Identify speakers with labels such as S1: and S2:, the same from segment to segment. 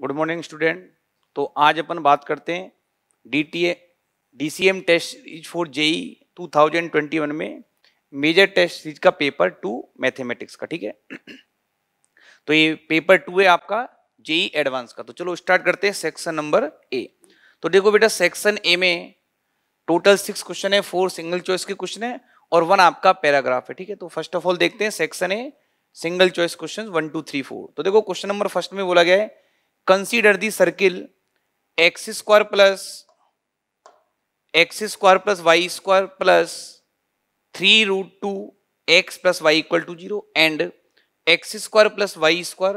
S1: Good morning student तो आज अपन बात करते हैं D T A D C M test series for JEE one में मेजर टेस्ट सीरीज का पेपर टू मैथमेटिक्स का ठीक है तो ये पेपर टू है आपका जेई एडवांस e का तो चलो स्टार्ट करते हैं सेक्शन नंबर ए तो देखो बेटा सेक्शन ए में टोटल सिक्स क्वेश्चन है फोर सिंगल चॉइस के क्वेश्चन है और वन आपका पैराग्राफ है ठीक है तो फर्स्ट ऑफ ऑल देखते हैं section A single choice question one two three four तो देखो क्वेश्चन नंबर फर्स्ट में बोला गया है consider the circle x square plus x square plus y square plus three root two x plus Y equal to zero and x square plus y square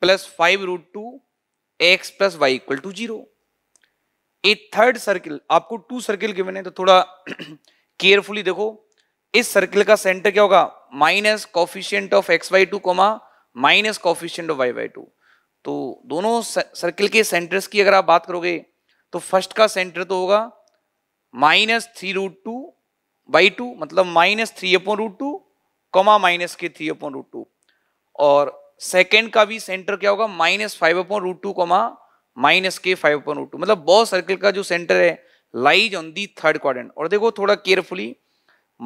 S1: plus five root two x plus Y equal to zero third circle आपको two circle given है तो थोड़ा carefully देखो इस circle का centre क्या होगा minus coefficient of x by two comma minus coefficient of y by two तो दोनों सर्किल के सेंटर्स की अगर आप बात करोगे तो फर्स्ट का सेंटर तो होगा minus three root two by two मतलब minus three upon root two comma minus के थ्री अपॉन रूट टू और सेकेंड का भी सेंटर क्या होगा minus five upon root two comma minus के फाइव अपॉन रूट टू मतलब बहुत सर्किल का जो सेंटर है lies on the third quadrant और देखो थोड़ा carefully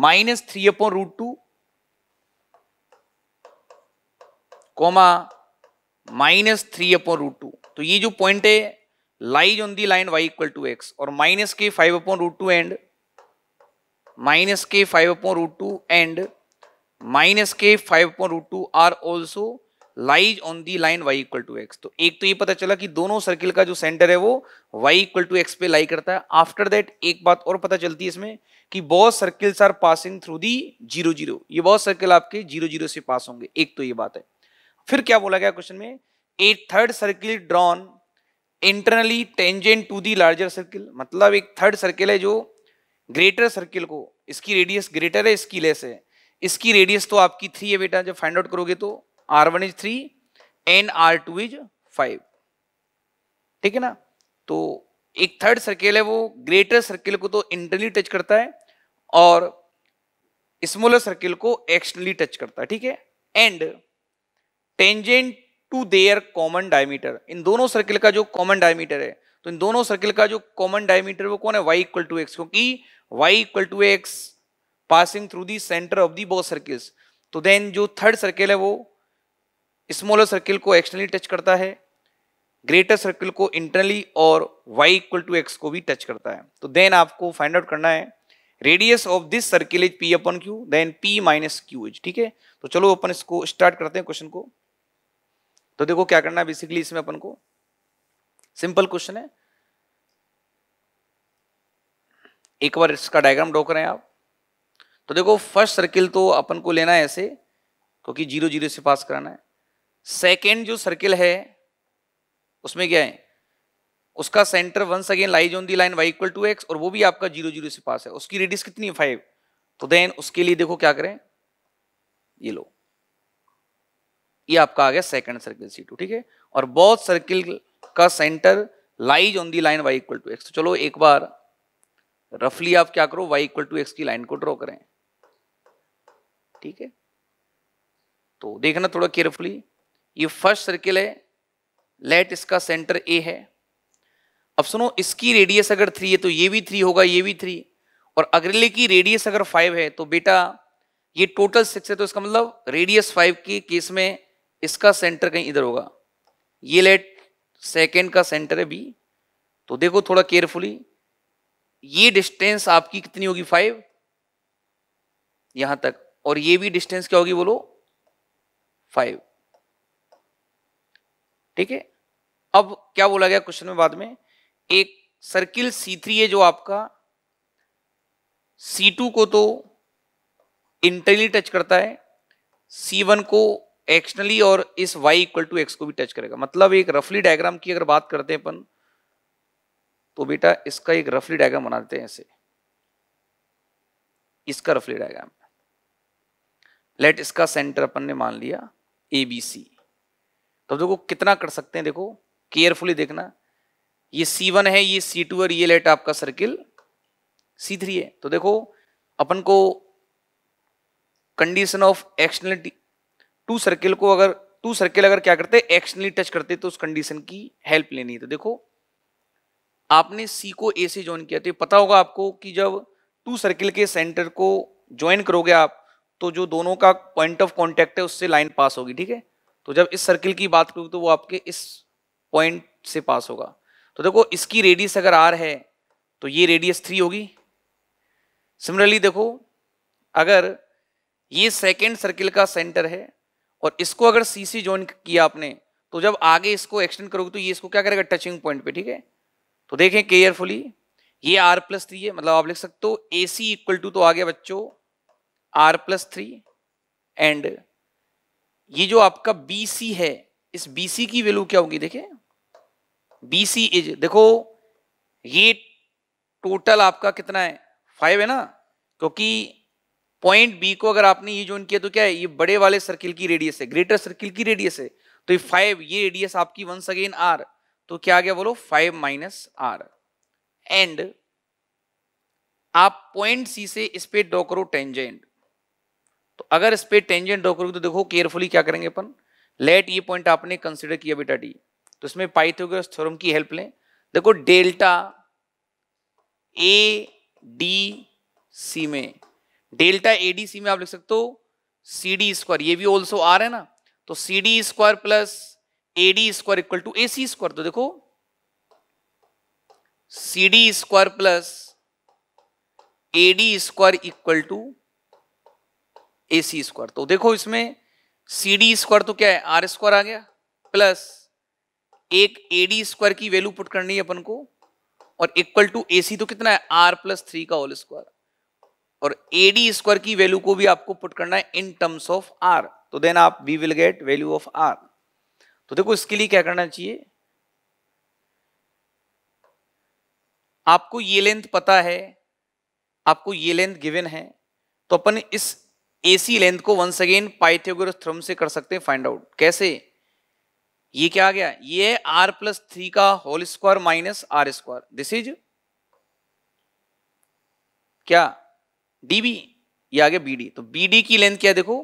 S1: minus three upon root two comma minus three upon root two तो ये जो पॉइंट है lies on the line Y equal to x और माइनस के five upon root two and minus के five upon root two and minus के five upon root two are also lies on the line Y equal to x तो एक तो ये पता चला कि दोनों सर्किल का जो सेंटर है वो वाई इक्वल टू एक्स पे लाई करता है आफ्टर दैट एक बात और पता चलती है इसमें कि बहुत circles are passing through the zero zero ये बहुत सर्किल आपके जीरो जीरो से पास होंगे एक तो ये बात है फिर क्या बोला गया क्वेश्चन में a third circle drawn internally tangent to the larger circle मतलब एक थर्ड सर्किल है जो ग्रेटर सर्किल को इसकी रेडियस ग्रेटर है इसकी लेस है इसकी रेडियस तो आपकी थ्री है बेटा जब फाइंड आउट करोगे तो r one is three and r two is five ठीक है ना तो एक थर्ड सर्किल है वो ग्रेटर सर्किल को तो इंटरनली टच करता है और स्मॉलर सर्किल को एक्सटर्नली टच करता है ठीक है and tangent to their common diameter इन दोनों सर्किल का जो कॉमन डायमीटर है तो इन दोनों सर्किल का जो कॉमन डायमीटर वो कौन है y इक्वल टू एक्स क्योंकि y equal to x passing through the centre of the both circles तो देन जो थर्ड सर्किल है वो स्मॉलर सर्किल को एक्सटर्नली टच करता है ग्रेटर सर्किल को इंटरनली और y इक्वल टू एक्स को भी टच करता है तो देन आपको फाइंड आउट करना है radius of this circle is p upon q then p minus q is ठीक है तो चलो अपन इसको स्टार्ट करते हैं क्वेश्चन को तो देखो क्या करना है बेसिकली इसमें अपन को सिंपल क्वेश्चन है एक बार इसका डायग्राम ड्रॉ करें आप तो देखो फर्स्ट सर्किल तो अपन को लेना है ऐसे क्योंकि जीरो जीरो से पास कराना है सेकेंड जो सर्किल है उसमें क्या है उसका centre once again lies on the line Y equal to x और वो भी आपका जीरो जीरो से पास है उसकी रेडियस कितनी है फाइव तो देन उसके लिए देखो क्या करें ये लो ये आपका आ गया सेकंड सर्किल सी टू ठीक है और बहुत सर्किल का centre lies on the line Y equal to x चलो एक बार रफली आप क्या करो वाई इक्वल टू एक्स की लाइन को ड्रॉ करें ठीक है तो देखना थोड़ा केयरफुली ये फर्स्ट सर्किल है लेट इसका सेंटर ए है अब सुनो इसकी रेडियस अगर थ्री है तो ये भी थ्री होगा ये भी थ्री और अगले की रेडियस अगर फाइव है तो बेटा ये टोटल सिक्स है तो इसका मतलब रेडियस फाइव के केस में इसका सेंटर कहीं इधर होगा ये लेट सेकेंड का सेंटर है बी तो देखो थोड़ा केयरफुली ये डिस्टेंस आपकी कितनी होगी फाइव यहां तक और ये भी डिस्टेंस क्या होगी बोलो फाइव ठीक है अब क्या बोला गया क्वेश्चन में बाद में एक सर्किल सी थ्री है जो आपका सी टू को तो इंटरली टच करता है सी वन को एक्सटर्नली और इस y इक्वल टू एक्स को भी टच करेगा मतलब एक रफली डायग्राम की अगर बात करते हैं अपन तो बेटा इसका एक रफली डायग्राम बना देते हैं ऐसे इसका रफली डायग्राम लेट इसका सेंटर अपन ने मान लिया ए बी सी तो देखो कितना कर सकते हैं देखो केयरफुली देखना ये सी वन है ये सी टू और ये लेट आपका सर्किल सी थ्री है तो देखो अपन को condition of externality two circle को अगर टू सर्किल अगर क्या करते एक्शनली टच करते तो उस कंडीशन की हेल्प लेनी है तो देखो आपने सी को ए से ज्वाइन किया तो पता होगा आपको कि जब टू सर्किल के सेंटर को ज्वाइन करोगे आप तो जो दोनों का पॉइंट ऑफ कॉन्टेक्ट है उससे लाइन पास होगी ठीक है तो जब इस सर्किल की बात करूँ तो वो आपके इस पॉइंट से पास होगा तो देखो इसकी रेडियस अगर आर है तो ये रेडियस थ्री होगी सिमिलरली देखो अगर ये सेकेंड सर्किल का सेंटर है और इसको अगर सी सी ज्वाइन किया आपने तो जब आगे इसको एक्सटेंड करोगे तो ये इसको क्या करेगा टचिंग पॉइंट पे ठीक है तो देखें केयरफुली ये आर प्लस थ्री है मतलब आप लिख सकते हो ए सी इक्वल टू तो आ गया बच्चों आर प्लस थ्री एंड ये जो आपका बी सी है इस बी सी की वैल्यू क्या होगी देखें बी सी इज देखो ये टोटल आपका कितना है फाइव है ना क्योंकि पॉइंट बी को अगर आपने ये ज्वाइन किया तो क्या है ये बड़े वाले सर्किल की रेडियस है ग्रेटर सर्किल की रेडियस है तो ये फाइव ये रेडियस आपकी वंस अगेन आर तो क्या आ गया बोलो फाइव माइनस आर एंड आप पॉइंट सी से इस पे ड्रॉ करो टेंजेंट तो अगर इस पे टेंजेंट ड्रॉ करोगे तो देखो केयरफुली क्या करेंगे अपन लेट ये पॉइंट आपने कंसिडर किया बेटा डी तो इसमें पाइथोग्रस थ्योरम की हेल्प लें देखो डेल्टा ए डी सी में डेल्टा एडीसी में आप लिख सकते हो सी डी स्क्वायर ये भी ऑल्सो आर है ना तो C D square plus A D square equal to A C square तो देखो C D square plus A D square equal to A C square तो देखो इसमें सी डी स्क्वायर तो क्या है आर स्क्वायर आ गया प्लस एक ए डी स्क्वायर की वैल्यू पुट करनी है अपन को और इक्वल टू ए सी तो कितना है आर प्लस थ्री का होल स्क्वायर और ए डी स्क्वायर की वैल्यू को भी आपको पुट करना है इन टर्म्स ऑफ आर तो देन आप we will get value of are तो देखो इसके लिए क्या करना चाहिए आपको ये लेंथ पता है आपको ये लेंथ गिवन है तो अपन इस एसी लेंथ को वंस अगेन पाइथागोरस थ्योरम से कर सकते हैं फाइंड आउट कैसे ये क्या आ गया ये आर प्लस थ्री का whole square minus R square this is क्या डी बी ये आ गया बी डी तो बी डी की लेंथ क्या देखो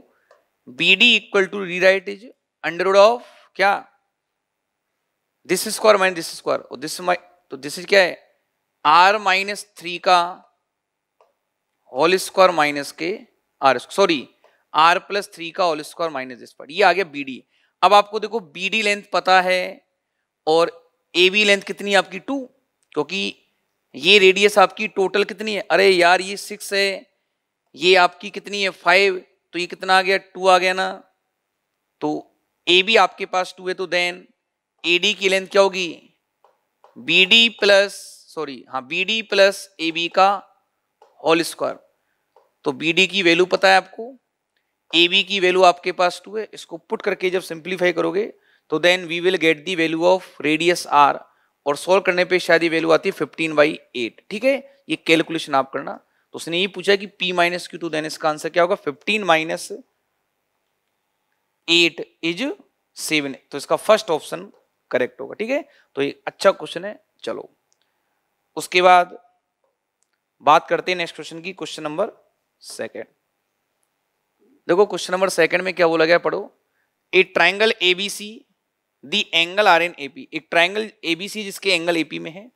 S1: बी डी इक्वल टू री राइट इज अंडर ऑफ क्या this square minus this square और दिस तो दिस इज क्या है आर माइनस थ्री का होल स्क्वायर माइनस के R sorry R plus three का होल स्क्वायर माइनस दिस पर ये आ गया बी डी अब आपको देखो बी डी लेंथ पता है और ए बी लेंथ कितनी है आपकी टू क्योंकि ये रेडियस आपकी टोटल कितनी है अरे यार ये सिक्स है ये आपकी कितनी है फाइव तो ये कितना आ गया टू आ गया ना तो ए बी आपके पास टू है तो देन ए डी की लेंथ क्या होगी बी डी प्लस सॉरी हाँ B D plus A B का होल स्क्वायर तो बी डी की वैल्यू पता है आपको ए बी की वैल्यू आपके पास टू है इसको पुट करके जब सिंप्लीफाई करोगे तो then we will get the value of radius R और सोल्व करने पे शायद ये वैल्यू आती है फिफ्टीन बाई एट ठीक है ये कैलकुलेशन आप करना तो उसने ये पूछा कि p minus Q two then इसका आंसर क्या होगा fifteen minus eight is seven तो इसका फर्स्ट ऑप्शन करेक्ट होगा ठीक है तो ये अच्छा क्वेश्चन है चलो उसके बाद बात करते हैं नेक्स्ट क्वेश्चन की क्वेश्चन नंबर सेकेंड देखो क्वेश्चन नंबर सेकेंड में क्या बोला गया पढ़ो a triangle A B C the angle are in A P एक ट्राइंगल ए बी सी जिसके एंगल ए पी में है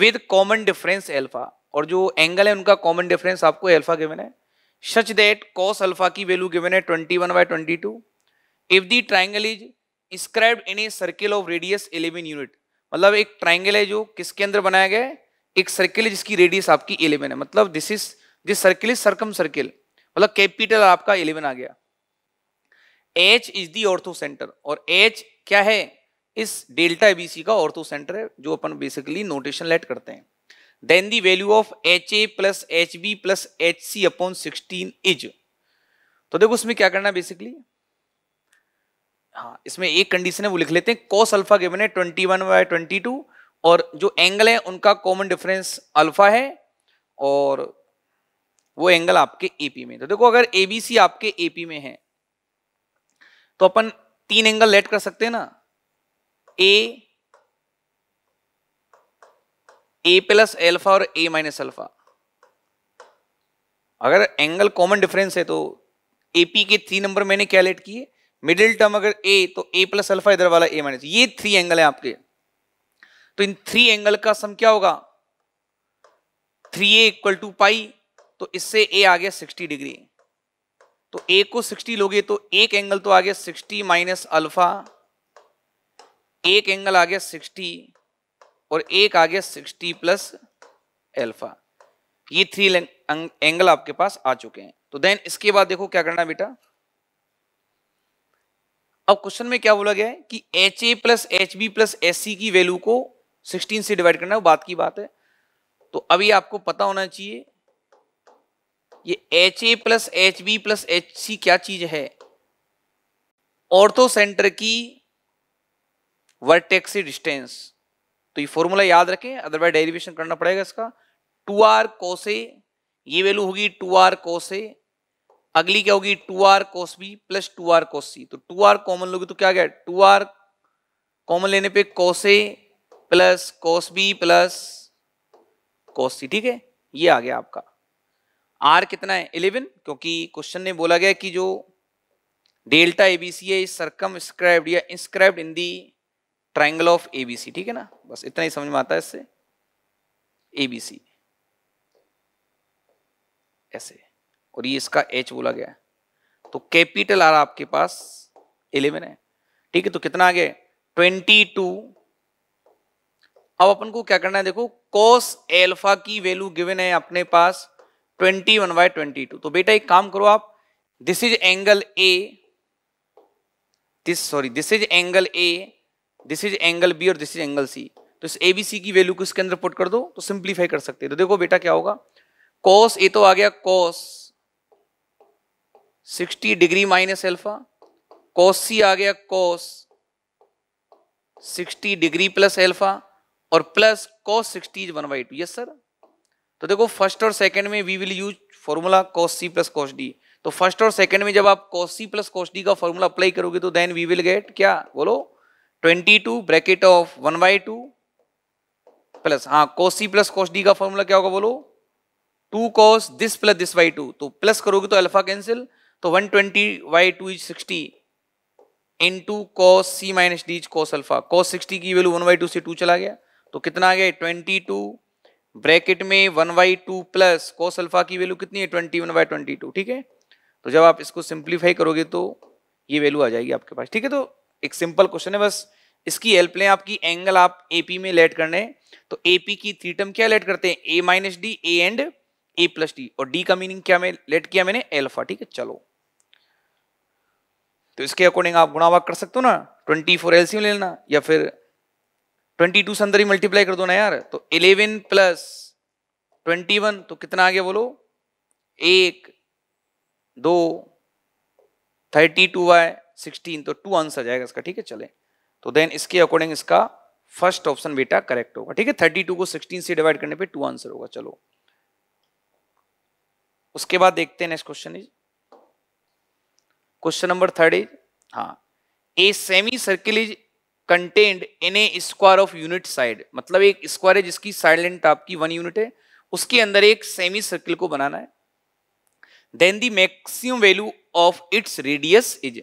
S1: विद कॉमन डिफरेंस एल्फा और जो एंगल है उनका कॉमन डिफरेंस आपको अल्फा गिवन है सच दैट कॉस अल्फा की वैल्यू गिवन है twenty one by twenty two if the triangle is inscribe in a circle of radius eleven unit मतलब एक ट्राइंगल है जो किसके अंदर बनाया गया है एक सर्किल है जिसकी रेडियस आपकी इलेवन है मतलब this is this circle is circumcircle मतलब कैपिटल आपका इलेवन आ गया H is the orthocentre और एच क्या है इस डेल्टा बीसी का ऑर्थो सेंटर है जो अपन बेसिकली नोटेशन लेट करते हैं then the value of HA plus HB plus HC upon 16 is तो देखो उसमें क्या करना बेसिकली हाँ इसमें एक कंडीशन है वो लिख लेते हैं कॉस अल्फा गिवन है 21 वन बाय ट्वेंटी और जो एंगल है उनका कॉमन डिफरेंस अल्फा है और वो एंगल आपके एपी में तो देखो अगर एबीसी आपके एपी में है तो अपन तीन एंगल लेट कर सकते हैं ना ए ए प्लस एल्फा और ए माइनस एल्फा अगर एंगल कॉमन डिफरेंस है तो एपी के थ्री नंबर मैंने कैलकुलेट किए मिडिल टर्म अगर ए तो ए प्लस अल्फा इधर वाला ए माइनस ये थ्री एंगल है आपके तो इन थ्री एंगल का सम क्या होगा three A equal to pi तो इससे ए आ गया सिक्सटी डिग्री तो ए को सिक्सटी लोगे तो एक एंगल तो आ गया सिक्सटी माइनस अल्फा एक एंगल आ गया सिक्सटी और एक आ गया सिक्सटी प्लस एल्फा ये थ्री एंगल आपके पास आ चुके हैं तो देन इसके बाद देखो क्या करना बेटा अब क्वेश्चन में क्या बोला गया है कि H A plus H B plus S C की वैल्यू को 16 से डिवाइड करना है बात की बात है तो अभी आपको पता होना चाहिए ये H A plus H B plus H C क्या चीज है ऑर्थो सेंटर की वर्टेक्स डिस्टेंस तो ये फॉर्मूला याद रखें अदरवाइज डेरिवेशन करना पड़ेगा इसका टू आर कोसे ये वैल्यू होगी टू आर कोसे अगली क्या होगी two R cos B plus two R cos C तो टू आर कॉमन लोगे तो क्या गया टू आर कॉमन लेने पे cos A plus cos B plus cos C ठीक है ये आ गया आपका आर कितना है इलेवन क्योंकि क्वेश्चन ने बोला गया कि जो डेल्टा ए बी सी है सरकम स्क्राइब्ड या inscribed in the triangle of A B C ठीक है ना बस इतना ही समझ में आता है इससे ए बी सी ऐसे और ये इसका एच बोला गया तो कैपिटल आर आपके पास इलेवन है ठीक है तो कितना आ गया ट्वेंटी टू अब अपन को क्या करना है देखो कॉस एल्फा की वैल्यू गिवन है अपने पास twenty one by twenty two तो बेटा एक काम करो आप this is angle A this sorry this is angle A this is angle B और दिस इज एंगल सी तो इस ए बी सी की वैल्यू को इसके अंदर पुट कर दो तो सिंप्लीफाई कर सकते हैं तो देखो बेटा क्या होगा कॉस ए तो आ गया cos 60 degree minus alpha cos C आ गया कॉस 60 डिग्री प्लस एल्फा और plus cos 60 is one by two yes sir तो देखो फर्स्ट और सेकंड में we will use formula cos C plus cos D तो फर्स्ट और सेकंड में जब आप cos C plus cos D का फॉर्मूला अप्लाई करोगे तो देन वी विल गेट क्या बोलो twenty two bracket of one by two plus हाँ cos C plus cos D का फॉर्मूला क्या होगा बोलो two cos this plus this by two तो प्लस करोगे तो अल्फा कैंसिल तो one twenty by two is sixty into cos C minus D is cos alpha cos sixty की value one by two से two चला गया तो कितना आ गया ट्वेंटी टू ब्रैकेट में one by two plus cos alpha की वैल्यू कितनी है twenty one by twenty two ठीक है तो जब आप इसको सिंप्लीफाई करोगे तो ये वैल्यू आ जाएगी आपके पास ठीक है तो एक सिंपल क्वेश्चन है बस इसकी हेल्प लें आपकी एंगल आप एपी में लेट करने तो एपी की थ्री टर्म क्या लेट करते हैं A minus D A and A plus D और डी का मीनिंग क्या मैं लेट किया मैंने एल्फा ठीक है चलो तो इसके अकॉर्डिंग आप गुणावा कर सकते हो ना ट्वेंटी फोर एलसीएम ले लेना या फिर ट्वेंटी टू से अंदर ही मल्टीप्लाई कर दो ना यार तो इलेवन प्लस ट्वेंटी वन तो कितना आ गया बोलो एक दो थर्टी टू वाई सिक्सटीन तो टू आंसर जाएगा इसका ठीक है चले तो देन इसके अकॉर्डिंग इसका फर्स्ट ऑप्शन बेटा करेक्ट होगा ठीक है थर्टी टू को सिक्सटीन से डिवाइड करने पे टू आंसर होगा चलो उसके बाद देखते हैं next question is question number third is हाँ a semi circle is contained in a square of unit side मतलब एक स्क्वायर है जिसकी साइड लेंथ आपकी वन यूनिट है उसके अंदर एक सेमी सर्किल को बनाना है then the maximum value of its radius is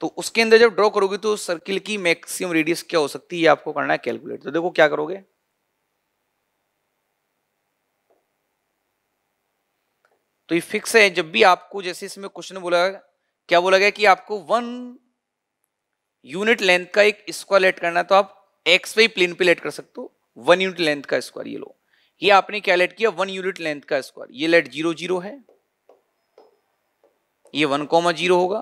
S1: तो उसके अंदर जब ड्रॉ करोगे तो सर्किल की मैक्सिमम रेडियस क्या हो सकती है ये आपको करना है कैलकुलेट तो देखो क्या करोगे तो ये फिक्स है जब भी आपको जैसे इसमें क्वेश्चन बोला क्या बोला गया कि आपको वन यूनिट लेंथ का एक स्क्वायर लेट करना है तो आप एक्स वाई प्लेन पे लेट कर सकते हो वन यूनिट लेंथ का स्क्वायर ये लो ये आपने क्या लेट किया वन यूनिट लेंथ का स्क्वायर ये लेट जीरो जीरो है ये वन कॉमा जीरो होगा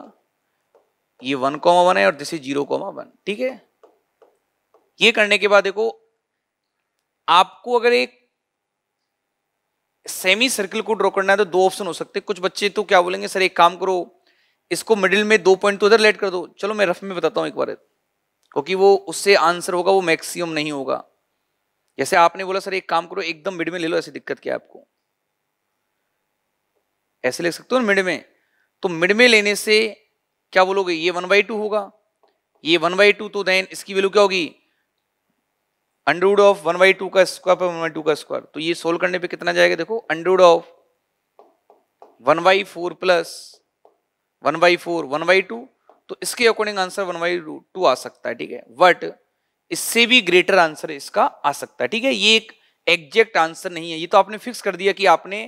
S1: ये वन कॉमा वन है और this is zero comma one ठीक है ये करने के बाद देखो आपको अगर एक सेमी सर्कल को ड्रॉ करना है तो दो ऑप्शन हो सकते हैं कुछ बच्चे तो क्या बोलेंगे सर एक काम करो इसको मिडिल में दो पॉइंट तो उधर लेट कर दो चलो मैं रफ में बताता हूँ एक बार क्योंकि वो उससे आंसर होगा वो मैक्सिमम नहीं होगा जैसे आपने बोला सर एक काम करो एकदम मिड में ले लो ऐसी दिक्कत क्या आपको ऐसे ले सकते हो मिड में तो मिड में लेने से क्या बोलोगे ये वन बाई टू होगा ये वन बाई टू तो देन इसकी वैल्यू क्या होगी under root of one by two का स्क्वायर पर वन बाई टू का स्क्वायर तो ये सोल्व करने पे कितना जाएगा देखो under root of one by four plus one by four one by two तो इसके according answer one by two आ सकता है ठीक है बट इससे भी ग्रेटर आंसर इसका आ सकता है ठीक है ये एक एग्जैक्ट आंसर नहीं है ये तो आपने फिक्स कर दिया कि आपने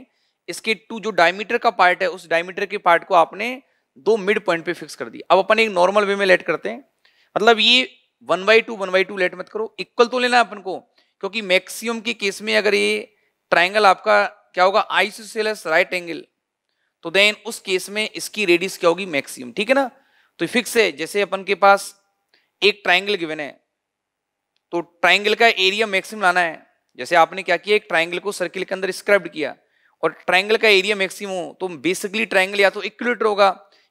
S1: इसके टू जो डायमीटर का पार्ट है उस डायमीटर के पार्ट को आपने दो मिड पॉइंट पे फिक्स कर दी अब अपन एक नॉर्मल वे में लेट करते हैं मतलब ये one by two one by two let मत करो इक्वल तो लेना अपन को क्योंकि मैक्सिमम के केस में अगर ये ट्राइंगल आपका क्या होगा आईसोसेलस राइट एंगल तो देन उस केस में इसकी रेडियस क्या होगी मैक्सिमम ठीक है ना तो फिक्स है जैसे अपन के पास एक ट्राइंगल गिवन है तो ट्राइंगल का एरिया मैक्सिमम लाना है जैसे आपने क्या किया एक ट्राइंगल को सर्किल के अंदर स्क्राइब किया और ट्राइंगल का एरिया मैक्सिमम हो तो बेसिकली ट्राइंगल या तो इक्विलेटर होगा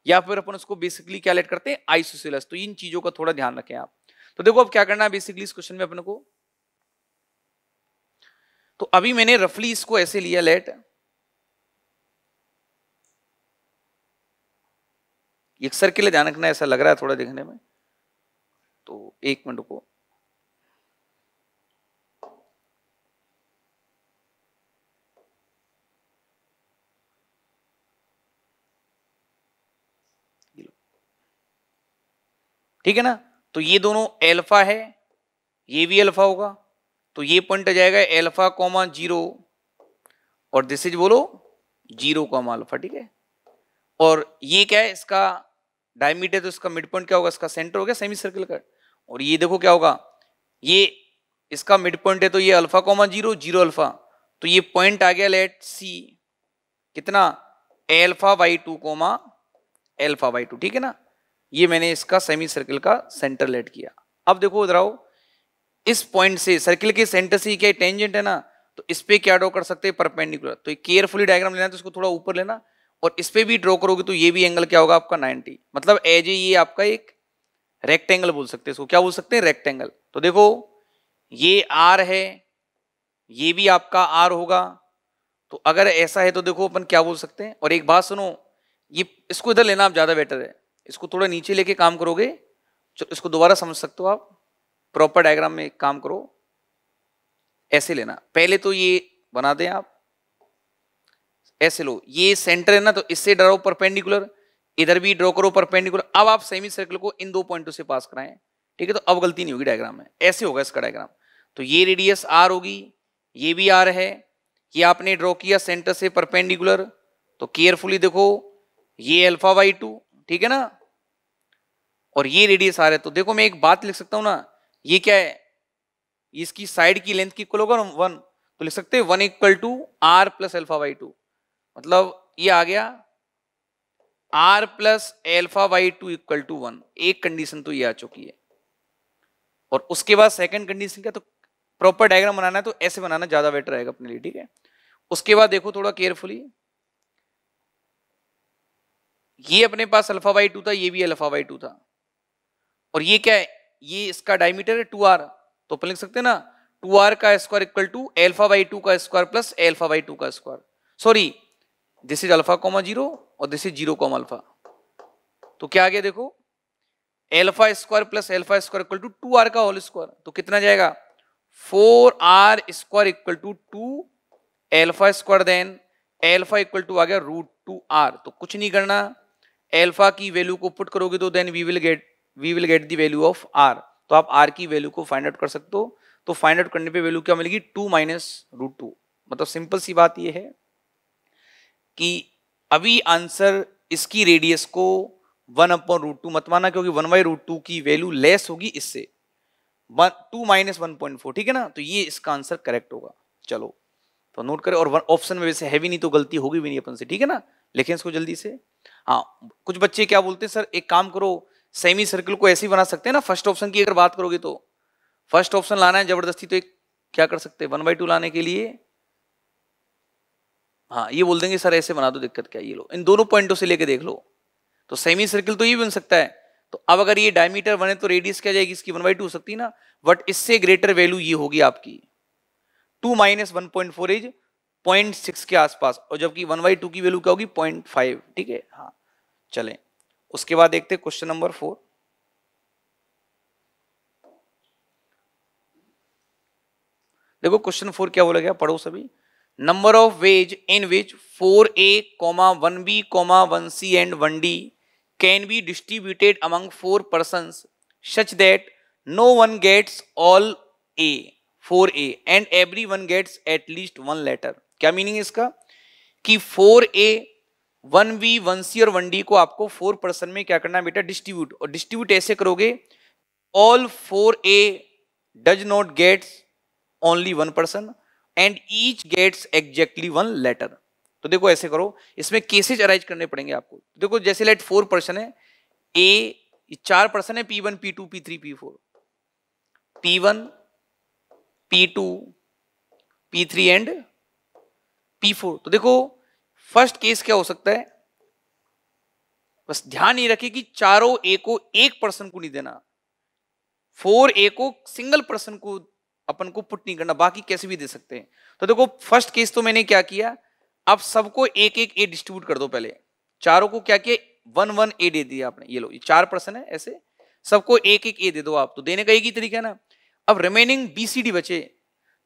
S1: या फिर अपन उसको बेसिकली क्या लेट करते हैं आइसोसिलस तो इन चीजों का थोड़ा ध्यान रखें आप तो देखो अब क्या करना है बेसिकली इस क्वेश्चन में अपन को तो अभी मैंने रफली इसको ऐसे लिया लेट एक सर के लिए ध्यान रखना ऐसा लग रहा है थोड़ा देखने में तो एक मिनट को ठीक है ना तो ये दोनों एल्फा है ये भी अल्फा होगा तो ये पॉइंट आ जाएगा एल्फा कॉमा जीरो और दिस इज बोलो जीरो कॉमा अल्फा ठीक है और ये क्या है इसका डायमीटर है तो इसका मिड पॉइंट क्या होगा इसका सेंटर हो गया सेमी सर्कल का और ये देखो क्या होगा ये इसका मिड पॉइंट है तो ये alpha comma zero zero alpha तो ये पॉइंट आ गया लेट सी कितना alpha by two comma alpha by two ठीक है ना ये मैंने इसका सेमी सर्किल का सेंटर लेट किया अब देखो उधर आओ इस पॉइंट से सर्किल के सेंटर से क्या टेंजेंट है ना तो इस पर क्या ड्रॉ कर सकते हैं परपेंडिकुलर तो केयरफुली डायग्राम लेना है तो इसको थोड़ा ऊपर लेना और इस पर भी ड्रॉ करोगे तो ये भी एंगल क्या होगा आपका 90 मतलब एज ए ये आपका एक रेक्टेंगल बोल सकते हैं इसको क्या बोल सकते हैं रेक्टेंगल तो देखो ये आर है ये भी आपका आर होगा तो अगर ऐसा है तो देखो अपन क्या बोल सकते हैं और एक बात सुनो ये इसको इधर लेना आप ज्यादा बेटर है इसको थोड़ा नीचे लेके काम करोगे इसको दोबारा समझ सकते हो आप प्रॉपर डायग्राम में काम करो ऐसे लेना पहले तो ये बना दें आप ऐसे लो ये सेंटर है ना तो इससे ड्रो परपेंडिकुलर इधर भी ड्रॉ करो परपेंडिकुलर अब आप सेमी सर्कल को इन दो पॉइंटों से पास कराएं ठीक है तो अब गलती नहीं होगी डायग्राम में ऐसे होगा इसका डायग्राम तो ये रेडियस आर होगी ये भी आर है ये आपने ड्रॉ किया सेंटर से परपेंडिकुलर तो केयरफुली देखो ये अल्फा वाई टू ठीक है ना और ये रेडियस आ रहा है तो देखो मैं एक बात लिख सकता हूं ना ये क्या है इसकी साइड की लेंथ की इक्वल होगा वन तो लिख सकते one equal to R plus alpha by two मतलब ये आ गया R plus alpha by two equal to one एक कंडीशन तो ये आ चुकी है और उसके बाद सेकंड कंडीशन क्या तो प्रॉपर डायग्राम बनाना है तो ऐसे बनाना ज्यादा बेटर रहेगा अपने लिए ठीक है उसके बाद देखो थोड़ा केयरफुली ये अपने पास अल्फा बाई टू था ये भी अल्फा बाई टू था और ये क्या है ये इसका डायमीटर है टू आर तो अपन लिख सकते हैं ना टू आर का square equal to alpha by two का square plus alpha by two का square sorry this is alpha comma zero और this is zero comma alpha तो क्या आ गया देखो alpha square plus alpha square equal to two r का whole square तो कितना जाएगा four r square equal to two alpha square then alpha equal to आ गया रूट टू आर तो कुछ नहीं करना एल्फा की वैल्यू को पुट करोगे तो then we will get we will get the value of are तो आप आर की वैल्यू को फाइंड आउट कर सकते हो तो फाइंड आउट करने पे वैल्यू क्या मिलेगी टू माइनस रूट टू मतलब सिंपल सी बात ये है कि अभी आंसर इसकी रेडियस को वन अपॉन रूट टू मत माना क्योंकि वन बाई रूट टू की वैल्यू लेस होगी इससे two minus one point four ठीक है ना तो ये इसका आंसर करेक्ट होगा चलो तो नोट करें और ऑप्शन में वैसे हैवी नहीं तो गलती होगी भी नहीं अपन से ठीक है ना लिखें इसको जल्दी से हाँ कुछ बच्चे क्या बोलते हैं सर एक काम करो सेमी सर्कल को ऐसे ही बना सकते हैं ना फर्स्ट ऑप्शन की अगर बात करोगे तो फर्स्ट ऑप्शन लाना है जबरदस्ती तो एक क्या कर सकते हैं वन बाई टू लाने के लिए हाँ ये बोल देंगे सर ऐसे बना दो दिक्कत क्या ये लो इन दोनों पॉइंटों से लेके देख लो तो सेमी सर्किल तो ये बन सकता है तो अब अगर ये डायमीटर बने तो रेडियस क्या जाएगी इसकी वन बाई टू हो सकती है ना बट इससे ग्रेटर वैल्यू ये होगी आपकी two minus one point four is point six के आसपास और जबकि वन बाई टू की वैल्यू क्या होगी पॉइंट फाइव ठीक है हाँ चलें उसके बाद देखते क्वेश्चन नंबर फोर देखो क्वेश्चन फोर क्या बोला गया पढ़ो सभी number of ways in which four a comma one b comma one c and one d can be distributed among four person such that no one gets all a four a and every one gets at least one letter क्या meaning इसका कि four a one b one c और one D को आपको four person में क्या करना है बेटा डिस्ट्रीब्यूट और डिस्ट्रीब्यूट ऐसे करोगे all four a does not gets only one person and each gets exactly one letter तो देखो ऐसे करो इसमें केसेज अराइज करने पड़ेंगे आपको देखो जैसे लेट फोर पर्सन है ए चार पर्सन है P one P two P three P four p one P two P three and P four तो देखो फर्स्ट केस क्या हो सकता है बस ध्यान ही रखे कि चारों ए को एक पर्सन को नहीं देना फोर ए को सिंगल पर्सन को अपन को पुट नहीं करना बाकी कैसे भी दे सकते हैं तो देखो फर्स्ट केस तो मैंने क्या किया आप सबको एक एक ए डिस्ट्रीब्यूट कर दो पहले चारों को क्या किया वन वन ए दे दिया आपने ये लो ये चार पर्सन है ऐसे सबको एक एक ए दे दो आप तो देने का एक ही तरीका है ना अब रिमेनिंग बी सी डी बचे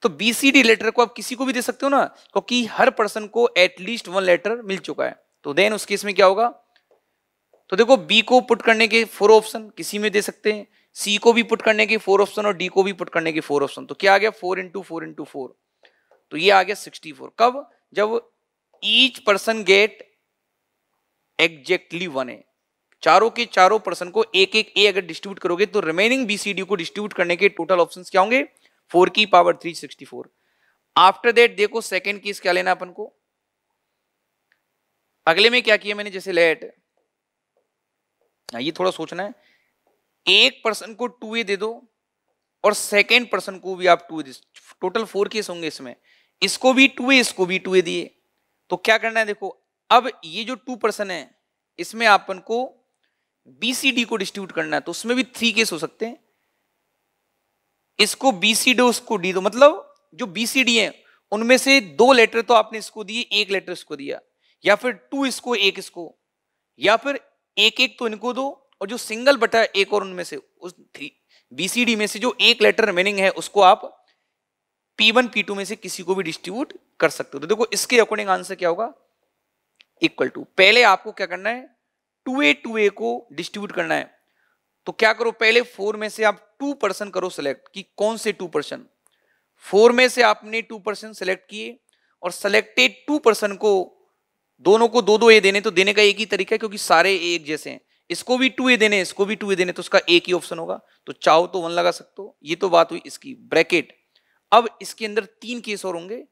S1: तो बीसीडी लेटर को आप किसी को भी दे सकते हो ना क्योंकि हर पर्सन को एटलीस्ट वन लेटर मिल चुका है तो देन उस केस में क्या होगा तो देखो बी को पुट करने के फोर ऑप्शन किसी में दे सकते हैं सी को भी पुट करने के फोर ऑप्शन और डी को भी पुट करने के फोर ऑप्शन तो क्या आ गया four into four into four तो ये आ गया सिक्सटी फोर कब जब each person get exactly one है चारों के चारों पर्सन को एक एक ए अगर डिस्ट्रीब्यूट करोगे तो रिमेनिंग बीसीडी को डिस्ट्रीब्यूट करने के टोटल ऑप्शन क्या होंगे फोर की power three sixty four after that देखो सेकेंड केस क्या लेना अपन को अगले में क्या किया मैंने जैसे लेट हाँ, ये थोड़ा सोचना है एक पर्सन को टू ए दे दो और सेकेंड पर्सन को भी आप two a total four case होंगे इसमें इसको भी टू ए इसको भी टू ए दिए तो क्या करना है देखो अब ये जो टू पर्सन है इसमें अपन को बीसीडी को डिस्ट्रीब्यूट करना है तो उसमें भी थ्री केस हो सकते हैं इसको बी सी उसको डी दो तो मतलब जो बी सी डी है उनमें से दो लेटर तो आपने इसको दिए एक लेटर इसको दिया या फिर टू इसको एक इसको या फिर एक एक तो इनको दो और जो सिंगल बटा एक और उनमें से उस थ्री बीसीडी में से जो एक लेटर रिमेनिंग है उसको आप P1 P2 में से किसी को भी डिस्ट्रीब्यूट कर सकते हो तो देखो इसके अकॉर्डिंग आंसर क्या होगा इक्वल टू पहले आपको क्या करना है टू ए टू ए को डिस्ट्रीब्यूट करना है तो क्या करो पहले फोर में से आप टू पर्सन करो सेलेक्ट कि कौन से टू पर्सन फोर में से आपने टू पर्सन सेलेक्ट किए और सेलेक्टेड टू पर्सन को दोनों को दो दो ए देने तो देने का एक ही तरीका है क्योंकि सारे ए एक जैसे हैं इसको भी टू ए देने इसको भी टू ए देने तो उसका एक ही ऑप्शन होगा तो चाहो तो वन लगा सकते हो ये तो बात हुई इसकी ब्रैकेट अब इसके अंदर तीन केस और होंगे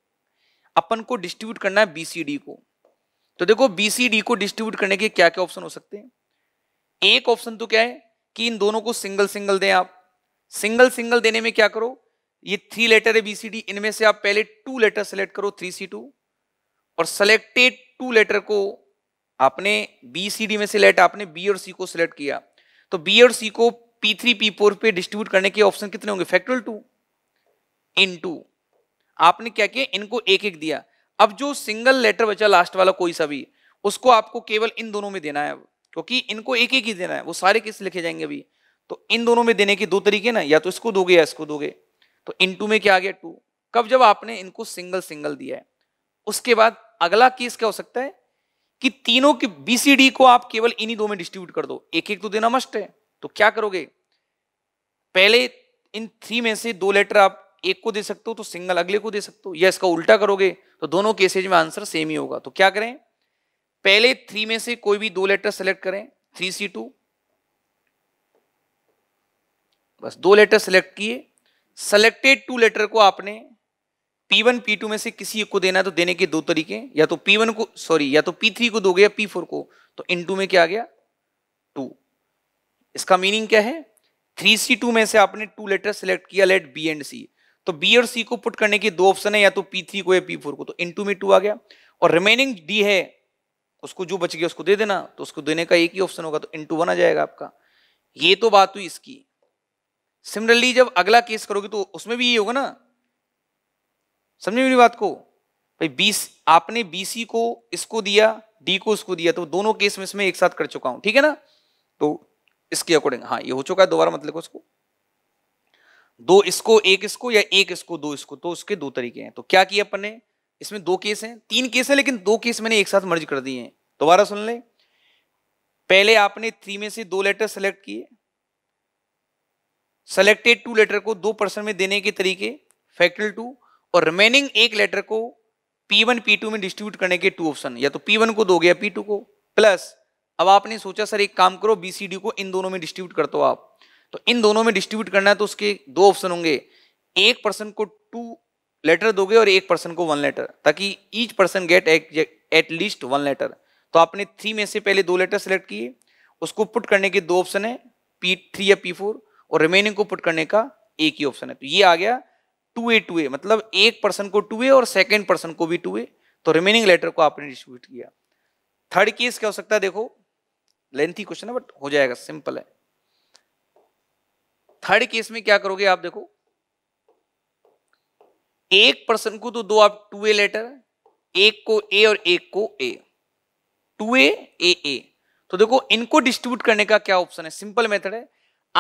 S1: अपन को डिस्ट्रीब्यूट करना है बीसीडी को तो देखो बीसीडी को डिस्ट्रीब्यूट करने के क्या क्या ऑप्शन हो सकते हैं एक ऑप्शन तो क्या है कि इन दोनों को सिंगल सिंगल दें आप सिंगल सिंगल देने में क्या करो ये थ्री लेटर है बीसीडी इनमें से आप पहले टू लेटर सेलेक्ट करो थ्री सी टू और सेलेक्टेड टू लेटर को आपने बी सी डी में से लेट आपने बी और सी को सिलेक्ट किया तो बी और सी को पी थ्री पी फोर पे डिस्ट्रीब्यूट करने के ऑप्शन कितने होंगे फैक्टोरियल टू इन टू आपने क्या किया इनको एक एक दिया अब जो सिंगल लेटर बचा लास्ट वाला कोई सा भी उसको आपको केवल इन दोनों में देना है अब क्योंकि इनको एक एक ही देना है वो सारे किस लिखे जाएंगे अभी तो इन दोनों में देने के दो तरीके ना या तो इसको दोगे या इसको दोगे तो इन टू में क्या आ गया टू कब जब आपने इनको सिंगल सिंगल दिया है उसके बाद अगला केस क्या हो सकता है कि तीनों के बीसीडी को आप केवल इन्हीं दो में डिस्ट्रीब्यूट कर दो एक एक तो देना मस्ट है तो क्या करोगे पहले इन थ्री में से दो लेटर आप एक को दे सकते हो तो सिंगल अगले को दे सकते हो या इसका उल्टा करोगे तो दोनों केसेज में आंसर सेम ही होगा तो क्या करें पहले थ्री में से कोई भी दो लेटर सेलेक्ट करें थ्री सी टू बस दो लेटर सेलेक्ट किए सेलेक्टेड टू लेटर को आपने पी वन पी टू में से किसी एक को देना है तो देने के दो तरीके या तो पी वन को सॉरी या तो पी थ्री को दोगे या पी फोर को तो इन टू में क्या आ गया टू इसका मीनिंग क्या है थ्री सी टू में से आपने टू लेटर सेलेक्ट किया लेट बी एंड सी तो बी और सी को पुट करने के दो ऑप्शन है या तो पी थ्री को या पी फोर को तो इन टू में टू आ गया और रिमेनिंग डी है उसको जो बच गया उसको दे देना तो उसको देने का एक ही ऑप्शन होगा तो इंटू वन आ जाएगा आपका ये तो बात हुई इसकी सिमिलरली जब अगला केस करोगे तो उसमें भी ये होगा ना समझे मेरी बात को भाई बीस आपने बी को इसको दिया डी को उसको दिया तो दोनों केस में इसमें एक साथ कर चुका हूं ठीक है ना तो इसके अकॉर्डिंग हाँ ये हो चुका है दोबारा मतलब उसको दो इसको एक इसको या एक इसको दो इसको तो उसके दो तरीके हैं तो क्या किया अपन ने इसमें दो केस हैं तीन केस हैं लेकिन दो केस मैंने एक साथ मर्ज कर दिए हैं दोबारा सुन ले पहले आपने थ्री में से दो लेटर सेलेक्ट किए सेलेक्टेड टू लेटर को दो पर्सन में देने के तरीके फैक्टल टू और रिमेनिंग एक लेटर को पी वन पी टू में डिस्ट्रीब्यूट करने के टू ऑप्शन या तो पी वन को दोगे या पी टू को प्लस अब आपने सोचा सर एक काम करो बी सी डी को इन दोनों में डिस्ट्रीब्यूट कर दो आप तो इन दोनों में डिस्ट्रीब्यूट करना है तो उसके दो ऑप्शन होंगे एक पर्सन को टू लेटर दोगे और एक पर्सन को वन लेटर ताकि each person get at least one letter तो आपने थ्री में से पहले दो लेटर सेलेक्ट किए उसको पुट करने के दो ऑप्शन है पी थ्री या पी फोर और रिमेनिंग को पुट करने का एक ही ऑप्शन है तो ये आ गया टू ए टू ए मतलब एक पर्सन को टू ए और सेकेंड पर्सन को भी टू ए तो रिमेनिंग लेटर को आपने डिस्ट्रीब्यूट किया थर्ड केस क्या हो सकता है देखो लेंथी क्वेश्चन है बट हो जाएगा सिंपल है थर्ड केस में क्या करोगे आप देखो एक पर्सन को तो दो आप टू ए लेटर एक को ए और एक को ए टू ए ए ए तो देखो इनको डिस्ट्रीब्यूट करने का क्या ऑप्शन है सिंपल मेथड है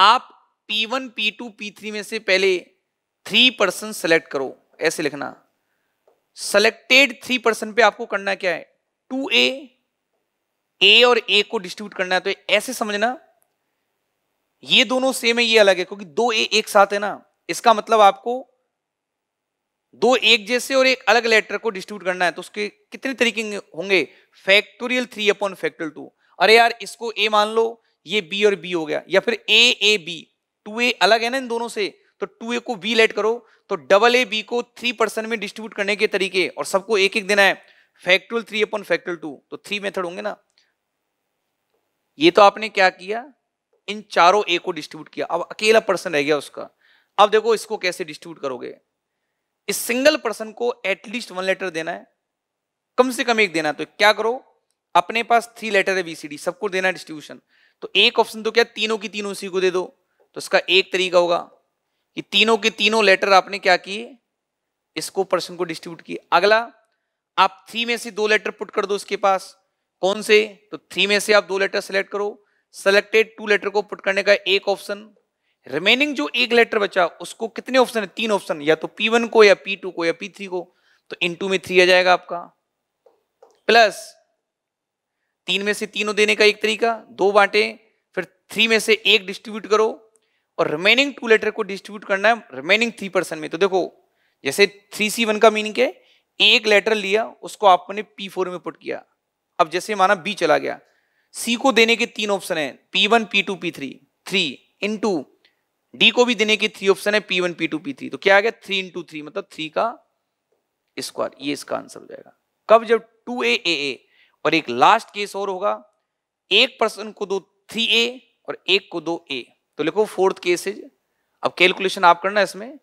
S1: आप p p one two P three में से पहले थ्री पर्सन सेलेक्ट करो ऐसे लिखना सेलेक्टेड थ्री पर्सन पे आपको करना क्या है टू ए ए और ए को डिस्ट्रीब्यूट करना है तो ऐसे समझना ये दोनों सेम है ये अलग है क्योंकि दो ए एक साथ है ना इसका मतलब आपको दो एक जैसे और एक अलग लेटर को डिस्ट्रीब्यूट करना है तो उसके कितने तरीके होंगे factorial three upon factorial two अरे यार इसको ए मान लो ये बी और बी हो गया या फिर ए ए बी टू ए अलग है ना इन दोनों से तो टू ए को बी लेट करो तो डबल ए बी को थ्री परसेंट में डिस्ट्रीब्यूट करने के तरीके और सबको एक एक देना है factorial three upon factorial two तो थ्री मेथड होंगे ना ये तो आपने क्या किया इन चारों ए को डिस्ट्रीब्यूट किया अब अकेला पर्सन रह गया उसका अब देखो इसको कैसे डिस्ट्रीब्यूट करोगे इस सिंगल पर्सन को एटलीस्ट वन लेटर देना है कम से कम एक देना है तो क्या करो अपने पास थ्री लेटर है बीसीडी सबको देना है डिस्ट्रीब्यूशन तो एक ऑप्शन तो क्या तीनों की तीनों उसी को दे दो तो इसका एक तरीका होगा कि तीनों के तीनों लेटर आपने क्या किए इसको पर्सन को डिस्ट्रीब्यूट किए अगला आप थ्री में से दो लेटर पुट कर दो उसके पास कौन से तो थ्री में से आप दो लेटर सेलेक्ट करो सेलेक्टेड टू लेटर को पुट करने का एक ऑप्शन रिमेनिंग जो एक लेटर बचा उसको कितने ऑप्शन है तीन ऑप्शन या तो पी वन को या पी टू को या पी थ्री को तो इन टू में थ्री आ जाएगा आपका प्लस तीन में से तीनों देने का एक तरीका दो बांटे फिर थ्री में से एक डिस्ट्रीब्यूट करो और रिमेनिंग टू लेटर को डिस्ट्रीब्यूट करना है रिमेनिंग थ्री पर्सन में तो देखो जैसे थ्री सी वन का मीनिंग है एक लेटर लिया उसको आपने पी फोर में पुट किया अब जैसे माना बी चला गया सी को देने के तीन ऑप्शन है P one P two P three three into d को भी देने की थ्री ऑप्शन है P one P two P three तो क्या आ गया थ्री इंटू थ्री मतलब थ्री का स्क्वायर ये इसका आंसर हो जाएगा कब जब टू ए ए ए और एक लास्ट केस और होगा एक पर्सन को दो थ्री ए और एक को दो ए तो लिखो फोर्थ केस इज अब कैलकुलेशन आप करना इसमें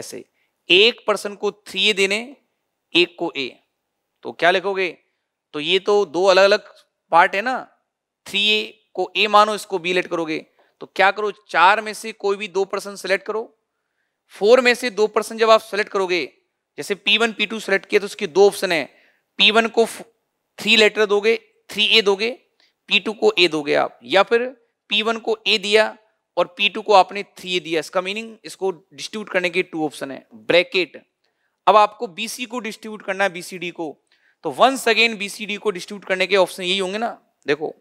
S1: ऐसे एक पर्सन को थ्री ए देने एक को ए तो क्या लिखोगे तो ये तो दो अलग अलग पार्ट है ना थ्री ए को ए मानो इसको बी लेट करोगे तो क्या करो चार में से कोई भी दो पर्सन सेलेक्ट करो फोर में से दो पर्सन जब आप सेलेक्ट करोगे जैसे P1 P2 P to select किया तो उसके दो ऑप्शन है P1 को थ्री लेटर दोगे थ्री ए दोगे P2 को ए दोगे आप या फिर P1 को ए दिया और P2 को आपने थ्री ए दिया इसका मीनिंग इसको डिस्ट्रीब्यूट करने के टू ऑप्शन है ब्रैकेट अब आपको BC को डिस्ट्रीब्यूट करना है BCD को तो वंस अगेन BCD को डिस्ट्रीब्यूट करने के ऑप्शन यही होंगे ना देखो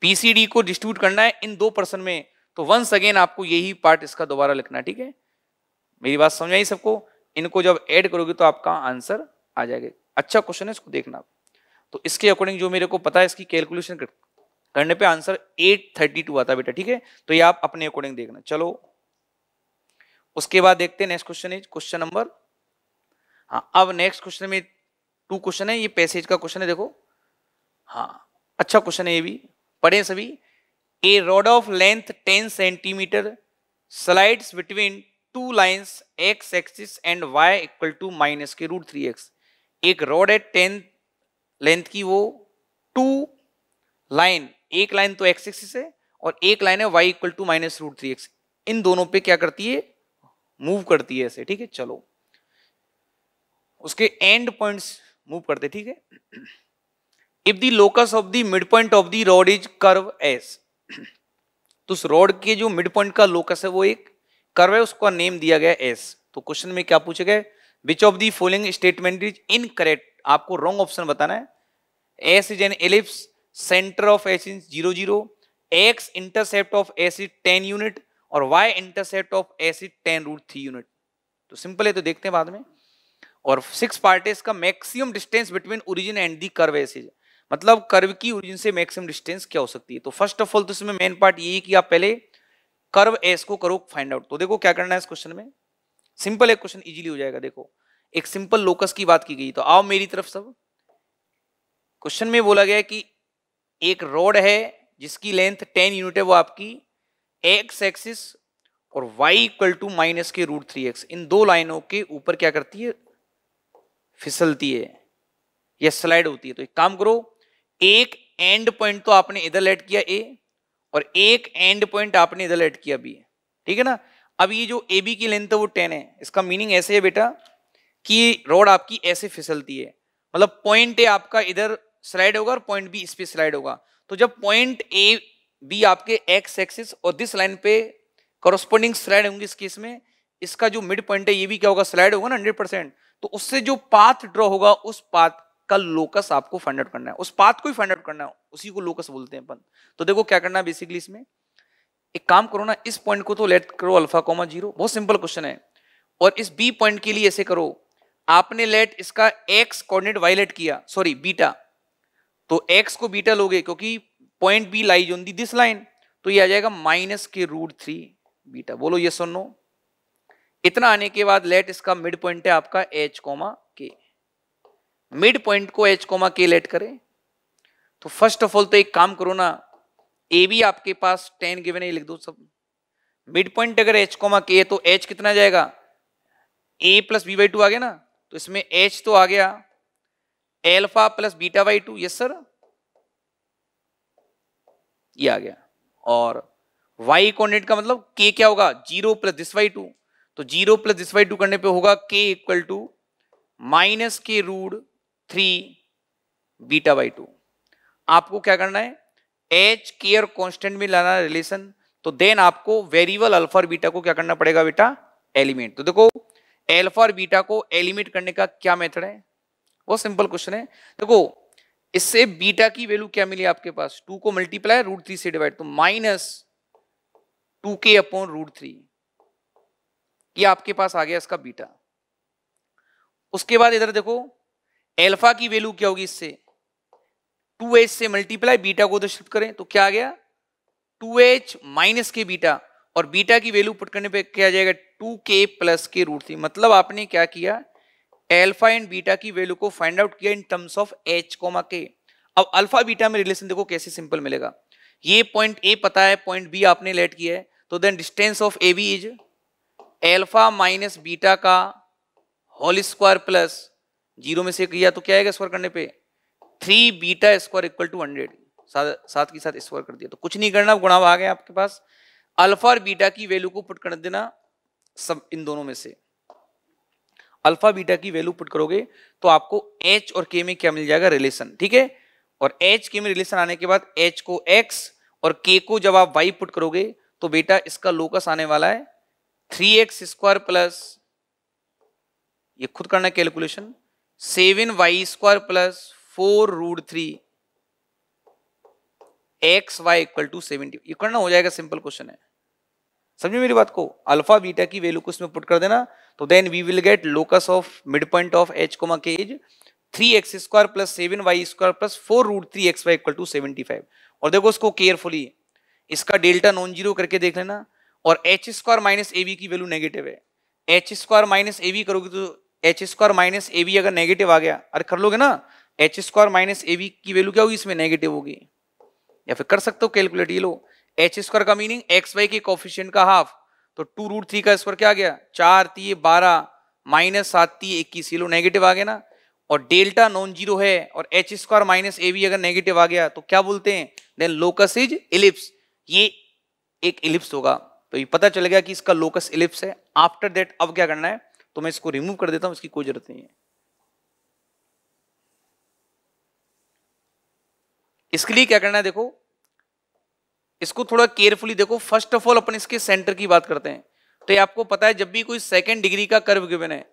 S1: पीसीडी को डिस्ट्रीब्यूट करना है इन दो पर्सन में तो वंस अगेन आपको यही पार्ट इसका दोबारा लिखना ठीक है मेरी बात समझ आई सबको इनको जब ऐड करोगे तो आपका आंसर आ जाएगा अच्छा क्वेश्चन है इसको देखना तो इसके अकॉर्डिंग जो मेरे को पता है इसकी कैलकुलेशन करने पे आंसर 832 आता बेटा ठीक है तो ये आप अपने अकॉर्डिंग देखना चलो उसके बाद देखते हैं नेक्स्ट क्वेश्चन क्वेश्चन नंबर हाँ अब नेक्स्ट क्वेश्चन में टू क्वेश्चन है ये पैसेज का क्वेश्चन है देखो हाँ अच्छा क्वेश्चन है ये भी पढ़ें सभी a rod of length ten centimetre slides between two lines x axis and y equal to minus के रूट थ्री एक्स एक रोड है टेन लेंथ की वो टू लाइन एक लाइन तो एक्स एक्सिस है और एक लाइन है Y equal to minus root three x इन दोनों पे क्या करती है मूव करती है ऐसे ठीक है चलो उसके एंड पॉइंट्स मूव करते ठीक है if the locus of the mid point of the rod is curve s तो उस रोड के जो मिड पॉइंट का लोकस है वो एक कर्व है उसका नेम दिया गया एस तो क्वेश्चन में क्या पूछा गया which of the following statement is incorrect आपको रॉन्ग ऑप्शन बताना है s is an ellipse centre of s is zero zero x intercept of s is ten unit और y intercept of s is ten root three unit तो simple है तो देखते हैं बाद में और सिक्स पार्टेज का maximum distance between origin and the curve is मतलब कर्व की ओरिजिन से मैक्सिमम डिस्टेंस क्या हो सकती है तो फर्स्ट ऑफ ऑल तो इसमें मेन पार्ट यही कि आप पहले कर्व एस को करो फाइंड आउट तो देखो क्या करना है इस क्वेश्चन में सिंपल एक क्वेश्चन इजीली हो जाएगा देखो एक सिंपल लोकस की बात की गई तो आओ मेरी तरफ सब क्वेश्चन में बोला गया कि एक रोड है जिसकी लेंथ टेन यूनिट है वो आपकी एक्स एक्सिस और वाई इक्वल टू माइनस के रूट थ्री एक्स इन दो लाइनों के ऊपर क्या करती है फिसलती है या स्लाइड होती है तो एक काम करो एक एंड पॉइंट तो आपने इधर लेट किया ए और एक एंड पॉइंट आपने इधर लेट किया बी ठीक है ना अब ये जो ए बी की लेंथ है वो टेन है इसका मीनिंग ऐसे है बेटा कि रोड आपकी ऐसे फिसलती है मतलब पॉइंट ए आपका इधर स्लाइड होगा और पॉइंट बी इस पर स्लाइड होगा तो जब पॉइंट ए बी आपके एक्स एक्सिस और दिस लाइन पे कॉरस्पॉन्डिंग स्लाइड होंगी इस केस में इसका जो मिड पॉइंट है ये भी क्या होगा स्लाइड होगा ना हंड्रेड परसेंट तो उससे जो पाथ ड्रॉ होगा उस पाथ का लोकस आपको फाइंड आउट करना है उस पाथ को ही फाइंड आउट करना है उसी को लोकस बोलते हैं अपन तो देखो क्या करना है बेसिकली इसमें एक काम करो ना इस पॉइंट को तो लेट करो अल्फा कॉमा जीरो बहुत सिंपल क्वेश्चन है और इस बी पॉइंट के लिए ऐसे करो आपने लेट इसका एक्स कोऑर्डिनेट वाई लेट किया सॉरी बीटा तो एक्स को बीटा लोगे क्योंकि point b lie on the this line तो ये आ जाएगा माइनस के रूट थ्री बीटा बोलो ये सुनो इतना आने के बाद लेट इसका मिड पॉइंट है आपका एच कोमा मिड पॉइंट को एच कोमा के लेट करें तो फर्स्ट ऑफ ऑल तो एक काम करो ना ए भी आपके पास टेन गिवन है लिख दो सब मिड पॉइंट अगर एच कोमा के है तो एच कितना जाएगा a plus b by two आ गया ना तो इसमें एच तो आ गया alpha plus beta by two yes sir ये आ गया और वाई कोऑर्डिनेट का मतलब के क्या होगा zero plus this y two तो zero plus this y two करने पे होगा के इक्वल टू माइनस के root three beta by two आपको क्या करना है एच केयर कॉन्स्टेंट में लाना रिलेशन तो देन आपको वेरिएबल अल्फा और बीटा को क्या करना पड़ेगा बेटा एलिमेंट तो देखो एल्फा और बीटा को एलिमेंट करने का क्या मेथड है वो सिंपल क्वेश्चन है देखो इससे बीटा की वैल्यू क्या मिली आपके पास टू को मल्टीप्लाई रूट थ्री से डिवाइड तो minus two k upon root three ये आपके पास आ गया इसका बीटा उसके बाद इधर देखो एल्फा की वैल्यू क्या होगी इससे टू एच से मल्टीप्लाई बीटा को तो शिफ्ट करें तो क्या आ गया two h minus k beta और बीटा की वैल्यू पुट करने पे क्या आ जाएगा टू के प्लस के रूट थी मतलब आपने क्या किया एल्फा एंड बीटा की वैल्यू को फाइंड आउट किया in terms of h comma k अब अल्फा बीटा में रिलेशन देखो कैसे सिंपल मिलेगा ये पॉइंट ए पता है पॉइंट बी आपने लेट किया है तो then distance of A b is alpha minus beta का होल स्क्वायर प्लस जीरो में से किया तो क्या आएगा स्क्वायर करने पे three beta square equal to hundred साथ के साथ स्क्वायर कर दिया तो कुछ नहीं करना गुणाव आ गया आपके पास अल्फा और बीटा की वैल्यू को पुट कर देना सब इन दोनों में से अल्फा बीटा की वैल्यू पुट करोगे तो आपको एच और के में क्या मिल जाएगा रिलेशन ठीक है और एच के में रिलेशन आने के बाद एच को एक्स और के को जब आप वाई पुट करोगे तो बेटा इसका लोकस आने वाला है थ्री एक्स स्क्वायर प्लस ये खुद करना calculation seven y square plus four root three x y equal to seventy ये करना हो जाएगा सिंपल क्वेश्चन है समझे मेरी बात को अल्फा बीटा की वैल्यू को इसमें पुट कर देना तो then we will get locus of mid point of h comma k as three x square plus seven y square plus four root three x y equal to seventy five और देखो उसको carefully इसका delta non zero करके देख लेना और H square minus A की value negative है एच स्क्वायर माइनस ए करोगे तो H square minus A B अगर नेगेटिव आ गया अरे कर लोगे ना H square minus A B की वैल्यू क्या होगी इसमें नेगेटिव होगी या फिर कर सकते हो कैलकुलेट ये लो एच स्क्वायर का मीनिंग एक्स वाई के कॉफिशियंट का हाफ तो टू रूट थ्री का स्क्वायर क्या आ गया चार तीय बारह माइनस सात तीय इक्कीस ये लो नेगेटिव आ गया ना और डेल्टा नॉन जीरो है और H square minus A B अगर नेगेटिव आ गया तो क्या बोलते हैं देन लोकस इज इलिप्स ये एक इलिप्स होगा तो ये पता चल गया कि इसका लोकस इलिप्स है आफ्टर दैट अब क्या करना है तो मैं इसको रिमूव कर देता हूं इसकी कोई ज़रूरत नहीं है इसके लिए क्या करना है देखो इसको थोड़ा केयरफुली देखो फर्स्ट ऑफ ऑल अपन इसके सेंटर की बात करते हैं तो ये आपको पता है जब भी कोई सेकेंड डिग्री का कर्व गिवन है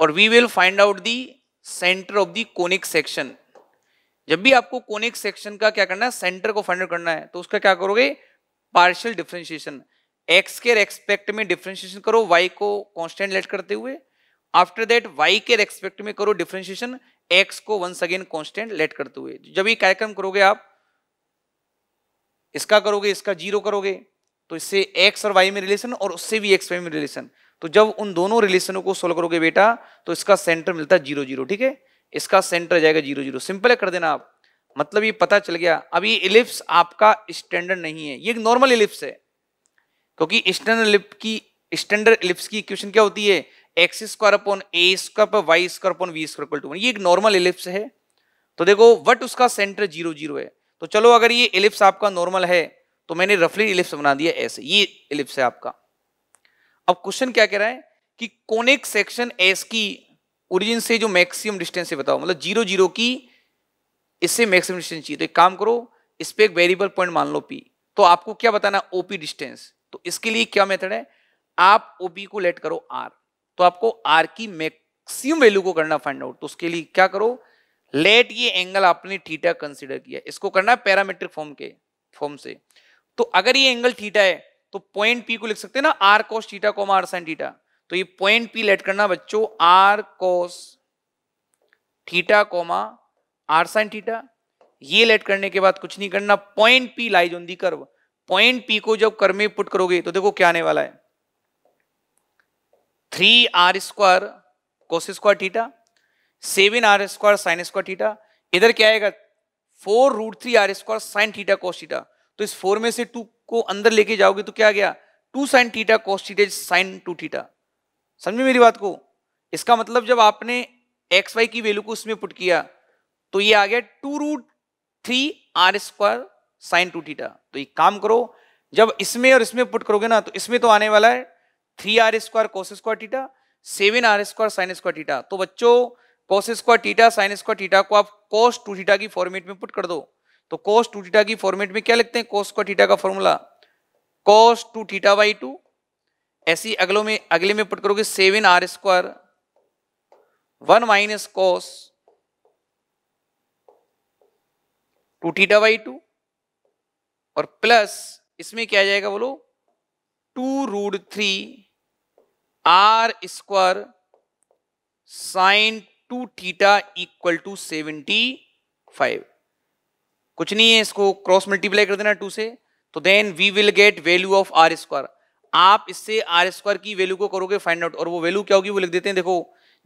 S1: और we will find out the centre of the conic section जब भी आपको कोनिक सेक्शन का क्या करना है सेंटर को फाइंड आउट करना है तो उसका क्या करोगे पार्शियल डिफ्रेंशिएशन एक्स के रेस्पेक्ट में डिफ्रेंशिएशन करो वाई को कॉन्स्टेंट लेट करते हुए आफ्टर दैट वाई के रेस्पेक्ट में करो डिफ्रेंशिएशन एक्स को वंस अगेन कॉन्स्टेंट लेट करते हुए जब ये कार्यक्रम करोगे आप इसका करोगे इसका जीरो करोगे तो इससे एक्स और वाई में रिलेशन और उससे भी एक्स वाई में रिलेशन तो जब उन दोनों रिलेशनों को सोल्व करोगे बेटा तो इसका सेंटर मिलता है जीरो जीरो ठीक है इसका सेंटर जाएगा जीरो जीरो सिंपल है कर देना आप मतलब ये पता चल गया अब ये इलिप्स आपका स्टैंडर्ड नहीं है ये एक नॉर्मल इलिप्स है क्योंकि स्टैंडर्ड लिप की स्टैंडर्ड इलिप्स की इक्वेशन क्या होती है X square upon A square पर Y square upon B square equal to one ये एक नॉर्मल इलिप्स है तो देखो वट उसका सेंटर जीरो जीरो है तो चलो अगर ये इलिप्स आपका नॉर्मल है तो मैंने रफली इलिप्स बना दिया ऐसे ये इलिप्स है आपका अब क्वेश्चन क्या कह रहा है कि कोनिक सेक्शन एस की ओरिजिन से जो मैक्सिमम डिस्टेंस है बताओ मतलब जीरो जीरो की इससे मैक्सिमम डिस्टेंस चाहिए तो एक काम करो इस पर एक वेरिएबल पॉइंट मान लो पी तो आपको क्या बताना ओपी डिस्टेंस तो इसके लिए क्या मेथड है आप ओबी को लेट करो आर तो आपको आर की मैक्सिमम वैल्यू को करना फाइंड आउट तो उसके लिए क्या करो लेट ये एंगल आपने थीटा कंसिडर किया इसको करना है पैरामेट्रिक फॉर्म के फॉर्म से तो अगर ये एंगल थीटा है तो पॉइंट पी को लिख सकते हैं ना आर कोस थीटा को आर साइन थीटा तो ये पॉइंट पी लेट करना बच्चों R cos theta comma R sine theta ये लेट करने के बाद कुछ नहीं करना point P lies on the curve point P को जब कर्म में पुट करोगे तो देखो क्या आने वाला है three R square cos square theta seven R square sine square theta इधर क्या आएगा four root three R square sine theta cos theta तो इस फोर में से टू को अंदर लेके जाओगे तो क्या गया two sine theta cos theta sine two theta समझे मेरी बात को इसका मतलब जब आपने एक्स वाई की वैल्यू को उसमें पुट किया तो ये आ गया two root three R square sine two theta तो एक काम करो जब इसमें और इसमें पुट करोगे ना तो इसमें तो आने वाला है three R square cos square theta seven R square sine square theta तो बच्चों cos square theta sine square theta को आप कोस टू टीटा की फॉर्मेट में पुट कर दो तो कोस टू टीटा की फॉर्मेट में क्या लिखते हैं कोस स्क्वायर टीटा का formula cos two theta by two ऐसी अगलों में अगले में पुट करोगे seven R square one minus cos two theta by two और प्लस इसमें क्या आ जाएगा बोलो two root three R square sine two theta equal to seventy five कुछ नहीं है इसको क्रॉस मल्टीप्लाई कर देना टू से तो then we will get value of R square आप इससे आर स्क्वायर की वैल्यू को करोगे फाइंड आउट और वो वैल्यू क्या होगी वो लिख देते हैं देखो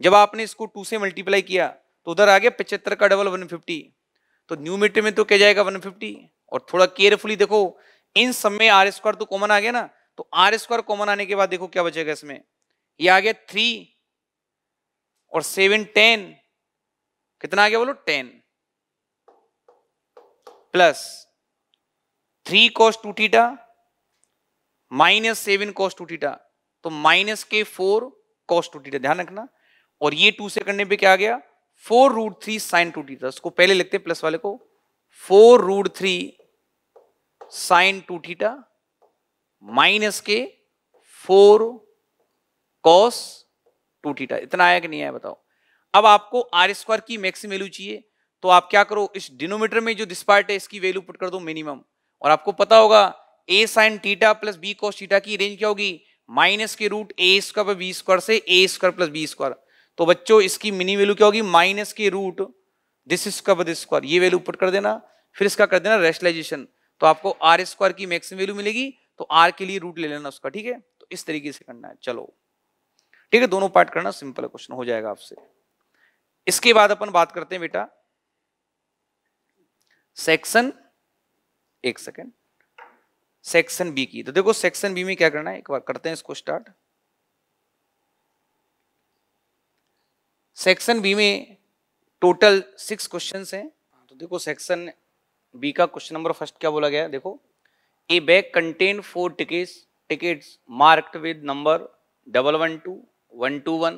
S1: जब आपने इसको टू से मल्टीप्लाई किया तो उधर आ गया पचहत्तर का डबल वन फिफ्टी तो न्यू मीटर में तो क्या जाएगा वन फिफ्टी और थोड़ा केयरफुली देखो इन सब में आर स्क्वायर तो कॉमन आ गया ना तो आर स्क्वायर कॉमन आने के बाद देखो क्या बचेगा इसमें ये आ गया थ्री और सेवन टेन कितना आ गया बोलो ten plus three cos two theta minus seven cos two theta तो माइनस के फोर कॉस टू टीटा ध्यान रखना और ये टू से करने पे क्या आ गया four root three sine two theta उसको पहले लिखते हैं प्लस वाले को four root three sine two theta minus के फोर कॉस टू थीटा इतना आया कि नहीं आया बताओ अब आपको आर स्क्वायर की मैक्सिम वैल्यू चाहिए तो आप क्या करो इस डिनोमीटर में जो डिस्पार्ट है इसकी वैल्यू पुट कर दो मिनिमम और आपको पता होगा A sine theta plus B cos theta की रेंज क्या होगी माइनस के root A square B square से A square plus B square तो बच्चों इसकी मिनी वैल्यू क्या होगी माइनस के root this square this square ये वैल्यू पुट कर देना फिर इसका कर देना रेशलाइजेशन तो आपको आर स्क्वायर की मैक्सिमम वैल्यू मिलेगी तो आर के लिए रूट ले लेना उसका ठीक है तो इस तरीके से करना है चलो ठीक है दोनों पार्ट करना सिंपल क्वेश्चन हो जाएगा आपसे इसके बाद अपन बात करते हैं बेटा सेक्शन एक सेकेंड सेक्शन बी की तो देखो सेक्शन बी में क्या करना है एक बार करते हैं इसको स्टार्ट सेक्शन बी में टोटल सिक्स क्वेश्चन हैं तो देखो सेक्शन बी का क्वेश्चन नंबर फर्स्ट क्या बोला गया देखो A bag contain four tickets tickets marked with number double one two one two one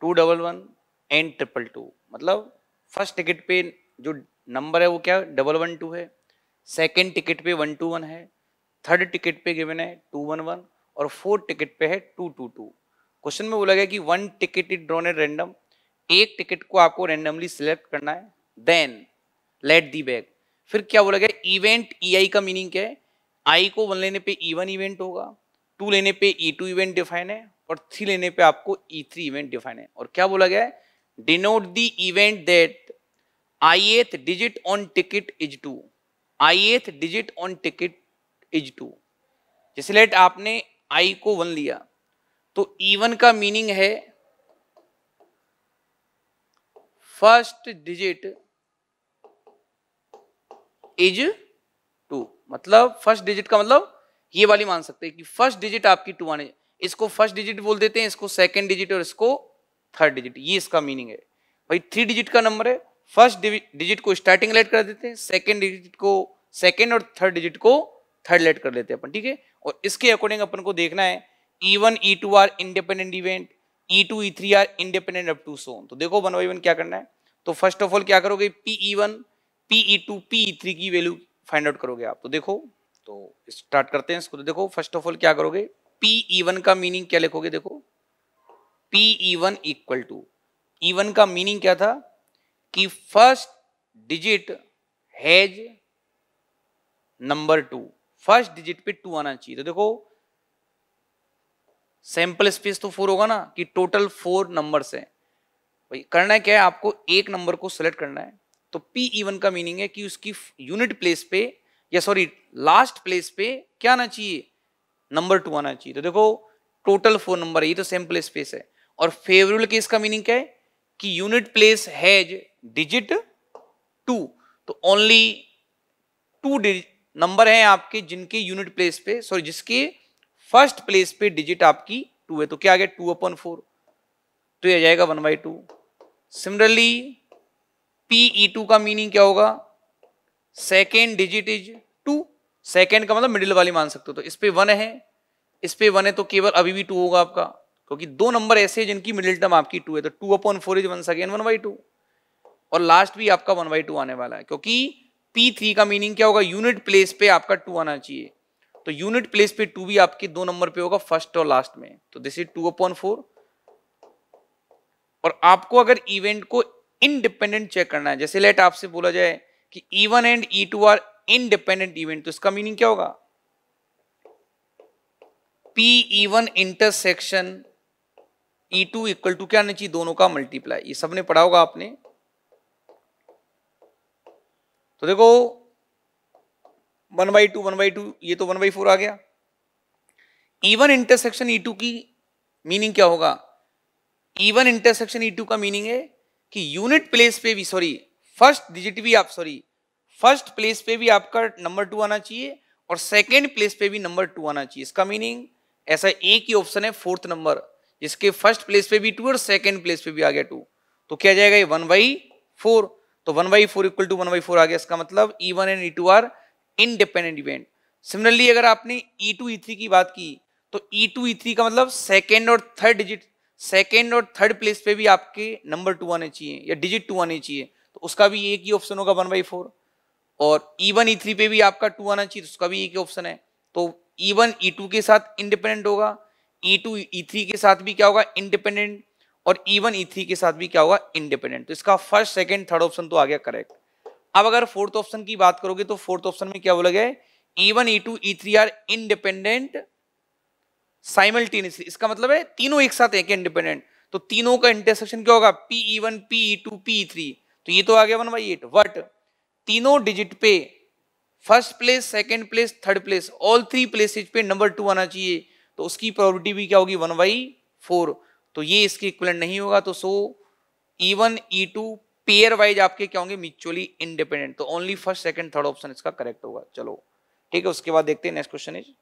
S1: two double one and triple two मतलब फर्स्ट टिकट पे जो नंबर है वो क्या डबल वन टू है सेकेंड टिकट पे वन टू वन है थर्ड टिकट पे गिवन है टू वन वन और फोर्थ टिकट पे है टू टू टू क्वेश्चन में बोला गया कि one ticket it drawn at random एक टिकट को आपको रैंडमली सिलेक्ट करना है देन लेट दी बैग फिर क्या बोला गया इवेंट ई आई का मीनिंग क्या है आई को वन लेने पे ई वन इवेंट होगा टू लेने पे ई टू इवेंट डिफाइन है और थ्री लेने पे आपको ई थ्री इवेंट डिफाइन है और क्या बोला गया denote the event that ith digit on ticket is two ith digit on ticket is two जैसे लेट आपने आई को वन लिया तो ईवन e का मीनिंग है फर्स्ट डिजिट इज टू मतलब फर्स्ट डिजिट का मतलब ये वाली मान सकते हैं कि फर्स्ट डिजिट आपकी टू आने इसको फर्स्ट डिजिट बोल देते हैं इसको सेकंड डिजिट और इसको थर्ड डिजिट ये इसका मीनिंग है भाई थ्री डिजिट का नंबर है फर्स्ट डिजिट को स्टार्टिंग लेट कर देते हैं सेकेंड डिजिट को सेकेंड और थर्ड डिजिट को थर्ड लेट कर लेते हैं अपन ठीक है और इसके अकॉर्डिंग अपन को देखना है E one E two are independent event E two E three are independent up to सोन तो देखो वन बाई वन क्या करना है तो फर्स्ट ऑफ ऑल क्या करोगे P E one P E two P E three की वैल्यू फाइंड आउट करोगे आप तो देखो तो स्टार्ट करते हैं इसको तो देखो फर्स्ट ऑफ ऑल क्या करोगे पीई वन e का मीनिंग क्या लिखोगे देखो P E one equal to E one का मीनिंग क्या था कि first digit has number two first digit पे टू आना चाहिए तो देखो सैंपल स्पेस तो फोर होगा ना कि टोटल फोर नंबर्स हैं भाई करना है क्या है आपको एक नंबर को सिलेक्ट करना है तो पी इवन का मीनिंग है कि उसकी यूनिट प्लेस पे या सॉरी लास्ट प्लेस पे क्या आना चाहिए नंबर टू आना चाहिए तो देखो टोटल फोर नंबर ये तो सैम्पल स्पेस है और फेवरेबल केस का मीनिंग क्या है कि unit place has digit two तो ओनली टू नंबर हैं आपके जिनके यूनिट प्लेस पे सॉरी जिसके फर्स्ट प्लेस पे डिजिट आपकी टू है तो क्या आ गया टू अपॉन फोर तो ये आ जाएगा one by two similarly P E two e का मीनिंग क्या होगा second digit is two second का मतलब मिडिल वाली मान सकते हो तो इस पे वन है इस पे वन है तो केवल अभी भी टू होगा आपका क्योंकि दो नंबर ऐसे हैं जिनकी मिडिल टर्म आपकी टू है तो two upon four is one second one by two और लास्ट भी आपका वन बाई टू आने वाला है क्योंकि पी थ्री का मीनिंग क्या होगा यूनिट प्लेस पे आपका टू आना चाहिए तो यूनिट प्लेस पे टू भी आपके दो नंबर पे होगा फर्स्ट और लास्ट में तो this is two upon four और आपको अगर इवेंट को इनडिपेंडेंट चेक करना है जैसे लेट आपसे बोला जाए कि E one and E two are independent event तो इसका मीनिंग क्या होगा P E one intersection E two equal to क्या आना चाहिए दोनों का मल्टीप्लाई ये सबने पढ़ा होगा आपने तो देखो one by two one by two ये तो वन बाई फोर आ गया E one intersection E two की मीनिंग क्या होगा E one intersection E two का मीनिंग है कि यूनिट प्लेस पे भी सॉरी फर्स्ट डिजिट भी आप सॉरी फर्स्ट प्लेस पे भी आपका नंबर टू आना चाहिए और सेकेंड प्लेस पे भी नंबर टू आना चाहिए इसका मीनिंग ऐसा एक ही ऑप्शन है फोर्थ नंबर जिसके फर्स्ट प्लेस पे भी टू और सेकेंड प्लेस पे भी आ गया टू तो क्या जाएगा ये वन बाई फोर तो one by four equal to one by four आ गया इसका मतलब E one and E two are independent event similarly अगर आपने ई टू ई थ्री की बात की तो ई टू ई थ्री का मतलब सेकेंड और थर्ड डिजिट सेकेंड और थर्ड प्लेस पे भी आपके नंबर टू आने चाहिए या डिजिट टू आने चाहिए तो उसका भी एक ही ऑप्शन होगा वन बाई फोर और E e one E e three पे भी आपका टू आना चाहिए तो उसका भी एक ही ऑप्शन है तो E e one E two के साथ इंडिपेंडेंट होगा ई टू ई थ्री के साथ भी क्या होगा इंडिपेंडेंट और ई वन ई थ्री के साथ भी क्या होगा इंडिपेंडेंट तो इसका फर्स्ट सेकेंड थर्ड ऑप्शन तो आ गया करेक्ट अब अगर फोर्थ ऑप्शन की बात करोगे तो फोर्थ ऑप्शन में क्या बोला गया E one E two E three are independent simultaneously इसका मतलब है तीनों एक साथ एक इंडिपेंडेंट तो तीनों का इंटरसेक्शन क्या होगा P E one P E two P three तो ये तो आ गया वन बाई एट वट तीनों डिजिट पे first place second place third place all three places पे नंबर टू आना चाहिए तो उसकी प्रॉबिलिटी भी क्या होगी वन बाई फोर तो ये इसके इक्वलेंट नहीं होगा तो so E one E two pairwise आपके क्या होंगे म्यूचुअली इंडिपेंडेंट तो only first second third option इसका करेक्ट होगा चलो ठीक है उसके बाद देखते हैं नेक्स्ट क्वेश्चन इज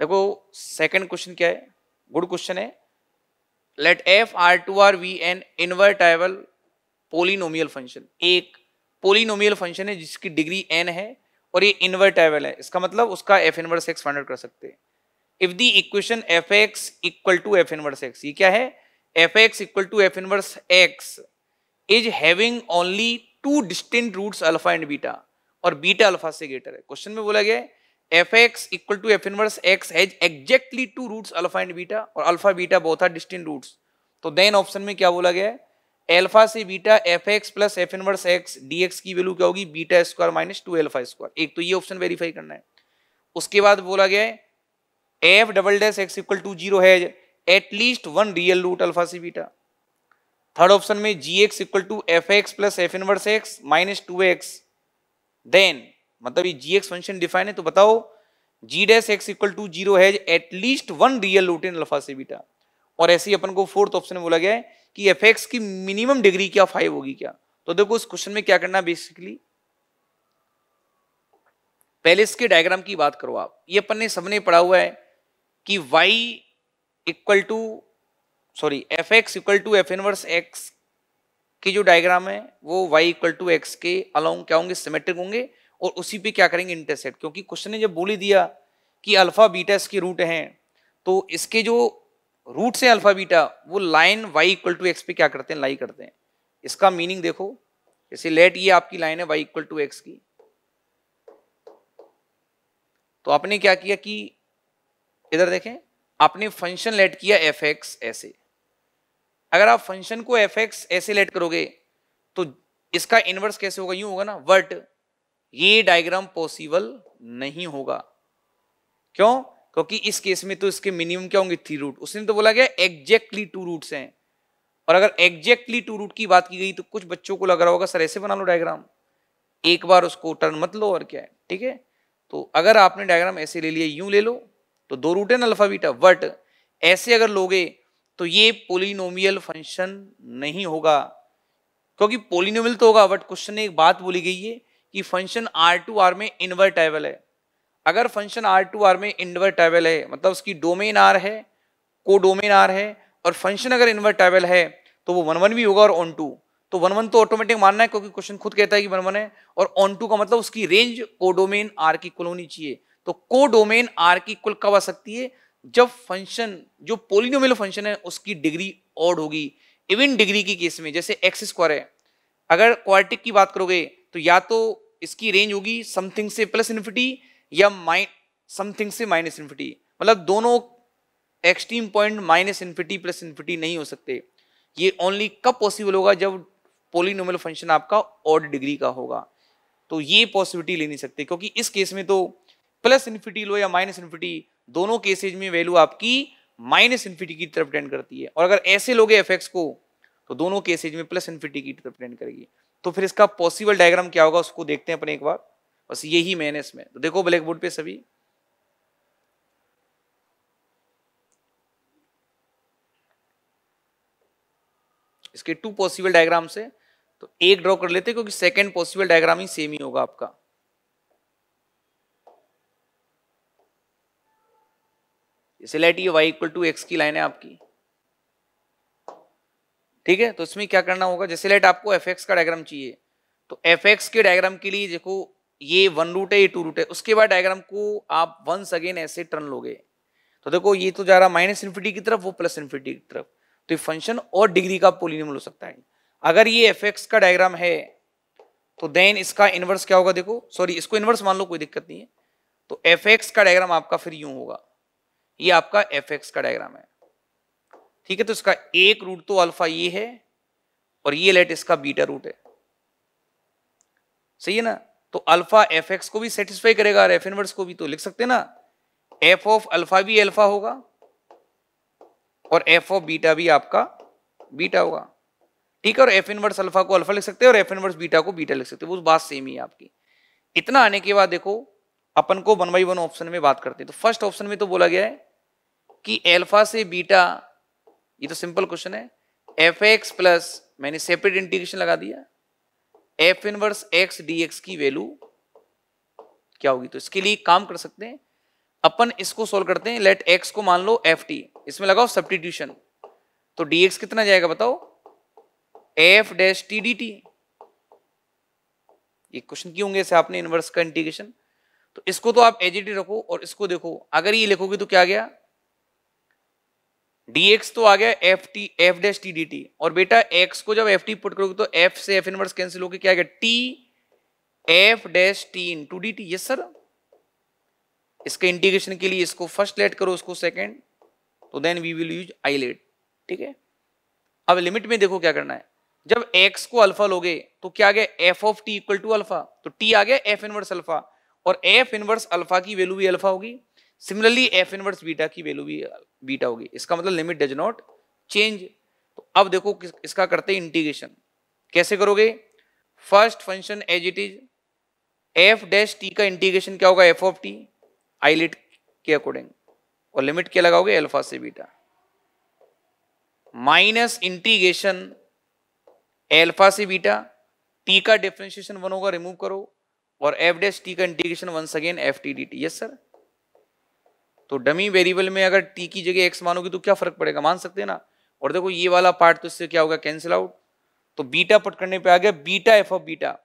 S1: देखो सेकंड क्वेश्चन क्या है गुड क्वेश्चन है let F R to R be an invertible polynomial function एक पोलिनोमियल फंक्शन है जिसकी डिग्री एन है और ये इनवर्टाइबल है इसका मतलब उसका एफ इनवर्स एक्स फाइंड कर सकते हैं if the equation f x equal to f inverse x ये क्या है f x equal to f inverse x is having only two distinct roots alpha and beta और बीटा अल्फा से greater है question में बोला गया है f x equal to f inverse x has exactly two roots alpha and beta और alpha beta both are distinct roots तो then option में क्या बोला गया है एल्फा से beta f x plus f inverse x d x की value क्या होगी beta square minus two alpha square एक तो ये ऑप्शन वेरीफाई करना है उसके बाद बोला गया है f double dash x equal to zero has at least one real root alpha से बीटा थर्ड ऑप्शन में g x equal to f x plus f inverse x minus two x then मतलब ये जी एक्स फंक्शन डिफाइन है तो बताओ g dash x equal to zero has at least one real root in alpha से beta और ऐसे ही अपन को fourth option में बोला गया है कि एफ एक्स की मिनिमम डिग्री क्या फाइव होगी क्या तो देखो इस क्वेश्चन में क्या करना बेसिकली पहले इसके डायग्राम की बात करो आप ये अपन ने सबने पढ़ा हुआ है कि y equal to sorry f x equal to f inverse x की जो डायग्राम है वो वाई इक्वल टू एक्स के अलोंग क्या होंगे सिमेट्रिक होंगे और उसी पे क्या करेंगे इंटरसेट क्योंकि क्वेश्चन ने जब बोल ही दिया कि अल्फ़ा बीटा इसके रूट हैं तो इसके जो रूट से अल्फ़ा बीटा वो line Y equal to x पे क्या करते हैं लाई करते हैं इसका मीनिंग देखो जैसे लेट ये आपकी लाइन है वाई इक्वल टू एक्स की तो आपने क्या किया कि इधर देखें आपने फंक्शन लेट किया एफ एक्स ऐसे अगर आप फंक्शन को एफ एक्स ऐसे लेट करोगे तो इसका इनवर्स कैसे होगा यूं होगा ना वर्ट ये डायग्राम पॉसिबल नहीं होगा क्यों क्योंकि इस केस में तो इसके मिनिमम क्या होंगे थ्री रूट उसने तो बोला गया एग्जैक्टली टू रूट्स हैं और अगर एग्जैक्टली टू रूट की बात की गई तो कुछ बच्चों को लग रहा होगा सर ऐसे बना लो डायग्राम एक बार उसको टर्न मत लो और क्या है ठीक है तो अगर आपने डायग्राम ऐसे ले लिया यूं ले लो तो दो रूट है ना अल्फा बीटा बट ऐसे अगर लोगे तो ये पोलिनोमियल फंक्शन नहीं होगा क्योंकि पोलिनोमियल तो होगा बट क्वेश्चन ने एक बात बोली गई है कि फंक्शन आर टू आर में इन्वर्टेबल है अगर फंक्शन आर टू आर में इन्वर्टेबल है मतलब उसकी डोमेन आर है को डोमेन आर है और फंक्शन अगर इन्वर्टेबल है तो वो वन वन भी होगा और ऑन टू तो वन वन तो ऑटोमेटिक मानना है क्योंकि क्वेश्चन खुद कहता है कि वन वन है और ऑन टू का मतलब उसकी रेंज को डोमेन आर की कुल होनी चाहिए तो को डोमेन आर की कुल कब आ सकती है जब फंक्शन जो पोलिनोमियल फंक्शन है उसकी डिग्री ऑड होगी इवन डिग्री की केस में जैसे एक्स स्क्वायर है अगर क्वार्टिक की बात करोगे तो या तो इसकी रेंज होगी समथिंग से प्लस इन्फिटी या माइन समथिंग से माइनस इन्फिटी मतलब दोनों extreme point minus infinity plus infinity नहीं हो सकते ये ओनली कब पॉसिबल होगा जब पोलिनोमल फंक्शन आपका ऑड डिग्री का होगा तो ये पॉसिबिलिटी ले नहीं सकते क्योंकि इस केस में तो प्लस इन्फिटी लो या माइनस इन्फिटी दोनों केसेज में वैल्यू आपकी माइनस इन्फिटी की तरफ टेंड करती है और अगर ऐसे लोगे एफ को तो दोनों केसेज में प्लस इन्फिटी की तरफ टेंड करेगी तो फिर इसका पॉसिबल डायग्राम क्या होगा उसको देखते हैं अपने एक बार बस यही मैंने इसमें तो देखो ब्लैक बोर्ड पे सभी इसके टू पॉसिबल डायग्राम से तो एक ड्रॉ कर लेते क्योंकि सेकंड पॉसिबल डायग्राम ही सेम ही होगा आपका सिलेटी वाई इक्वल टू एक्स की लाइन है आपकी ठीक है तो इसमें क्या करना होगा जैसे लेट आपको एफ का डायग्राम चाहिए तो एफ के डायग्राम के लिए देखो ये वन रूट है ये टू रूट है उसके बाद डायग्राम को आप वंस अगेन ऐसे टर्न लोगे तो देखो ये तो जा रहा माइनस इन्फिटी की तरफ वो प्लस इन्फिटी की तरफ तो ये फंक्शन और डिग्री का पोलिनियम हो सकता है अगर ये एफ का डायग्राम है तो देन इसका इन्वर्स क्या होगा देखो सॉरी इसको इन्वर्स मान लो कोई दिक्कत नहीं है तो एफ का डायग्राम आपका फिर यूं होगा ये आपका एफ का डायग्राम है ठीक है तो इसका एक रूट तो अल्फा ये है और ये लेट इसका बीटा रूट है सही है ना तो अल्फा एफ एक्स को भी सेटिस्फाई करेगा और एफ इनवर्स को भी तो लिख सकते ना एफ ऑफ अल्फा भी अल्फा होगा और एफ ऑफ बीटा भी आपका बीटा होगा ठीक है और एफ इनवर्स अल्फा को अल्फा लिख सकते हैं और एफ इनवर्स बीटा को बीटा लिख सकते हैं वो बात सेम ही है आपकी इतना आने के बाद देखो अपन को वन बाई वन ऑप्शन में बात करते हैं तो फर्स्ट ऑप्शन में तो बोला गया है कि एल्फा से बीटा ये तो सिंपल क्वेश्चन है एफ एक्स प्लस मैंने सेपरेट इंटीग्रेशन लगा दिया f inverse x d x की वैल्यू क्या होगी तो इसके लिए काम कर सकते हैं अपन इसको सोल्व करते हैं लेट एक्स को मान लो एफ टी इसमें लगाओ सब्टीट्यूशन तो डी एक्स कितना जाएगा बताओ f dash t d t ये क्वेश्चन क्यों होंगे ऐसे आपने इनवर्स का इंटीग्रेशन तो इसको तो आप एजिटी रखो और इसको देखो अगर ये लिखोगे तो क्या गया dx तो आ गया f t f dash t d t और बेटा x को जब एफ टी पुट करोगे तो f से f इनवर्स कैंसिल होकर क्या आ गया t f dash t into d t ये सर इसके इंटीग्रेशन के लिए इसको फर्स्ट लेट करो उसको सेकेंड तो then we will use ILATE ठीक है अब लिमिट में देखो क्या करना है जब x को अल्फा लोगे तो क्या आ गया f of t equal to alpha तो t आ गया f इनवर्स अल्फा और f इनवर्स अल्फा की वैल्यू भी अल्फा होगी सिमिलरली एफ इनवर्स बीटा की वैल्यू भी बीटा होगी इसका मतलब लिमिट डज नॉट चेंज तो अब देखो इसका करते हैं इंटीग्रेशन कैसे करोगे first function as it is f dash t का इंटीग्रेशन क्या होगा एफ ऑफ टी आईलिट के अकॉर्डिंग और लिमिट क्या लगाओगे एल्फा से बीटा माइनस इंटीग्रेशन एल्फा से बीटा टी का डिफ्रेंशिएशन वन होगा रिमूव करो और एफ डैश टी का integration once again f t d t yes sir तो डमी वेरिएबल में अगर टी की जगह एक्स मानोगे तो क्या फर्क पड़ेगा मान सकते हैं ना और देखो ये वाला पार्ट तो इससे क्या होगा कैंसिल आउट तो बीटा पट करने पे आ गया beta f of beta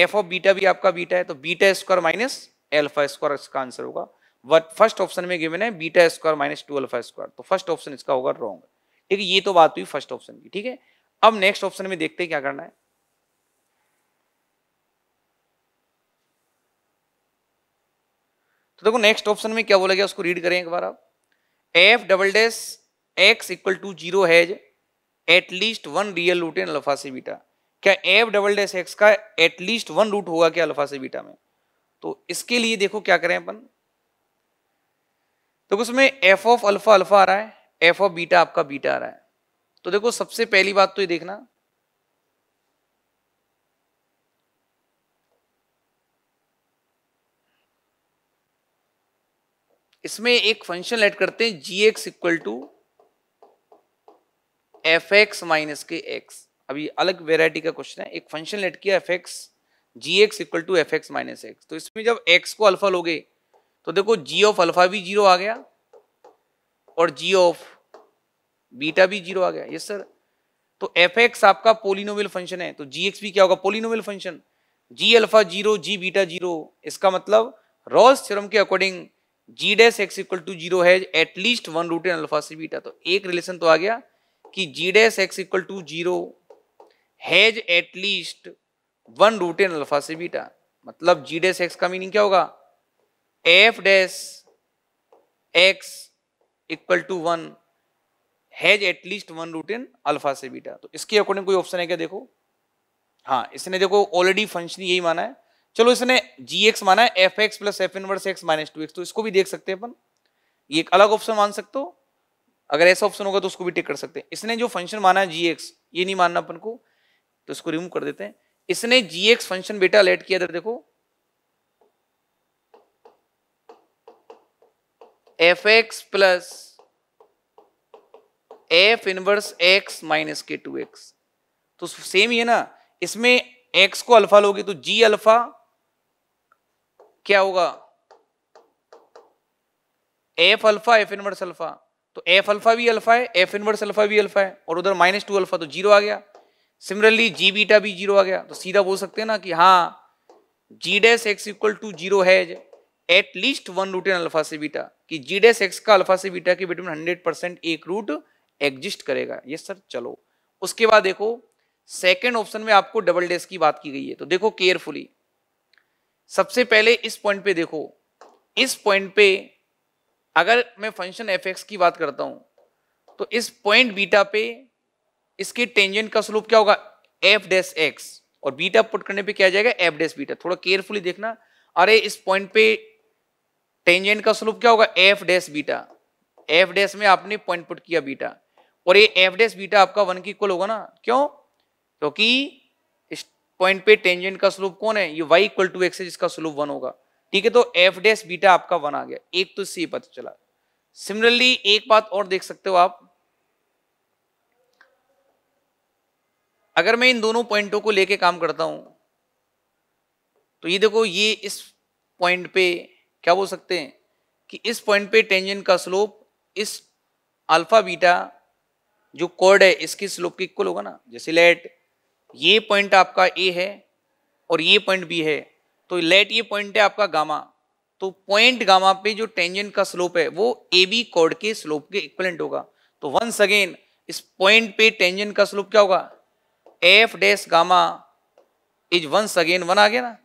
S1: f of beta भी आपका बीटा है तो beta square minus alpha square इसका आंसर होगा वट फर्स्ट ऑप्शन में गिवन है beta square minus two alpha square तो फर्स्ट ऑप्शन इसका होगा रॉन्ग ठीक है ये तो बात हुई फर्स्ट ऑप्शन की ठीक है अब नेक्स्ट ऑप्शन में देखते हैं क्या करना है तो देखो नेक्स्ट ऑप्शन में क्या बोला गया उसको रीड करें एक बार आप f double dash x equal to zero has at least one real root in alpha से बीटा क्या एफ डबल डेस एक्स का एटलीस्ट वन रूट होगा क्या अल्फा से बीटा में तो इसके लिए देखो क्या करें अपन तो उसमें एफ ऑफ अल्फा अल्फा आ रहा है एफ ऑफ बीटा आपका बीटा आ रहा है तो देखो सबसे पहली बात तो ये देखना इसमें एक फंक्शन ऐड करते हैं g x equal to f x minus के एक्स अभी अलग वेराइटी का क्वेश्चन है एक फंक्शन ऐड किया f x g x equal to f x minus x तो इसमें जब एक्स को अल्फा लोगे तो देखो जी ऑफ अल्फा भी जीरो आ गया और जी ऑफ बीटा भी जीरो आ गया यस सर तो एफ एक्स आपका पोलिनोमियल फंक्शन है तो जी एक्स भी क्या होगा polynomial function g alpha zero g beta zero इसका मतलब रॉस थ्योरम के according g dash x equal to zero है at least one root in alpha से बीटा तो एक रिलेशन तो आ गया कि g dash x equal to zero has at least one root in alpha से बीटा मतलब जी डैश एक्स का मीनिंग क्या होगा f dash x equal to one has at least one root in alpha से बीटा तो इसके अकॉर्डिंग कोई option है क्या देखो हाँ इसने देखो ऑलरेडी फंक्शन यही माना है चलो इसने जी एक्स माना है f x plus f inverse x minus two x तो इसको भी देख सकते हैं अपन ये एक अलग ऑप्शन मान सकते हो अगर ऐसा ऑप्शन होगा तो उसको भी टिक कर सकते हैं इसने जो फंक्शन माना है जी एक्स ये नहीं मानना अपन को तो इसको रिमूव कर देते हैं इसने जी एक्स फंक्शन बेटा लेट किया इधर देखो f x plus f inverse x minus के टू एक्स तो सेम ही है ना इसमें एक्स को अल्फा लोगे तो जी अल्फा क्या होगा f alpha f inverse alpha तो एफ अल्फा भी अल्फा है एफ इनवर्स अल्फा भी अल्फा है और उधर माइनस टू अल्फा तो जीरो आ गया सिमिलरली जी बीटा भी जीरो आ गया तो सीधा बोल सकते हैं ना कि हाँ g dash x equal to zero है at least one root in alpha से बीटा कि जी डैश एक्स का अल्फा से बीटा के बिटवीन हंड्रेड परसेंट एक रूट एग्जिस्ट करेगा ये सर चलो उसके बाद देखो सेकेंड ऑप्शन में आपको डबल डैश की बात की गई है तो देखो केयरफुली सबसे पहले इस पॉइंट पे देखो इस पॉइंट पे अगर मैं फंक्शन एफ एक्स की बात करता हूं तो इस पॉइंट बीटा पे इसके टेंजेंट का स्लोप क्या होगा एफ डेस एक्स और बीटा पुट करने पे क्या जाएगा एफ डेस बीटा थोड़ा केयरफुली देखना अरे इस पॉइंट पे टेंजेंट का स्लोप क्या होगा f dash beta f dash में आपने पॉइंट पुट किया बीटा और ये एफ डेस बीटा आपका वन की इक्वल होगा ना क्यों क्योंकि तो पॉइंट पे टेंजेंट का स्लोप कौन है ये वाई इक्वल टू एक्स है जिसका स्लोप वन होगा ठीक है तो एफ डेस बीटा आपका वन आ गया एक तो इससे पता चला सिमिलरली एक बात और देख सकते हो आप अगर मैं इन दोनों पॉइंटों को लेके काम करता हूं तो ये देखो ये इस पॉइंट पे क्या बोल सकते हैं कि इस पॉइंट पे टेंजेंट का स्लोप इस अल्फा बीटा जो कॉर्ड है इसकी स्लोप के इक्वल होगा ना जैसे लेट ये पॉइंट आपका ए है और ये पॉइंट बी है तो लेट ये पॉइंट है आपका गामा तो पॉइंट गामा पे जो टेंजेंट का स्लोप है वो ए बी कॉर्ड के स्लोप के इक्वलेंट होगा तो वंस अगेन इस पॉइंट पे टेंजेंट का स्लोप क्या होगा f dash gamma is once again one आ गया ना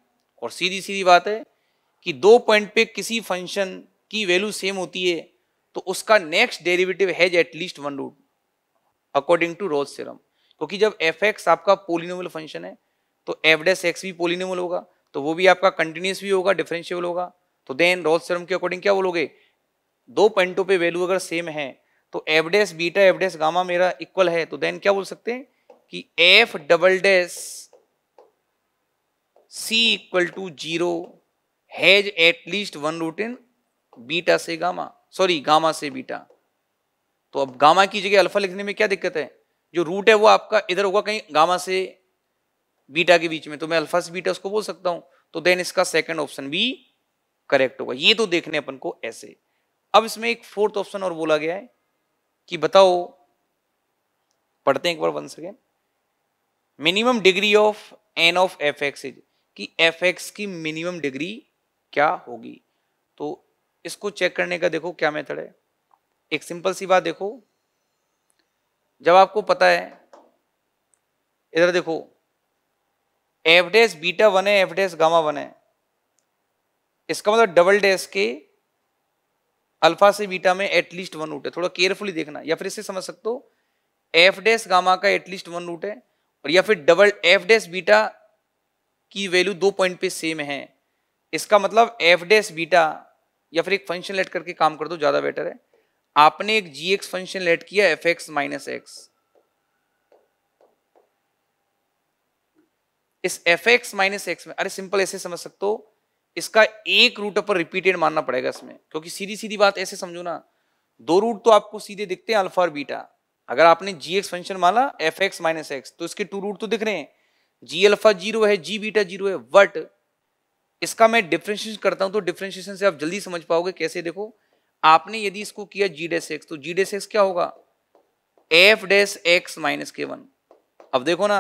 S1: और सीधी सीधी बात है कि दो पॉइंट पे किसी फंक्शन की वैल्यू सेम होती है तो उसका next derivative has at least one root according to Rolle's theorem क्योंकि जब एफ एक्स आपका पोलिनोमल फंक्शन है तो एवडेस एक्स भी पोलिनोमल होगा तो वो भी आपका कंटिन्यूस भी होगा डिफरेंशियबल होगा तो देन रोल सरम के अकॉर्डिंग क्या बोलोगे दो पॉइंटों पे वैल्यू अगर सेम है तो एवडेस बीटा एवडेस गामा मेरा इक्वल है तो देन क्या बोल सकते हैं कि f double dash c equal to zero has at least one root in beta से गामा सॉरी गामा से बीटा तो अब गामा की जगह अल्फा लिखने में क्या दिक्कत है जो रूट है वो आपका इधर होगा कहीं गामा से बीटा के बीच में तो मैं अल्फा से बीटा उसको बोल सकता हूं तो देन इसका सेकंड ऑप्शन भी करेक्ट होगा ये तो देखने अपन को ऐसे अब इसमें एक फोर्थ ऑप्शन और बोला गया है कि बताओ पढ़ते हैं एक बार one second minimum degree of n of f x is कि एफ एक्स की मिनिमम डिग्री क्या होगी तो इसको चेक करने का देखो क्या मेथड है एक सिंपल सी बात देखो जब आपको पता है इधर देखो एफ डेस बीटा वन है एफ डेस गामा वन है इसका मतलब डबल डेस के अल्फा से बीटा में एटलीस्ट वन रूट है थोड़ा केयरफुली देखना या फिर इसे समझ सकते हो एफ डेस गामा का एटलीस्ट वन रूट है और या फिर डबल एफ डेस बीटा की वैल्यू दो पॉइंट पे सेम है इसका मतलब एफ डेस बीटा या फिर एक फंक्शन लेट करके काम कर दो ज़्यादा बेटर है आपने एक जी एक्स फंक्शन लेट किया एफ एक्स माइनस एक्स इस एफ एक्स माइनस एक्स में अरे सिंपल ऐसे समझ सकते हो इसका एक रूट पर रिपीटेड मानना पड़ेगा इसमें क्योंकि सीधी सीधी बात ऐसे समझो ना दो रूट तो आपको सीधे दिखते हैं अल्फा और बीटा अगर आपने जी एक्स फंक्शन माना एफ एक्स माइनस एक्स तो इसके टू रूट तो दिख रहे हैं जी अल्फा जीरो है जी बीटा जीरो है बट इसका मैं डिफ्रेंशिएशन करता हूं तो डिफ्रेंशिएशन से आप जल्दी समझ पाओगे कैसे देखो आपने यदि इसको किया जी डेस एक्स तो जी डेस एक्स क्या होगा एफ डेस एक्स माइनस के वन अब देखो ना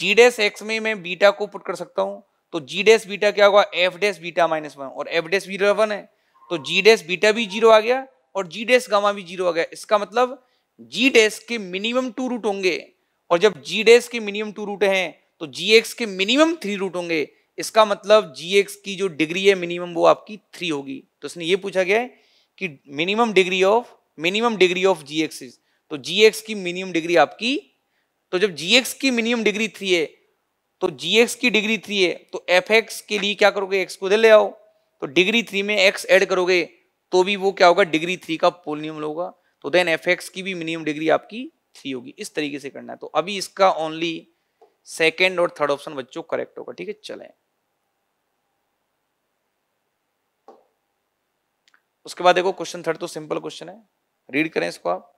S1: जी डेस एक्स में मैं बीटा को पुट कर सकता हूं तो जी डेस बीटा क्या होगा f dash beta minus one और एफ डेस बीटा वन है तो जी डेस बीटा भी जीरो आ गया और जी डेस गामा भी जीरो आ गया इसका मतलब जी डेस के मिनिमम टू रूट होंगे और जब जी डेस के मिनिमम टू रूट हैं तो जी एक्स के मिनिमम थ्री रूट होंगे इसका मतलब जी एक्स की जो डिग्री है मिनिमम वो आपकी थ्री होगी तो इसने ये पूछा गया है कि minimum degree of minimum degree of g x तो जी एक्स की मिनिमम डिग्री आपकी तो जब जी एक्स की मिनिमम डिग्री थ्री है तो जी एक्स की डिग्री थ्री है तो एफ एक्स के लिए क्या करोगे एक्स को दे ले आओ तो डिग्री थ्री में एक्स एड करोगे तो भी वो क्या होगा डिग्री थ्री का पोलियम होगा तो देन एफ एक्स की भी मिनिमम डिग्री आपकी थ्री होगी इस तरीके से करना है तो अभी इसका ओनली सेकेंड और थर्ड ऑप्शन बच्चों करेक्ट होगा ठीक है चले उसके बाद देखो क्वेश्चन थर्ड तो सिंपल क्वेश्चन है रीड करें इसको आप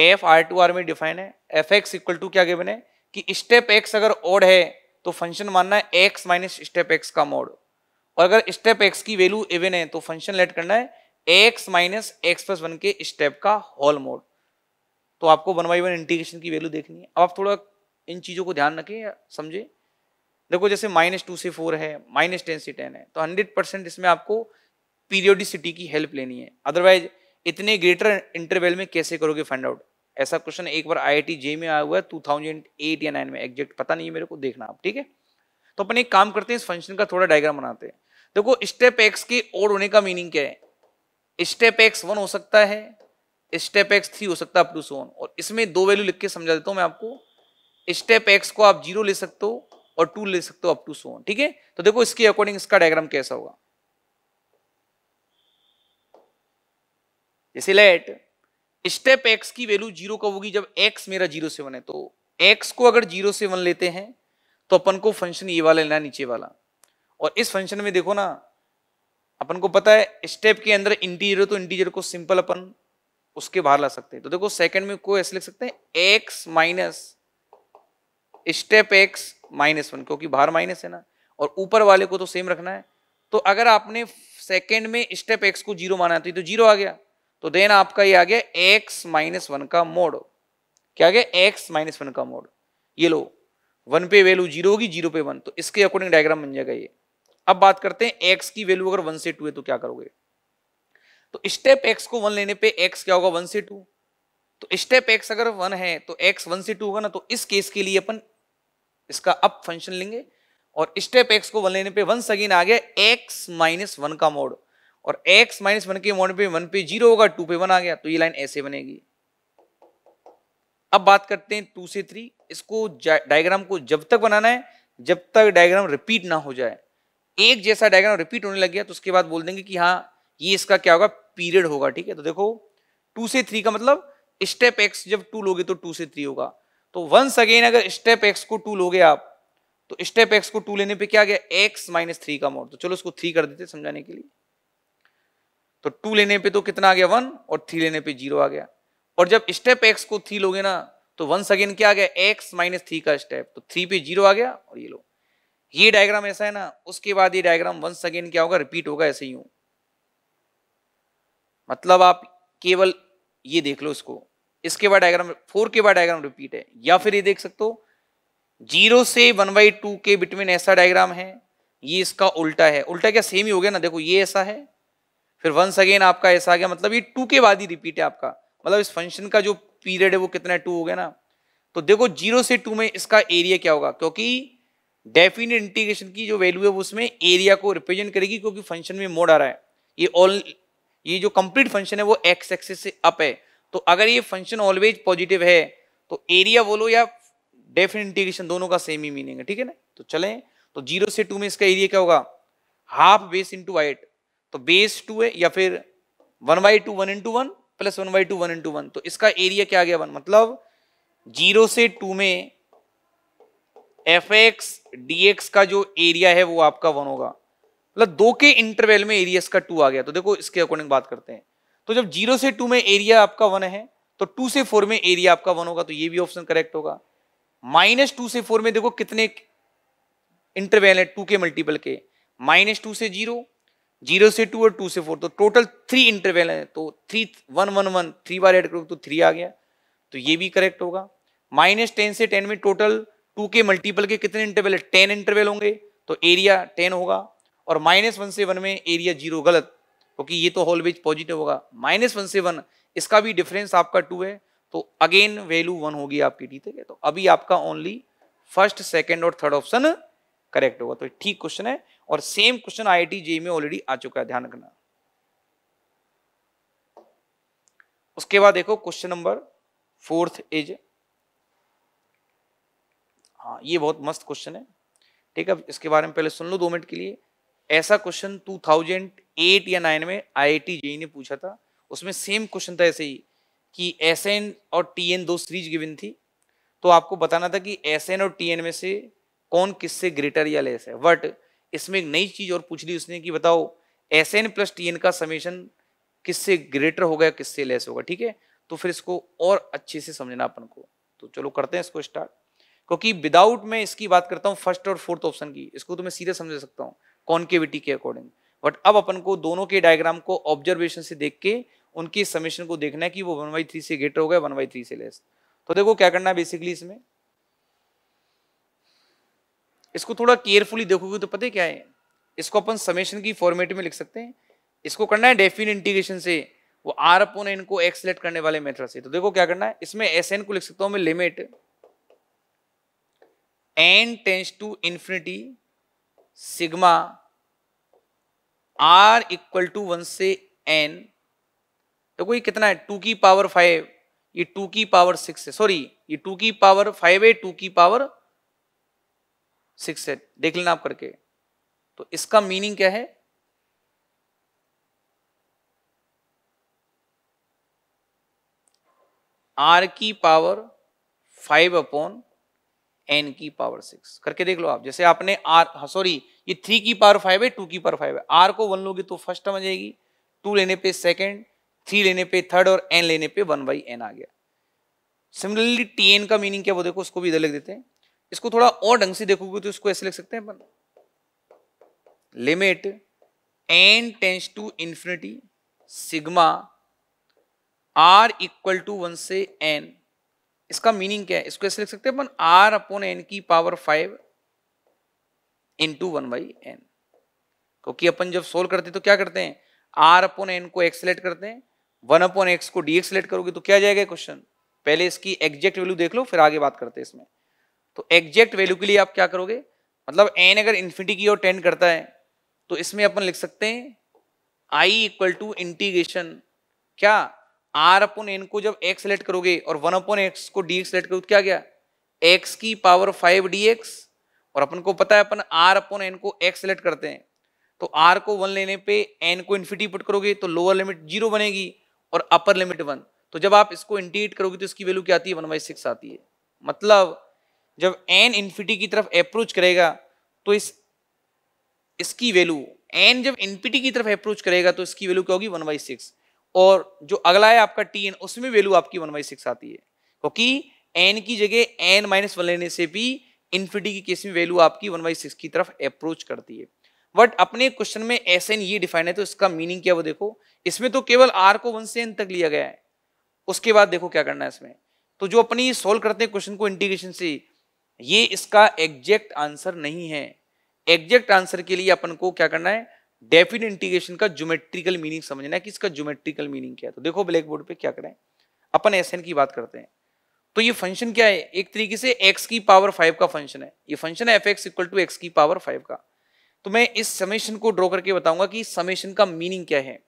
S1: एफ आर टू आर में डिफाइन है एफ एक्स इक्वल टू क्या गिवन है कि स्टेप एक्स अगर ओड है तो फंक्शन मानना है एक्स माइनस स्टेप एक्स का मोड और अगर स्टेप एक्स की वैल्यू इवन है तो फंक्शन लेट करना है x minus x plus one के स्टेप का होल मोड तो आपको वन बाई वन इंटीग्रेशन की वैल्यू देखनी है अब आप थोड़ा इन चीज़ों को ध्यान रखें समझे देखो जैसे माइनस टू से फोर है माइनस टेन से टेन है तो हंड्रेड परसेंट इसमें आपको पीरियोडिसिटी की हेल्प लेनी है अदरवाइज इतने ग्रेटर इंटरवल में कैसे करोगे फाइंड आउट ऐसा क्वेश्चन एक बार आई आई में आया हुआ है टू थाउजेंड एट या नाइन में एग्जैक्ट पता नहीं है मेरे को देखना आप ठीक है तो अपन एक काम करते हैं इस फंक्शन का थोड़ा डायग्राम बनाते हैं देखो स्टेप एक्स के और होने का मीनिंग क्या है स्टेप एक्स वन हो सकता है स्टेप एक्स थ्री हो सकता है प्लस वन और इसमें दो वैल्यू लिख के समझा देता हूँ मैं आपको स्टेप एक्स को आप जीरो ले सकते हो और टू ले सकते हो अप टू सोन ठीक है तो देखो इसके अकॉर्डिंग इसका डायग्राम कैसा होगा जैसे लेट स्टेप एक्स की वैल्यू जीरो कब होगी जब एक्स मेरा जीरो सेवन है तो एक्स को अगर जीरो से वन लेते हैं तो अपन को फंक्शन ये वाला लेना नीचे वाला और इस फंक्शन में देखो ना अपन को पता है स्टेप के अंदर इंटीजर तो इंटीजर को सिंपल अपन उसके बाहर ला सकते हैं तो देखो सेकंड में को ऐसे लिख सकते हैं x minus step x minus one क्योंकि बाहर माइनस है ना और ऊपर वाले को तो सेम रखना है तो अगर आपने सेकेंड में स्टेप एक्स को जीरो माना है तो जीरो तो आ गया तो देन आपका ये आ गया एक्स माइनस वन का मोड क्या गया एक्स माइनस वन का मोड ये लो वन पे वैल्यू जीरो होगी जीरो पे वन तो इसके अकॉर्डिंग डायग्राम बन जाएगा ये अब बात करते हैं एक्स की वैल्यू अगर वन से टू है तो क्या करोगे तो स्टेप एक्स को वन लेने पे एक्स क्या होगा वन से टू तो स्टेप एक्स अगर वन है तो एक्स वन से टू होगा ना तो इस केस के लिए अपन इसका अप फंक्शन लेंगे और स्टेप एक्स को वन लेने पे वन सगीन आ गया एक्स माइनस वन का मोड और x माइनस वन के मोड पे वन पे जीरो होगा टू पे वन आ गया तो ये लाइन ऐसे बनेगी अब बात करते हैं टू से थ्री इसको डायग्राम को जब तक बनाना है जब तक डायग्राम रिपीट ना हो जाए एक जैसा डायग्राम रिपीट होने लग गया तो उसके बाद बोल देंगे कि हाँ ये इसका क्या होगा पीरियड होगा ठीक है तो देखो टू से थ्री का मतलब स्टेप एक्स जब टू लोगे तो टू से थ्री होगा तो वंस अगेन अगर स्टेप एक्स को टू लोगे आप तो स्टेप एक्स को टू लेने पे क्या गया एक्स माइनस थ्री का मोड तो चलो उसको थ्री कर देते समझाने के लिए तो टू लेने पे तो कितना आ गया वन और थ्री लेने पे जीरो आ गया और जब स्टेप एक्स को थ्री लोगे ना तो वन सेकेंड क्या आ गया एक्स माइनस थ्री का स्टेप तो थ्री पे जीरो आ गया और ये लो ये डायग्राम ऐसा है ना उसके बाद ये डायग्राम वन सेकेंड क्या होगा रिपीट होगा ऐसे ही हूं मतलब आप केवल ये देख लो इसको इसके बाद डायग्राम फोर के बाद डायग्राम रिपीट है या फिर ये देख सकते हो जीरो से वन बाई टू के बिटवीन ऐसा डायग्राम है ये इसका उल्टा है उल्टा क्या सेम ही हो गया ना देखो ये ऐसा है फिर वंस अगेन आपका ऐसा आ गया मतलब ये टू के बाद ही रिपीट है आपका मतलब इस फंक्शन का जो पीरियड है वो कितना टू हो गया ना तो देखो जीरो से टू में इसका एरिया क्या होगा क्योंकि डेफिनेट इंटीग्रेशन की जो वैल्यू है वो उसमें एरिया को रिप्रेजेंट करेगी क्योंकि फंक्शन में मोड आ रहा है ये ऑल ये जो कंप्लीट फंक्शन है वो एक्स एक्सेस से अप है तो अगर ये फंक्शन ऑलवेज पॉजिटिव है तो एरिया बोलो या डेफिनेट इंटीग्रेशन दोनों का सेम ही मीनिंग है ठीक है ना तो चलें तो जीरो से टू में इसका एरिया क्या होगा हाफ बेस इंटू वाइट तो बेस टू है या फिर one by two one into one plus one by two one into one तो इसका एरिया क्या आ गया वन मतलब जीरो से टू में एफ एक्स डी एक्स का जो एरिया है वो आपका वन होगा मतलब दो के इंटरवेल में एरिया इसका टू आ गया तो देखो इसके अकॉर्डिंग बात करते हैं तो जब जीरो से टू में एरिया आपका वन है तो टू से फोर में एरिया आपका वन होगा तो ये भी ऑप्शन करेक्ट होगा माइनस टू से फोर में देखो कितने इंटरवेल है टू के मल्टीपल के माइनस टू से जीरो जीरो से टू और टू से फोर तो टोटल थ्री इंटरवेल है तो three one one one three बार एड करो तो थ्री आ गया तो ये भी करेक्ट होगा माइनस टेन से टेन में टोटल टू के मल्टीपल के कितने इंटरवेल है टेन इंटरवेल होंगे तो एरिया टेन होगा और माइनस वन से वन में एरिया जीरो गलत क्योंकि तो ये तो हॉलवेज पॉजिटिव होगा माइनस वन से वन इसका भी डिफरेंस आपका टू है तो अगेन वैल्यू वन होगी आपकी ठीक है तो अभी आपका ओनली फर्स्ट सेकेंड और थर्ड ऑप्शन करेक्ट होगा तो ठीक क्वेश्चन है और सेम क्वेश्चन आई आई में ऑलरेडी आ चुका है ध्यान रखना उसके बाद देखो क्वेश्चन नंबर फोर्थ इज हाँ ये बहुत मस्त क्वेश्चन है ठीक है इसके बारे में पहले सुन लो दो मिनट के लिए ऐसा क्वेश्चन 2008 या 9 में आई आईआईटी ने पूछा था उसमें सेम क्वेश्चन था ऐसे ही कि एस और टी दो सीरीज गिवन थी तो आपको बताना था कि एस और टी में से कौन किससे ग्रेटर या लेस है वट इसमें एक नई चीज़ और पूछ ली उसने कि बताओ s N plus T N का समेशन किससे ग्रेटर होगा किससे लेस होगा ठीक है तो फिर इसको और अच्छे से समझना अपन को तो चलो करते हैं इसको स्टार्ट क्योंकि विदाउट मैं इसकी बात करता हूँ फर्स्ट और फोर्थ ऑप्शन की इसको तो मैं सीधे समझ सकता हूँ कॉन्केविटी के अकॉर्डिंग बट अब अपन को दोनों के डायग्राम को ऑब्जर्वेशन से देख के उनके समेशन को देखना है कि वो वन बाई थ्री से ग्रेटर होगा वन बाई थ्री से लेस तो देखो क्या करना है बेसिकली इसमें इसको थोड़ा केयरफुली देखोगे तो पता क्या है इसको अपन समेशन की फॉर्मेट में लिख सकते हैं इसको करना है डेफिन इंटीग्रेशन से वो आर अपोन एन को एक्सलेट करने वाले मेथड से तो देखो क्या करना है इसमें एस एन को लिख सकता हूं मैं limit n tends to infinity sigma r equal to one से एन देखो ये कितना है टू की पावर फाइव ये टू की पावर सिक्स है सॉरी ये टू की पावर फाइव है टू की पावर सिक्स सेट देख लेना आप करके तो इसका मीनिंग क्या है आर की पावर फाइव अपॉन एन की पावर सिक्स करके देख लो आप जैसे आपने आर हाँ, सॉरी ये थ्री की पावर फाइव है टू की पावर फाइव है आर को वन लोगे तो फर्स्ट टर्म आ जाएगी टू लेने पे सेकंड थ्री लेने पे थर्ड और एन लेने पे वन बाई एन आ गया सिमिलरली टी एन का मीनिंग क्या वो देखो उसको भी इधर लिख देते हैं इसको थोड़ा और ढंग से देखोगे तो इसको ऐसे लिख सकते हैं अपन limit n tends to infinity sigma r equal to one से एन इसका मीनिंग क्या है इसको ऐसे लिख सकते हैं अपन आर अपॉन एन की power five into one by n क्योंकि अपन जब सोल्व करते हैं तो क्या करते हैं आर अपॉन एन को एक्सलेट करते हैं वन अपॉन एक्स को डी एक्सलेट करोगे तो क्या जाएगा क्वेश्चन पहले इसकी एग्जैक्ट वैल्यू देख लो फिर आगे बात करते हैं इसमें तो एग्जैक्ट वैल्यू के लिए आप क्या करोगे मतलब एन अगर इन्फिनिटी की ओर टेंड करता है तो इसमें अपन लिख सकते हैं आई इक्वल टू इंटीग्रेशन क्या आर अपन एन को जब एक्स सेलेक्ट करोगे और वन अपन एक्स को डी एक्स सेलेक्ट करोगे तो क्या गया एक्स की पावर फाइव डी एक्स और अपन को पता है अपन आर अपन एन को एक्स सेलेक्ट करते हैं तो आर को वन लेने पे एन को इन्फिनिटी पुट करोगे तो लोअर लिमिट जीरो बनेगी और अपर लिमिट वन तो जब आप इसको इंटीग्रेट करोगे तो इसकी वैल्यू क्या आती है वन बाई सिक्स आती है मतलब जब एन इन्फिटी की तरफ अप्रोच करेगा तो इस इसकी वैल्यू एन जब इन्फिटी की तरफ अप्रोच करेगा तो इसकी वैल्यू क्या होगी वन बाई सिक्स और जो अगला है आपका टी एन उसमें वैल्यू आपकी वन बाई सिक्स आती है क्योंकि एन की जगह एन माइनस वन लेने से भी इन्फिटी की केस में वैल्यू आपकी वन बाई सिक्स की तरफ अप्रोच करती है बट अपने क्वेश्चन में एस एन ये डिफाइन है तो इसका मीनिंग क्या वो देखो इसमें तो केवल आर को वन से एन तक लिया गया है उसके बाद देखो क्या करना है इसमें तो जो अपनी सोल्व करते हैं क्वेश्चन को इंटीग्रेशन से ये इसका एग्जैक्ट आंसर नहीं है एग्जैक्ट आंसर के लिए अपन को क्या करना है डेफिन इंटीग्रेशन का ज्योमेट्रिकल मीनिंग समझना है कि इसका ज्योमेट्रिकल मीनिंग क्या है तो देखो ब्लैक बोर्ड पर क्या करें अपन एस की बात करते हैं तो ये फंक्शन क्या है एक तरीके से एक्स की पावर फाइव का फंक्शन है ये फंक्शन है f x equal to x की पावर फाइव का तो मैं इस समेशन को ड्रॉ करके बताऊंगा कि समेशन का मीनिंग क्या है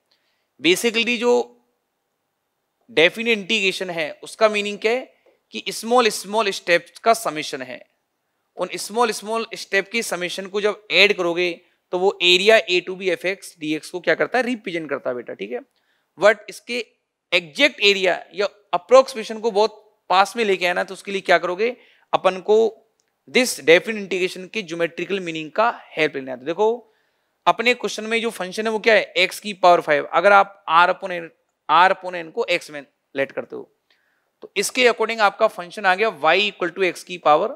S1: बेसिकली जो डेफिनेट इंटीग्रेशन है उसका मीनिंग क्या है कि स्मॉल स्मॉल स्टेप का समीशन है उन स्मॉल स्मॉल स्टेप की समीशन को जब ऐड करोगे तो वो area a to b f x d x को क्या करता है रिप्रेजेंट करता है बेटा ठीक है बट इसके एग्जैक्ट एरिया या अप्रोक्सिमेशन को बहुत पास में लेके आना तो उसके लिए क्या करोगे अपन को दिस डेफिन इंटीग्रेशन के ज्योमेट्रिकल मीनिंग का हेल्प लेना है तो देखो अपने क्वेश्चन में जो फंक्शन है वो क्या है एक्स की पावर फाइव अगर आप r upon r upon n को एक्स में लेट करते हो तो इसके अकॉर्डिंग आपका फंक्शन आ गया वाई इक्वल टू एक्स की पावर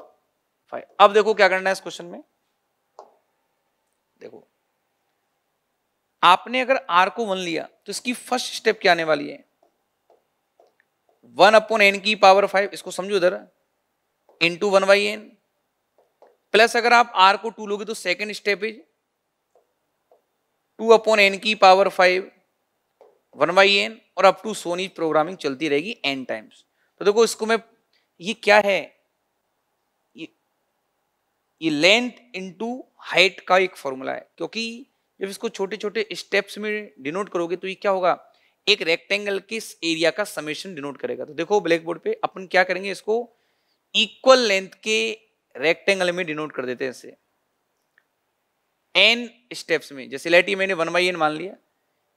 S1: फाइव अब देखो क्या करना है इस क्वेश्चन में देखो आपने अगर आर को वन लिया तो इसकी फर्स्ट स्टेप क्या आने वाली है वन अपॉन एन की पावर फाइव इसको समझो इधर into one by n plus अगर आप आर को टू लोगे तो second step is two upon n की power five one by n और अप टू सोनी प्रोग्रामिंग चलती रहेगी एन टाइम्स तो देखो इसको मैं ये क्या है ये लेंथ इनटू हाइट का एक फॉर्मूला है क्योंकि जब इसको छोटे छोटे स्टेप्स में डिनोट करोगे तो ये क्या होगा एक रेक्टेंगल के एरिया का समेशन डिनोट करेगा तो देखो ब्लैक बोर्ड पे अपन क्या करेंगे इसको इक्वल लेंथ के रेक्टेंगल में डिनोट कर देते हैं इसे एन स्टेप्स में जैसे लेट ये मैंने वन बाई एन मान लिया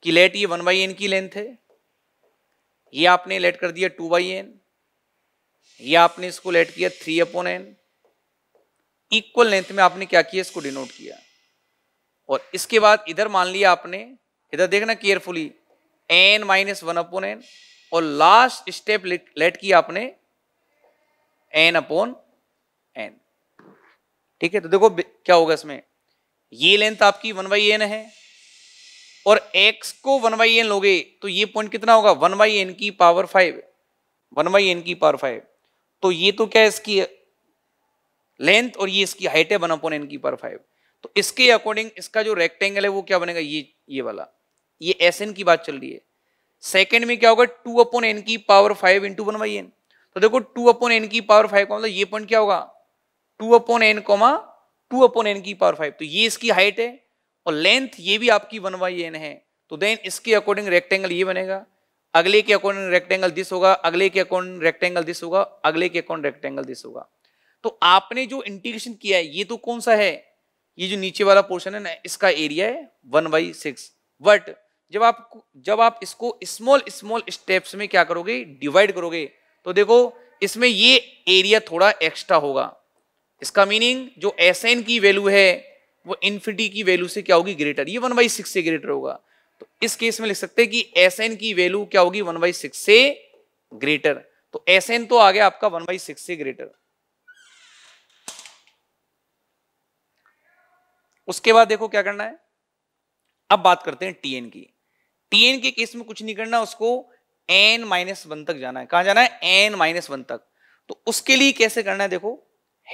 S1: कि लेट ये वन बाई एन की लेंथ है ये आपने लेट कर दिया टू बाई एन ये आपने इसको लेट किया three upon n equal length में आपने क्या किया इसको डिनोट किया और इसके बाद इधर मान लिया आपने इधर देखना carefully n minus one upon n और लास्ट स्टेप लेट किया आपने एन अपॉन एन ठीक है तो देखो क्या होगा इसमें ये लेंथ आपकी वन बाई एन है और x को वन बाई एन लोगे तो ये पॉइंट कितना होगा वन बाई एन की power five one by n की पावर फाइव तो ये तो क्या है इसकी लेंथ और ये इसकी हाइट है वन अपॉन एन की पर फाइव तो इसके अकॉर्डिंग इसका जो रेक्टेंगल है वो क्या बनेगा ये ये वाला ये एस एन की बात चल रही है सेकेंड में क्या होगा टू अपॉन एन की power five into one by n तो देखो टू अपॉन एन की पावर फाइव का मतलब ये पॉइंट क्या होगा two upon n comma two upon n की पावर फाइव तो ये इसकी हाइट है और लेंथ ये भी आपकी वन वाई एन है तो देन इसके अकॉर्डिंग रेक्टेंगल ये बनेगा अगले के अकॉर्डिंग रेक्टेंगल दिस होगा अगले के अकॉर्डिंग रेक्टेंगल दिस होगा अगले के अकॉर्डिंग रेक्टेंगल दिस होगा तो आपने जो इंटीग्रेशन किया है ये तो कौन सा है ये जो नीचे वाला पोर्शन है ना इसका एरिया है वन बाई सिक्स बट जब आप जब आप इसको स्मॉल स्मॉल स्टेप्स में क्या करोगे डिवाइड करोगे तो देखो इसमें ये एरिया थोड़ा एक्स्ट्रा होगा इसका मीनिंग जो एस की वैल्यू है वो इन्फिटी की वैल्यू से क्या होगी ग्रेटर ये वन बाई सिक्स से ग्रेटर होगा तो इस केस में लिख सकते हैं कि एस एन की वैल्यू क्या होगी वन बाई सिक्स से ग्रेटर तो एस एन तो आ गया आपका वन बाई सिक्स से ग्रेटर उसके बाद देखो क्या करना है अब बात करते हैं टीएन की टीएन के केस में कुछ नहीं करना उसको एन माइनस वन तक जाना है कहा जाना है एन माइनस वन तक तो उसके लिए कैसे करना है देखो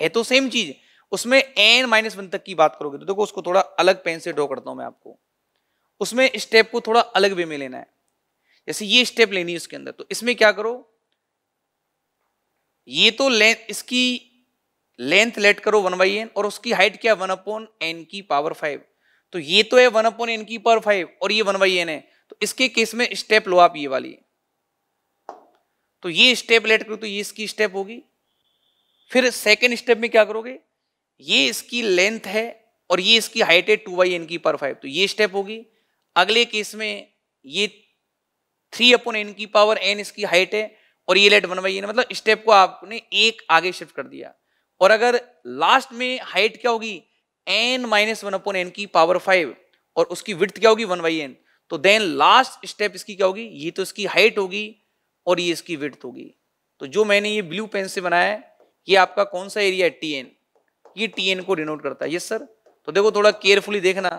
S1: है तो सेम चीज उसमें एन माइनस वन तक की बात करोगे तो देखो उसको थोड़ा अलग पेन से ड्रॉ करता हूं मैं आपको उसमें स्टेप को थोड़ा अलग वे में लेना है जैसे ये स्टेप लेनी है उसके अंदर तो इसमें क्या करो ये तो लेंथ इसकी लेंथ लेट करो वन बाई एन और उसकी हाइट क्या वन अपॉन एन की पावर फाइव तो ये तो है वन अपॉन एन की पावर फाइव और ये वन बाई एन है तो इसके केस में स्टेप लो आप ये वाली तो ये स्टेप लेट करो तो ये इसकी स्टेप होगी फिर सेकेंड स्टेप में क्या करोगे ये इसकी लेंथ है और ये इसकी हाइट है टू बाई एन की पावर फाइव तो ये स्टेप होगी अगले केस में ये थ्री अपन एन की पावर एन इसकी हाइट है और ये लेट वन बाई एन मतलब स्टेप को आपने एक आगे शिफ्ट कर दिया और अगर लास्ट में हाइट क्या होगी n minus one upon n की पावर फाइव और उसकी विथ क्या होगी वन बाई एन तो देन लास्ट स्टेप इसकी क्या होगी ये तो इसकी हाइट होगी और ये इसकी विथ होगी तो जो मैंने ये ब्लू पेन से बनाया है ये आपका कौन सा एरिया है टी एन ये टी एन को डिनोट करता है यस सर तो देखो थोड़ा केयरफुली देखना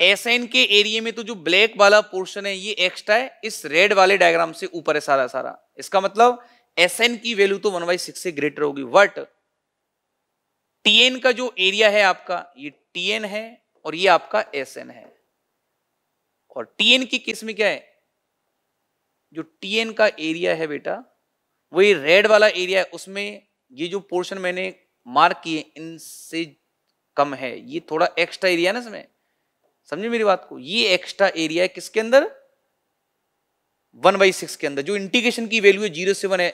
S1: एस एन के एरिया में तो जो ब्लैक वाला पोर्शन है ये एक्स्ट्रा है इस रेड वाले डायग्राम से ऊपर है सारा सारा इसका मतलब एस एन की वैल्यू तो वन बाई सिक्स से ग्रेटर होगी वट टीएन का जो एरिया है आपका ये टीएन है और ये आपका एस एन है और टीएन की किस्म क्या है जो टीएन का एरिया है बेटा वो ये रेड वाला एरिया है उसमें ये जो पोर्शन मैंने मार्क किए इनसे कम है ये थोड़ा एक्स्ट्रा एरिया ना इसमें समझे मेरी बात को ये एक्स्ट्रा एरिया है किसके अंदर वन बाई सिक्स के अंदर जो इंटीग्रेशन की वैल्यू है जीरो सेवन है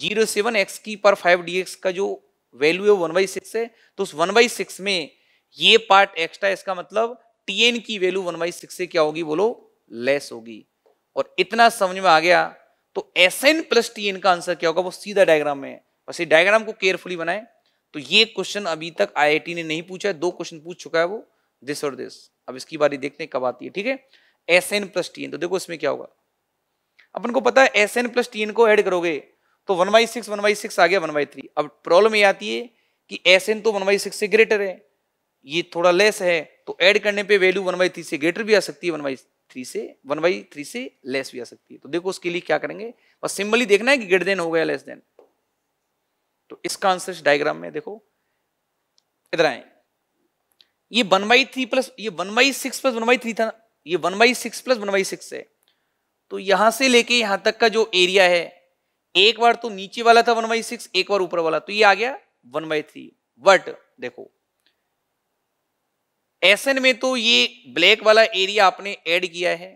S1: जीरो सेवन एक्स की पर फाइव डी एक्स का जो वैल्यू है वन बाई सिक्स है तो उस वन बाई सिक्स में ये पार्ट एक्स्ट्रा इसका मतलब टी एन की वैल्यू वन बाई सिक्स से क्या होगी बोलो लेस होगी और इतना समझ में आ गया तो S N plus T N का आंसर क्या होगा वो सीधा डायग्राम में है बस ये डायग्राम को केयरफुली बनाए तो ये क्वेश्चन अभी तक आईआईटी ने नहीं पूछा है दो क्वेश्चन पूछ चुका है वो दिस और दिस अब इसकी बारी देखते हैं कब आती है ठीक है S N plus T N तो देखो इसमें क्या होगा अपन को पता है S N plus T N को ऐड करोगे तो one by six one by six आ गया वन बाई थ्री अब प्रॉब्लम ये आती है कि एस एन तो वन बाई सिक्स से ग्रेटर है ये थोड़ा लेस है तो ऐड करने पे वैल्यू वन बाई थ्री से ग्रेटर भी आ सकती है वन बाई थ्री से वन बाई थ्री से लेस भी आ सकती है तो देखो उसके लिए क्या करेंगे बस सिंपली देखना है कि ग्रेटर देन हो गया लेस देन तो इसका आंसर इस डायग्राम में देखो इधर आए ये वन बाई थ्री प्लस ये one by six plus one by three था ना ये one by six plus one by six है तो यहां से लेके यहां तक का जो एरिया है एक बार तो नीचे वाला था वन बाई सिक्स एक बार ऊपर वाला तो ये आ गया वन बाई थ्री बट देखो एसएन में तो ये ब्लैक वाला एरिया आपने ऐड किया है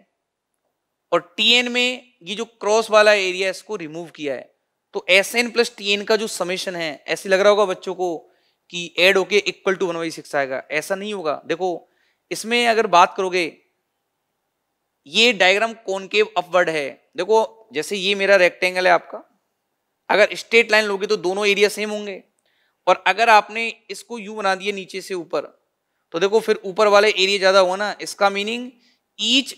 S1: और टीएन में ये जो क्रॉस वाला एरिया इसको रिमूव किया है तो S N plus T N का जो समेशन है ऐसे लग रहा होगा बच्चों को कि एड होके equal to one by six आएगा ऐसा नहीं होगा देखो इसमें अगर बात करोगे ये डायग्राम कॉनकेव अपवर्ड है देखो जैसे ये मेरा रेक्टेंगल है आपका अगर स्ट्रेट लाइन लोगे तो दोनों एरिया सेम होंगे और अगर आपने इसको यू बना दिया नीचे से ऊपर तो देखो फिर ऊपर वाले एरिया ज़्यादा हुआ ना इसका मीनिंग ईच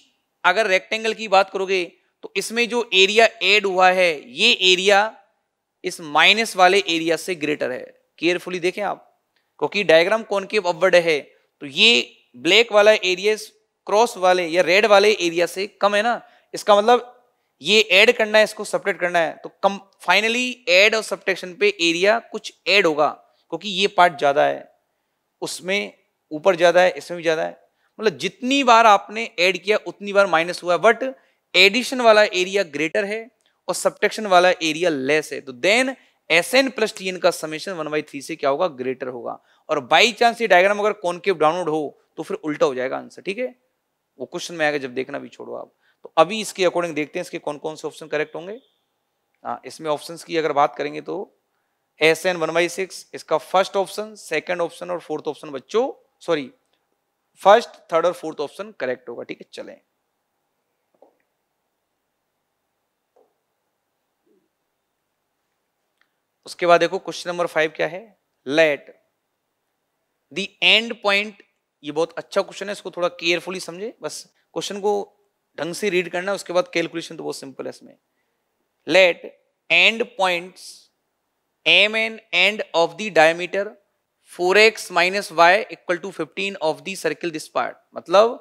S1: अगर रेक्टेंगल की बात करोगे तो इसमें जो एरिया एड हुआ है ये एरिया इस माइनस वाले एरिया से ग्रेटर है केयरफुली देखें आप क्योंकि डायग्राम कौन के अपवर्ड है तो ये ब्लैक वाला एरिया क्रॉस वाले या रेड वाले एरिया से कम है ना इसका मतलब ये ऐड करना है इसको सपरेट करना है तो कम फाइनली ऐड और सपरेक्शन पे एरिया कुछ ऐड होगा क्योंकि ये पार्ट ज़्यादा है उसमें ऊपर ज़्यादा है इसमें भी ज़्यादा है मतलब जितनी बार आपने ऐड किया उतनी बार माइनस हुआ बट एडिशन वाला एरिया ग्रेटर है और सब्टेक्शन वाला एरिया लेस है तो then S N plus T N का समेशन वन बाई थ्री से क्या होगा ग्रेटर होगा और बाई चांस ये डायग्राम अगर कॉनकेव डाउनलोड हो तो फिर उल्टा हो जाएगा आंसर ठीक है वो क्वेश्चन में आएगा जब देखना भी छोड़ो आप तो अभी इसके अकॉर्डिंग देखते हैं इसके कौन कौन से ऑप्शन करेक्ट होंगे हाँ इसमें ऑप्शन की अगर बात करेंगे तो S N one by six इसका फर्स्ट ऑप्शन सेकेंड ऑप्शन और फोर्थ ऑप्शन बच्चों सॉरी फर्स्ट थर्ड और फोर्थ ऑप्शन करेक्ट होगा ठीक है चलें उसके बाद देखो क्वेश्चन नंबर फाइव क्या है लेट द एंड पॉइंट ये बहुत अच्छा क्वेश्चन है इसको थोड़ा केयरफुली समझे बस क्वेश्चन को ढंग से रीड करना उसके बाद कैलकुलेशन तो बहुत सिंपल है इसमें let end points M N end of the diameter 4x X minus Y equal to fifteen of the circle this part मतलब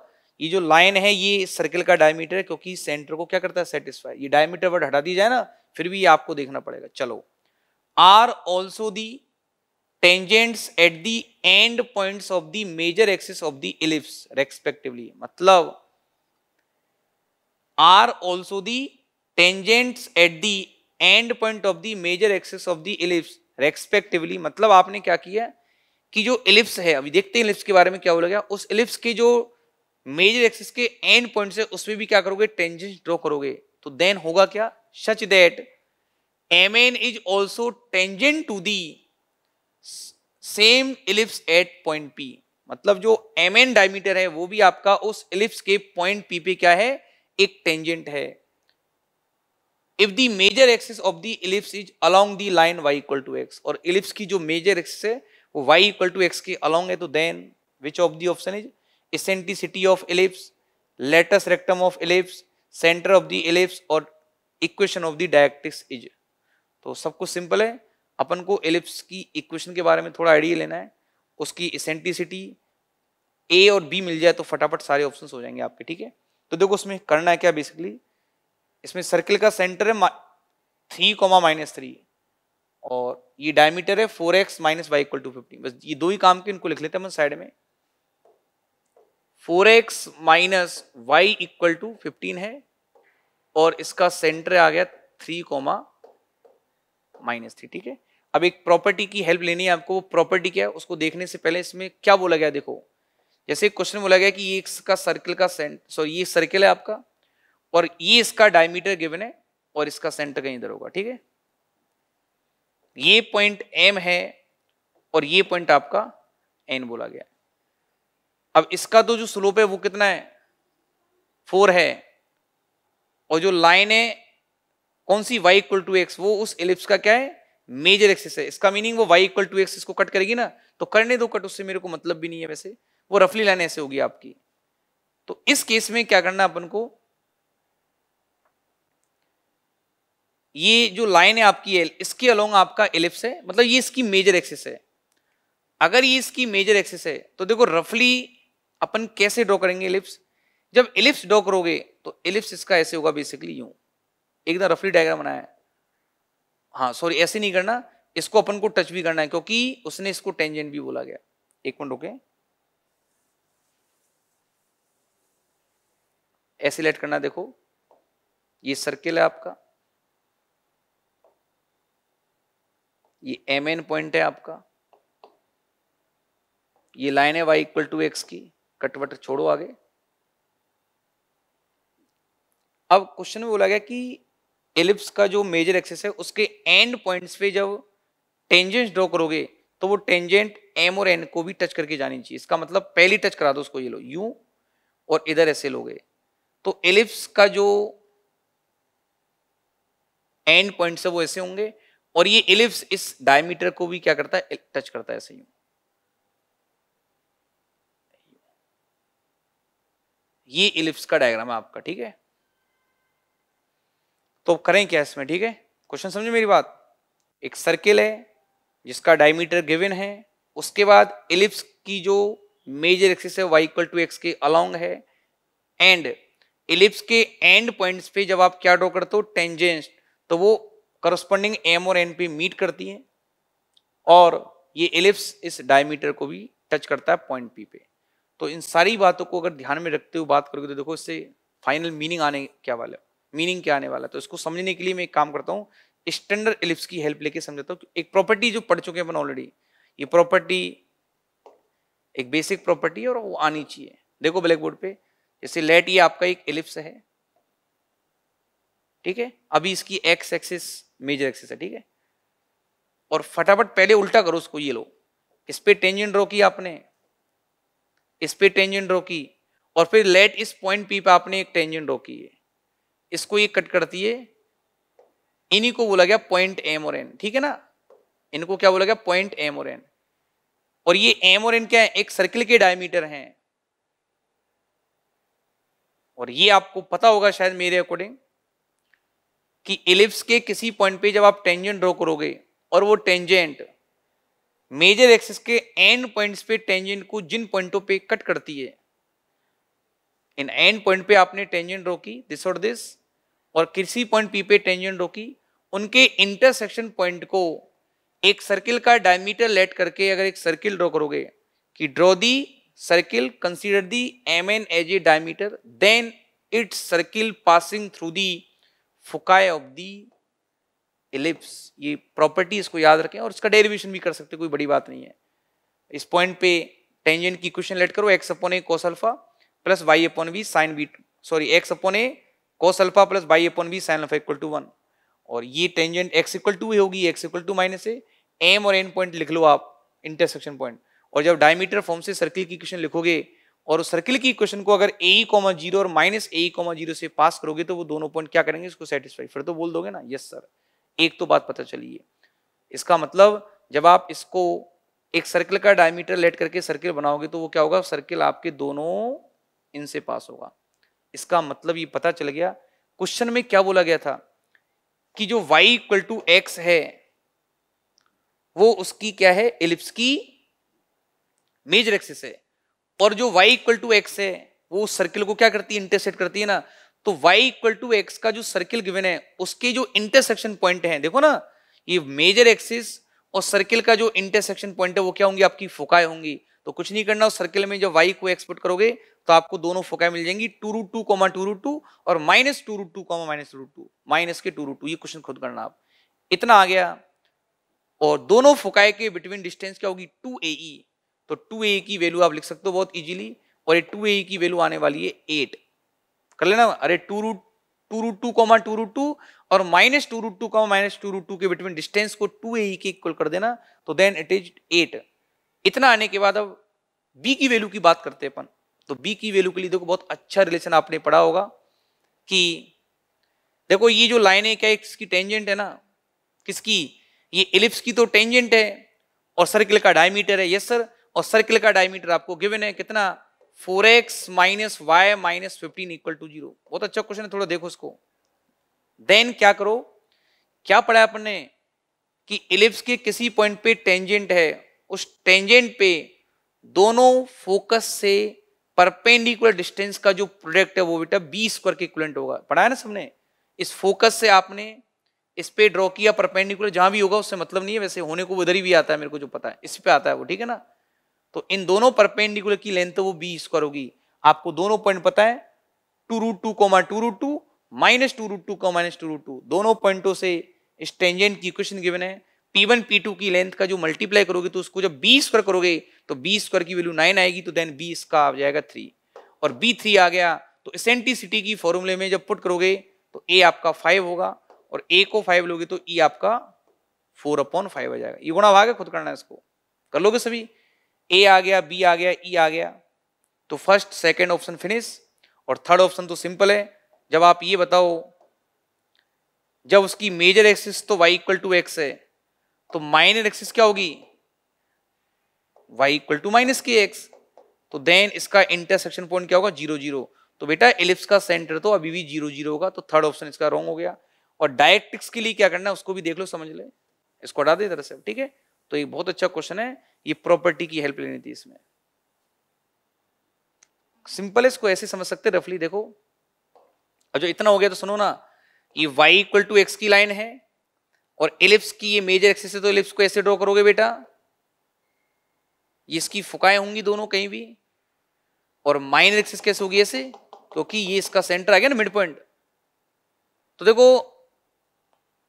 S1: ये जो लाइन है ये सर्किल का डायमीटर है क्योंकि सेंटर को क्या करता है सेटिस्फाई ये डायमीटर वर्ड हटा दी जाए ना फिर भी ये आपको देखना पड़ेगा चलो are also the tangents at the end points of the major axis of the ellipse respectively मतलब are also the tangents at the end point of the major axis of the ellipse respectively मतलब आपने क्या किया कि जो ellipse है अभी देखते हैं इलिप्स के बारे में क्या बोला गया उस इलिप्स के जो मेजर एक्सिस के एंड पॉइंट है उसमें भी क्या करोगे टेंजेंस ड्रॉ करोगे तो देन होगा क्या such that MN is also tangent to the same ellipse at point P मतलब जो एम एन डायमीटर है वो भी आपका उस इलिप्स के पॉइंट पी पे क्या है एक टेंजेंट है if the major axis of the ellipse is along the line Y equal to x और इलिप्स की जो मेजर एक्सिस है वो वाई इक्वल टू एक्स के अलोंग है तो then which of the option is eccentricity of ellipse latus rectum of ellipse centre of the ellipse और equation of the directrix is तो सब कुछ सिंपल है अपन को एलिप्स की इक्वेशन के बारे में थोड़ा आइडिया लेना है उसकी इसेंटिसिटी ए और बी मिल जाए तो फटाफट सारे ऑप्शन हो जाएंगे आपके ठीक है तो देखो उसमें करना है क्या बेसिकली इसमें सर्किल का सेंटर है थ्री कॉमा माइनस थ्री और ये डायमीटर है four X minus Y equal to fifty बस ये दो ही काम के इनको लिख लेते हैं साइड में four X minus Y equal to fifteen है और इसका सेंटर आ गया थ्री कॉमा माइनस थ्री ठीक है अब एक प्रॉपर्टी की हेल्प लेनी है आपको वो प्रॉपर्टी क्या है उसको देखने से पहले इसमें क्या बोला गया देखो जैसे क्वेश्चन बोला गया कि ये इसका सर्कल का सेंट सॉरी ये सर्कल है आपका और ये इसका डायमीटर गिवन है और इसका सेंटर कहीं इधर होगा ठीक है ये पॉइंट एम है और ये पॉइंट आपका एन बोला गया अब इसका तो जो स्लोप है वो कितना है फोर है और जो लाइन है कौन सी वाई इक्वल टू एक्स वो उस एलिप्स का क्या है मेजर एक्सेस है इसका मीनिंग वो वाई इक्वल टू एक्स इसको कट करेगी ना तो करने दो कट उससे मेरे को मतलब भी नहीं है वैसे वो रफली लाइन ऐसे होगी आपकी तो इस केस में क्या करना अपन को ये जो लाइन है आपकी एल इसके अलोंग आपका एलिप्स है मतलब ये इसकी मेजर एक्सेस है अगर ये इसकी मेजर एक्सेस है तो देखो रफली अपन कैसे ड्रॉ करेंगे एलिप्स जब एलिप्स ड्रॉ करोगे तो एलिप्स इसका ऐसे होगा बेसिकली यूं एकदम रफली डायग्राम बनाया हाँ सॉरी ऐसे नहीं करना इसको अपन को टच भी करना है क्योंकि उसने इसको टेंजेंट भी बोला गया एक मिनट रुके ऐसे लेट करना देखो ये सर्किल है आपका ये एम एन पॉइंट है आपका ये लाइन है वाई इक्वल टू एक्स की कटवट छोड़ो आगे अब क्वेश्चन में बोला गया कि एलिप्स का जो मेजर एक्सेस है उसके एंड पॉइंट्स पे जब टेंजेंट ड्रॉ करोगे तो वो टेंजेंट एम और एन को भी टच करके जानी चाहिए इसका मतलब पहली टच करा दो उसको ये लो यू और इधर ऐसे लोगे तो एलिप्स का जो एंड पॉइंट्स है वो ऐसे होंगे और ये एलिप्स इस डायमीटर को भी क्या करता है टच करता है ऐसे यू ये एलिप्स का डायग्राम है आपका ठीक है तो करें क्या इसमें ठीक है क्वेश्चन समझे मेरी बात एक सर्किल है जिसका डायमीटर गिवन है उसके बाद एलिप्स की जो मेजर एक्सिस है वाई इक्वल टू एक्स के अलोंग है एंड एलिप्स के एंड पॉइंट्स पे जब आप क्या ड्रॉ करते हो टेंजेंट तो वो करस्पॉन्डिंग एम और एन पे मीट करती है और ये एलिप्स इस डायमीटर को भी टच करता है पॉइंट पी पे तो इन सारी बातों को अगर ध्यान में रखते हुए बात करोगे तो देखो इससे फाइनल मीनिंग आने क्या वाला है मीनिंग क्या आने वाला तो इसको समझने के लिए मैं एक काम करता हूँ स्टैंडर्ड एलिप्स की हेल्प लेके समझाता हूँ एक प्रॉपर्टी जो पढ़ चुके हैं अपन ऑलरेडी ये प्रॉपर्टी एक बेसिक प्रॉपर्टी है और वो आनी चाहिए देखो ब्लैक बोर्ड पे जैसे लेट ये आपका एक एलिप्स है ठीक है अभी इसकी एक्स एक्सिस मेजर एक्सिस है ठीक है और फटाफट पहले उल्टा करो उसको ये लो इस पर टेंजेंट ड्रॉ की आपने इस पर टेंजेंट ड्रॉ की और फिर लेट इस पॉइंट पी पे आपने एक टेंजेंट ड्रॉ की है इसको ये कट करती है इन्हीं को बोला गया पॉइंट एम और एन ठीक है ना इनको क्या बोला गया पॉइंट एम और एन और ये एम और एन क्या है एक सर्किल के डायमीटर हैं और ये आपको पता होगा शायद मेरे अकॉर्डिंग कि इलिप्स के किसी पॉइंट पे जब आप टेंजेंट ड्रॉ करोगे और वो टेंजेंट मेजर एक्सिस के एंड पॉइंट्स पे टेंजेंट को जिन पॉइंटों पे कट करती है इन एंड पॉइंट पे आपने टेंजेंट रोकी दिस और दिस और किसी पॉइंट पी पे टेंजेंट रोकी उनके इंटरसेक्शन पॉइंट को एक सर्किल का डायमीटर लेट करके अगर एक सर्किल ड्रॉ करोगे कि draw the circle consider the M N as a diameter then it's circle passing through the foci of the ellipse ये प्रॉपर्टी इसको याद रखें और इसका डेरिवेशन भी कर सकते कोई बड़ी बात नहीं है इस पॉइंट पे टेंजेंट की क्वेश्चन लेट करो X upon A cos alpha plus Y upon B sine B sorry X upon A cos alpha plus Y upon B sine alpha equal to one और ये टेंजेंट एक्स इक्वल टू ही होगी X equal to minus A M और N point लिख लो आप intersection point और जब डायमीटर फॉर्म से सर्किल की इक्वेशन लिखोगे और उस सर्किल की इक्वेशन को अगर ए कॉमा जीरो और माइनस ए कॉमा जीरो से पास करोगे तो वो दोनों पॉइंट क्या करेंगे इसको सेटिस्फाई फिर तो बोल दोगे ना यस सर एक तो बात पता चली है इसका मतलब जब आप इसको एक सर्किल का डायमीटर लेट करके सर्किल बनाओगे तो वो क्या होगा सर्किल आपके दोनों इनसे पास होगा इसका मतलब ये पता चल गया क्वेश्चन में क्या बोला गया था कि जो y इक्वल टू एक्स है वो उसकी क्या है एलिप्स की मेजर एक्सिस है और जो y इक्वल टू एक्स है वो उस सर्किल को क्या करती है इंटरसेक्ट करती है ना तो y इक्वल टू एक्स का जो सर्किल गिवन है उसके जो इंटरसेक्शन पॉइंट है देखो ना ये मेजर एक्सिस और सर्किल का जो इंटरसेक्शन पॉइंट है वो क्या होंगी आपकी फुकाए होंगी तो कुछ नहीं करना उस सर्किल में जब y को एक्सपोर्ट करोगे तो आपको दोनों फोकाई मिल जाएंगी two root two comma two root two और minus two root two comma minus root two minus के टू रूट टू ये क्वेश्चन खुद करना आप इतना आ गया और दोनों फोकाई के बिटवीन डिस्टेंस क्या होगी टू ए तो टू ए की वैल्यू आप लिख सकते हो बहुत ईजिली और ये टू ए की वैल्यू आने वाली है एट कर लेना अरे two root two root two comma two root two और minus two root two comma minus two root two के बिटवीन डिस्टेंस को टू ए के इक्वल कर देना तो देन इट इज एट इतना आने के बाद अब बी की वैल्यू की बात करते हैं अपन तो बी की वैल्यू के लिए देखो बहुत अच्छा रिलेशन आपने पढ़ा होगा कि देखो ये जो लाइन है क्या इसकी टेंजेंट है ना किसकी ये एलिप्स की तो टेंजेंट है और सर्किल का डायमीटर है यस सर और सर्किल का डायमीटर आपको गिवन है कितना four X minus Y minus fifteen equal to zero बहुत अच्छा क्वेश्चन है थोड़ा देखो उसको देन क्या करो क्या पढ़ा है अपन ने कि इलिप्स के किसी पॉइंट पे टेंजेंट है उस टेंजेंट पे दोनों फोकस से परपेंडिकुलर डिस्टेंस का जो प्रोडक्ट है वो बेटा बी स्क्वायर के इक्वलेंट होगा पढ़ाया ना सबने इस फोकस से आपने इस पे ड्रॉ किया परपेंडिकुलर जहां भी होगा उससे मतलब नहीं है वैसे होने को उधर ही भी आता है मेरे को जो पता है इस पे आता है वो ठीक है ना तो इन दोनों परपेंडिकुलर की लेंथ वो बी स्क्वायर होगी आपको दोनों पॉइंट पता है two root two comma two root two minus two root two का माइनस टू रूट टू दोनों पॉइंटों से स्टेंजेंट की क्वेश्चन गिवन है पी वन पी टू की लेंथ का जो मल्टीप्लाई करोगे तो उसको जब बी स्क्वायर करोगे तो बी स्क्वायर की वैल्यू नाइन आएगी तो देन बी इसका आ जाएगा थ्री और बी थ्री आ गया तो एसेंटिसिटी की फॉर्मूले में जब पुट करोगे तो ए आपका फाइव होगा और ए को फाइव लोगे तो ई e आपका फोर अपॉन फाइव आ जाएगा ये गुणा भाग है खुद करना है इसको कर लोगे सभी ए आ गया बी आ गया ई e आ गया तो फर्स्ट सेकेंड ऑप्शन फिनिश और थर्ड ऑप्शन तो सिंपल है जब आप ये बताओ जब उसकी मेजर एक्सिस तो वाई इक्वल टू एक्स है तो माइनर एक्सिस क्या होगी y इक्वल टू माइनस के एक्स तो देन इसका इंटरसेक्शन पॉइंट क्या होगा जीरो जीरो तो बेटा एलिप्स का सेंटर तो अभी भी जीरो जीरो होगा तो थर्ड ऑप्शन इसका रॉन्ग हो गया और डायरेक्ट्रिक्स के लिए क्या करना है उसको भी देख लो समझ ले इसको हटा दे तरह से ठीक है तो ये बहुत अच्छा क्वेश्चन है ये प्रॉपर्टी की हेल्प लेनी थी इसमें सिंपल इसको ऐसे समझ सकते रफली देखो और जो इतना हो गया तो सुनो ना ये वाई इक्वल टू एक्स की लाइन है और एलिप्स की ये मेजर एक्सिस है तो एलिप्स को ऐसे ड्रॉ करोगे बेटा इसकी फुकाएं होंगी दोनों कहीं भी और माइनर एक्सिस कैसे होगी ऐसे क्योंकि ये इसका सेंटर आ गया ना मिड पॉइंट तो देखो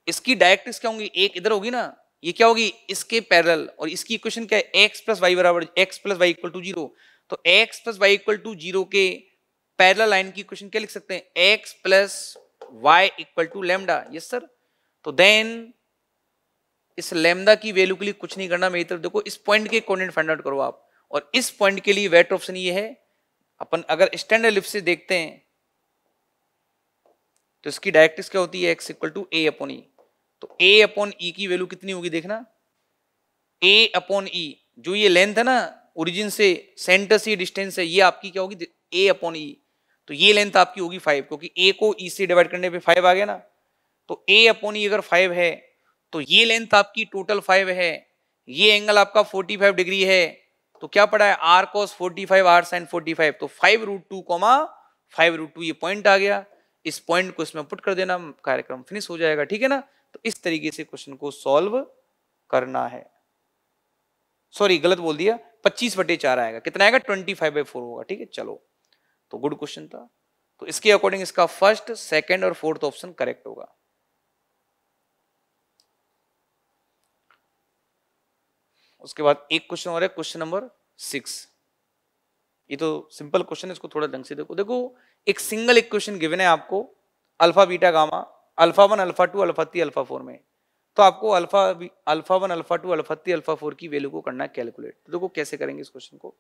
S1: इसकी डायरेक्ट्रिक्स क्या होंगी एक इधर होगी ना ये क्या होगी इसके पैरल और इसकी इक्वेशन क्या है एक्स प्लस वाई बराबर X plus Y equal to zero तो X plus Y equal to zero के पैरल लाइन की इक्वेशन क्या लिख सकते हैं X plus Y equal to lambda yes sir तो देन इस लेमदा की वैल्यू के लिए कुछ नहीं करना मेरी तरफ देखो इस पॉइंट के कॉर्डिनेट फाइंड आउट करो आप और इस पॉइंट के लिए वेट ऑप्शन ये है अपन अगर स्टैंडर्ड लिफ्ट से देखते हैं तो इसकी डायरेक्टिक्स क्या होती है X equal to A upon E तो ए अपॉन ई की वैल्यू कितनी होगी देखना ए अपॉन ई जो ये लेंथ है ना ओरिजिन से सेंटर से डिस्टेंस है ये आपकी क्या होगी ए अपॉन ई तो ये लेंथ आपकी होगी फाइव क्योंकि ए को ई e से डिवाइड करने पे फाइव आ गया ना तो ए अपॉन ई अगर फाइव है तो ये लेंथ आपकी टोटल फाइव है ये एंगल आपका फोर्टी फाइव डिग्री है तो क्या पड़ा है R cos forty five R sine forty five तो five root two comma five root two ये पॉइंट आ गया इस पॉइंट को इसमें पुट कर देना कार्यक्रम फिनिश हो जाएगा ठीक है ना तो इस तरीके से क्वेश्चन को सॉल्व करना है सॉरी गलत बोल दिया पच्चीस बटे चार आएगा कितना आएगा ट्वेंटी फाइव बाई फोर होगा ठीक है चलो तो गुड क्वेश्चन था तो इसके अकॉर्डिंग इसका फर्स्ट सेकेंड और फोर्थ ऑप्शन करेक्ट होगा उसके बाद एक क्वेश्चन और है क्वेश्चन नंबर सिक्स ये तो सिंपल क्वेश्चन है इसको थोड़ा ढंग से देखो देखो एक सिंगल इक्वेशन गिवन है आपको alpha beta gamma alpha one alpha two alpha three alpha four में तो आपको alpha alpha one alpha two alpha three alpha four की वैल्यू को करना है कैलकुलेट तो देखो कैसे करेंगे इस क्वेश्चन को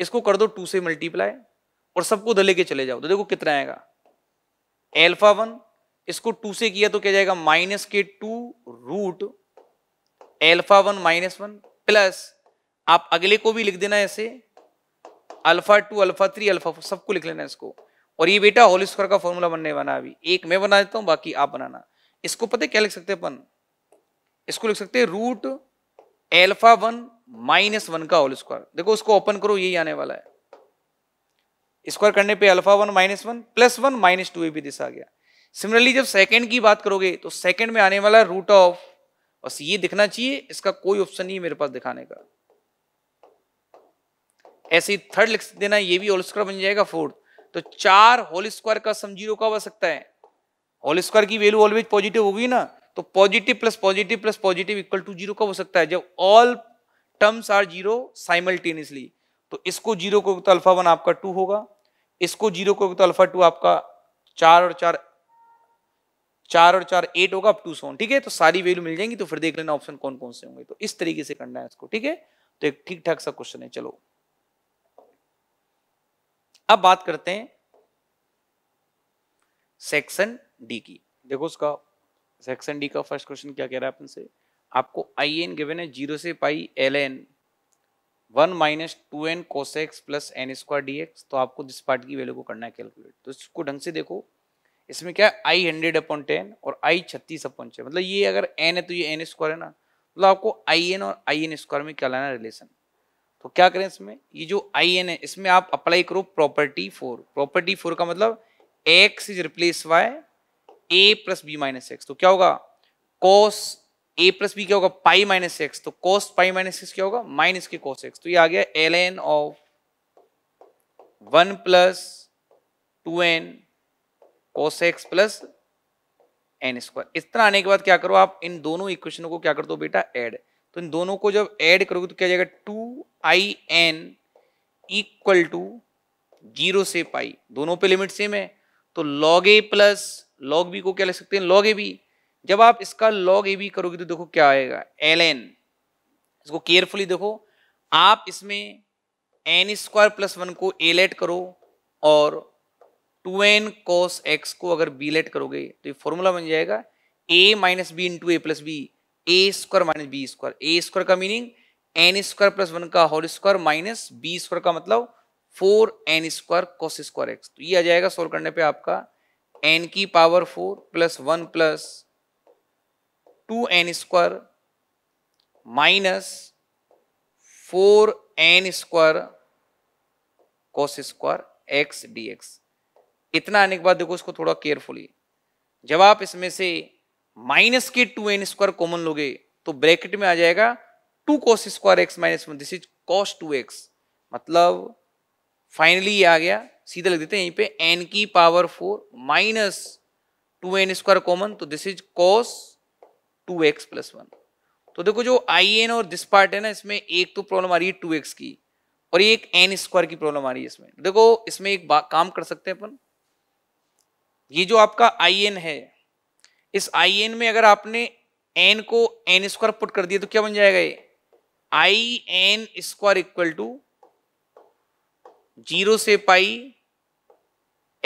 S1: इसको कर दो टू से मल्टीप्लाई और सबको दले के चले जाओ तो देखो कितना आएगा एल्फा वन इसको टू से किया तो क्या जाएगा माइनस के two root alpha one minus one plus आप अगले को भी लिख देना ऐसे alpha two alpha three alpha four सबको लिख लेना इसको और ये बेटा होल स्क्वायर का फॉर्मूला बनने वाला अभी एक मैं बना देता हूँ बाकी आप बनाना इसको पता है क्या लिख सकते अपन इसको लिख सकते root alpha one minus one का होल स्क्वायर देखो उसको ओपन करो यही आने वाला है स्क्वायर करने पे alpha one minus one plus one minus two ये भी दिशा गया सिमिलरली जब सेकंड की बात करोगे तो सेकंड में आने वाला रूट ऑफ बस ये दिखना चाहिए इसका कोई ऑप्शन नहीं मेरे पास दिखाने का ऐसे ही थर्ड लिख देना ये भी होल स्क्वायर बन जाएगा फोर्थ तो चार होल स्क्वायर का सम जीरो का हो सकता है होल स्क्वायर की वैल्यू ऑलवेज पॉजिटिव होगी ना तो positive plus positive plus positive equal to zero का हो सकता है जब all terms are zero simultaneously तो इसको जीरो को तो अल्फा वन आपका टू होगा इसको जीरो को तो अल्फा टू आपका चार और चार चार और चार एट होगा टू सोन ठीक है तो सारी वैल्यू मिल जाएंगी तो फिर देख लेना ऑप्शन कौन कौन से होंगे तो इस तरीके से करना है इसको ठीक है तो एक ठीक ठाक सा क्वेश्चन है चलो अब बात करते हैं सेक्शन डी की देखो उसका सेक्शन डी का फर्स्ट क्वेश्चन क्या कह रहा है अपन से आपको आई एन गिवेन है जीरो से pi L N one minus two N cos x plus N square D X तो आपको जिस पार्ट की वैल्यू को करना है कैलकुलेट तो इसको ढंग से देखो इसमें क्या है आई हंड्रेड अपॉन टेन और आई छत्तीस अपॉन छः मतलब ये अगर एन है तो ये एन स्क्वायर है ना मतलब आपको आई एन और आई एन स्क्वायर में क्या लाना है रिलेशन तो क्या करें इसमें ये जो आई एन है इसमें आप अप्लाई करो प्रॉपर्टी फोर प्रॉपर्टी फोर का मतलब X is replace by A plus B minus x तो क्या होगा कॉस ए प्लस बी क्या होगा पाई माइनस एक्स तो कॉस पाई माइनस एक्स क्या होगा माइनस के कॉस एक्स तो ये आ गया L N of one plus two N cos X plus N square इस तरह आने के बाद क्या करो आप इन दोनों इक्वेशनों को क्या कर दो बेटा ऐड तो इन दोनों को जब ऐड करोगे तो क्या जाएगा two I N equal to zero से पाई दोनों पे लिमिट सेम है तो log A plus log B को क्या ले सकते हैं लॉग ए बी जब आप इसका लॉग ए बी करोगे तो देखो क्या आएगा एल एन इसको केयरफुली देखो आप इसमें एन स्क्वायर प्लस वन को एल एड करो और टू एन कॉस एक्स को अगर बी लेट करोगे तो ये फॉर्मूला बन जाएगा A minus B into A plus B A square minus B square A square का meaning N square plus one का whole square minus B square का मतलब four N square cos square X तो ये आ जाएगा solve करने पे आपका एन की power four plus one plus two n square minus four N square cos square x d x इतना आने के बाद देखो इसको थोड़ा केयरफुली जब आप इसमें से माइनस के टू एन स्क्वायर कॉमन लोगे तो ब्रैकेट में आ जाएगा two cos square x minus one this is cos two x मतलब फाइनली ये आ गया सीधा लग देते हैं यहीं पे एन की power four minus two n square common तो this is cos two x plus one तो देखो जो आई एन और दिस पार्ट है ना इसमें एक तो प्रॉब्लम आ रही है टू एक्स की और एक एन स्क्वायर की प्रॉब्लम आ रही है इसमें देखो इसमें एक काम कर सकते हैं अपन ये जो आपका आई एन है इस आई एन में अगर आपने एन को एन स्क्वायर पुट कर दिया तो क्या बन जाएगा ये I n square equal to zero से pi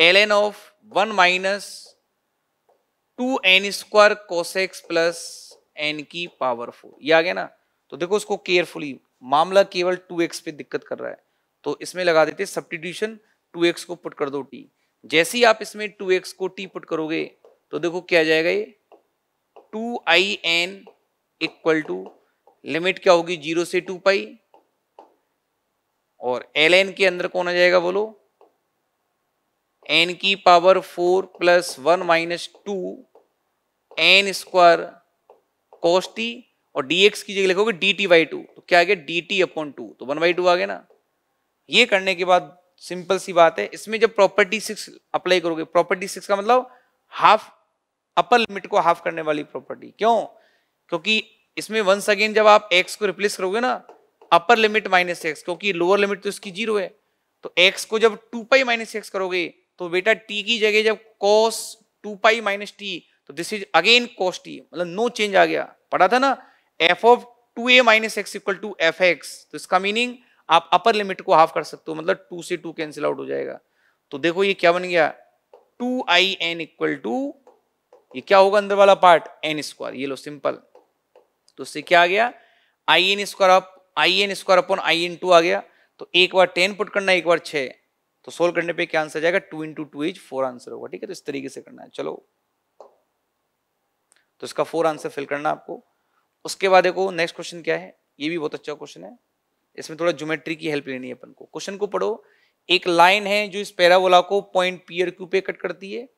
S1: L N of one minus two n square cos x plus n की पावर फोर ये आ गया ना तो देखो उसको केयरफुली मामला केवल टू एक्स पे दिक्कत कर रहा है तो इसमें लगा देते सब्टीट्यूशन टू एक्स को पुट कर दो टी जैसे ही आप इसमें टू एक्स को टी पुट करोगे तो देखो क्या जाएगा ये two I N equal to limit क्या होगी जीरो से टू पाई और एल एन के अंदर कौन आ जाएगा बोलो एन की power four plus one minus two n square cos t और एक्स की जगह लिखोगे डी टी बाई टू तो क्या आ गया डी टी अपॉन टू तो वन बाई टू आ गया ना ये करने के बाद सिंपल सी बात है इसमें जब प्रॉपर्टी सिक्स अप्लाई करोगे प्रॉपर्टी सिक्स का मतलब हाफ अपर लिमिट को हाफ करने वाली प्रॉपर्टी क्यों क्योंकि इसमें वंस अगेन जब आप एक्स को रिप्लेस करोगे ना अपर लिमिट माइनस एक्स क्योंकि लोअर लिमिट तो इसकी जीरो है तो एक्स को जब टू पाई माइनस एक्स करोगे तो बेटा टी की जगह जब cos two pi minus t तो this is again cos t मतलब नो चेंज आ गया पढ़ा था ना f of two a minus x equal to f x तो इसका मीनिंग आप अपर लिमिट को हाफ कर सकते हो मतलब टू से टू कैंसिल आउट हो जाएगा तो देखो ये क्या बन गया two I N equal to ये क्या होगा अंदर वाला पार्ट एन स्क्वायर ये लो सिंपल तो इससे क्या आ गया I n square up I n square upon I n two आ गया तो एक बार टेन पुट करना एक बार छः तो सोल्व करने पे क्या आंसर जाएगा two into two is four answer होगा ठीक है तो इस तरीके से करना है चलो तो इसका फोर आंसर फिल करना आपको उसके बाद देखो नेक्स्ट क्वेश्चन क्या है ये भी बहुत अच्छा क्वेश्चन है इसमें थोड़ा ज्योमेट्री की हेल्प लेनी है अपन को क्वेश्चन को पढ़ो एक लाइन है जो इस पैराबोला को पॉइंट पी और क्यू पे कट करती है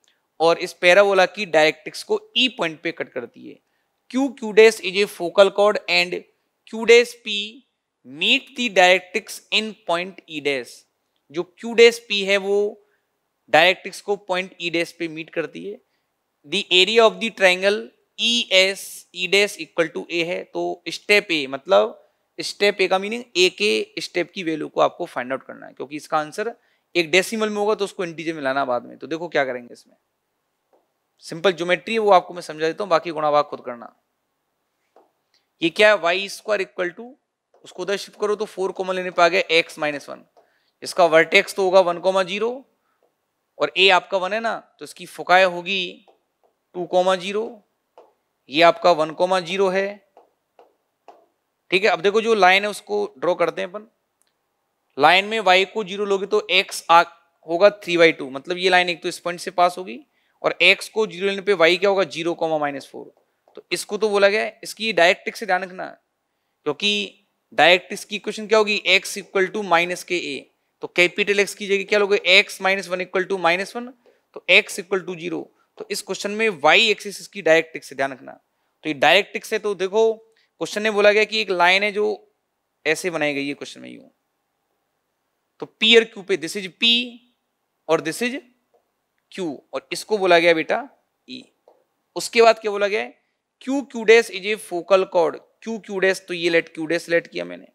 S1: और इस पैराबोला की डायरेक्टिक्स को ई e पॉइंट पे कट करती है Q Q dash is a focal chord and Q dash P meet the directrix in point E dash जो क्यू डैश पी है वो डायरेक्टिक्स को पॉइंट ई डैश पे मीट करती है the area of the triangle E S E dash equal to ए है तो step ए मतलब स्टेप ए का मीनिंग ए के स्टेप की वैल्यू को आपको फाइंड आउट करना है क्योंकि इसका आंसर एक डेसिमल में होगा तो उसको इंटीजर में लाना बाद में तो देखो क्या करेंगे इसमें सिंपल ज्योमेट्री है वो आपको मैं समझा देता हूँ बाकी गुणाभाग खुद करना ये क्या है वाई स्क्वायर इक्वल टू उसको उधर शिफ्ट करो तो फोर कोमा लेने पर आ गया एक्स माइनस वन इसका वर्टेक्स तो होगा वन कोमा जीरो और ए आपका वन है ना तो इसकी फुकाय होगी टू कोमा जीरो ये आपका वन कोमा जीरो है ठीक है अब देखो जो लाइन है उसको ड्रॉ करते हैं अपन लाइन में वाई को जीरो लोगे तो एक्स आ होगा थ्री बाई टू मतलब ये लाइन एक तो इस पॉइंट से पास होगी और एक्स को जीरो लेने पे वाई क्या होगा जीरो कॉमा माइनस फोर तो इसको तो बोला गया इसकी डायरेक्टिक्स से ध्यान रखना क्योंकि डायरेक्टिक्स की क्वेश्चन क्या होगी एक्स इक्वल टू माइनस के ए तो कैपिटल एक्स की जगह क्या लोगे x minus one equal to minus one तो एक्स इक्वल टू जीरो तो इस क्वेश्चन में वाई एक्सिस की डायरेक्टिक्स से ध्यान रखना तो ये डायरेक्टिक्स है तो देखो क्वेश्चन में बोला गया कि एक लाइन है जो ऐसे बनाई गई है क्वेश्चन में यू तो पी और क्यू पे दिस इज पी और दिस इज क्यू और इसको बोला गया बेटा ई e। उसके बाद क्या बोला गया Q Q dash is a focal chord Q Q dash तो ये लेट क्यू डैश लेट किया मैंने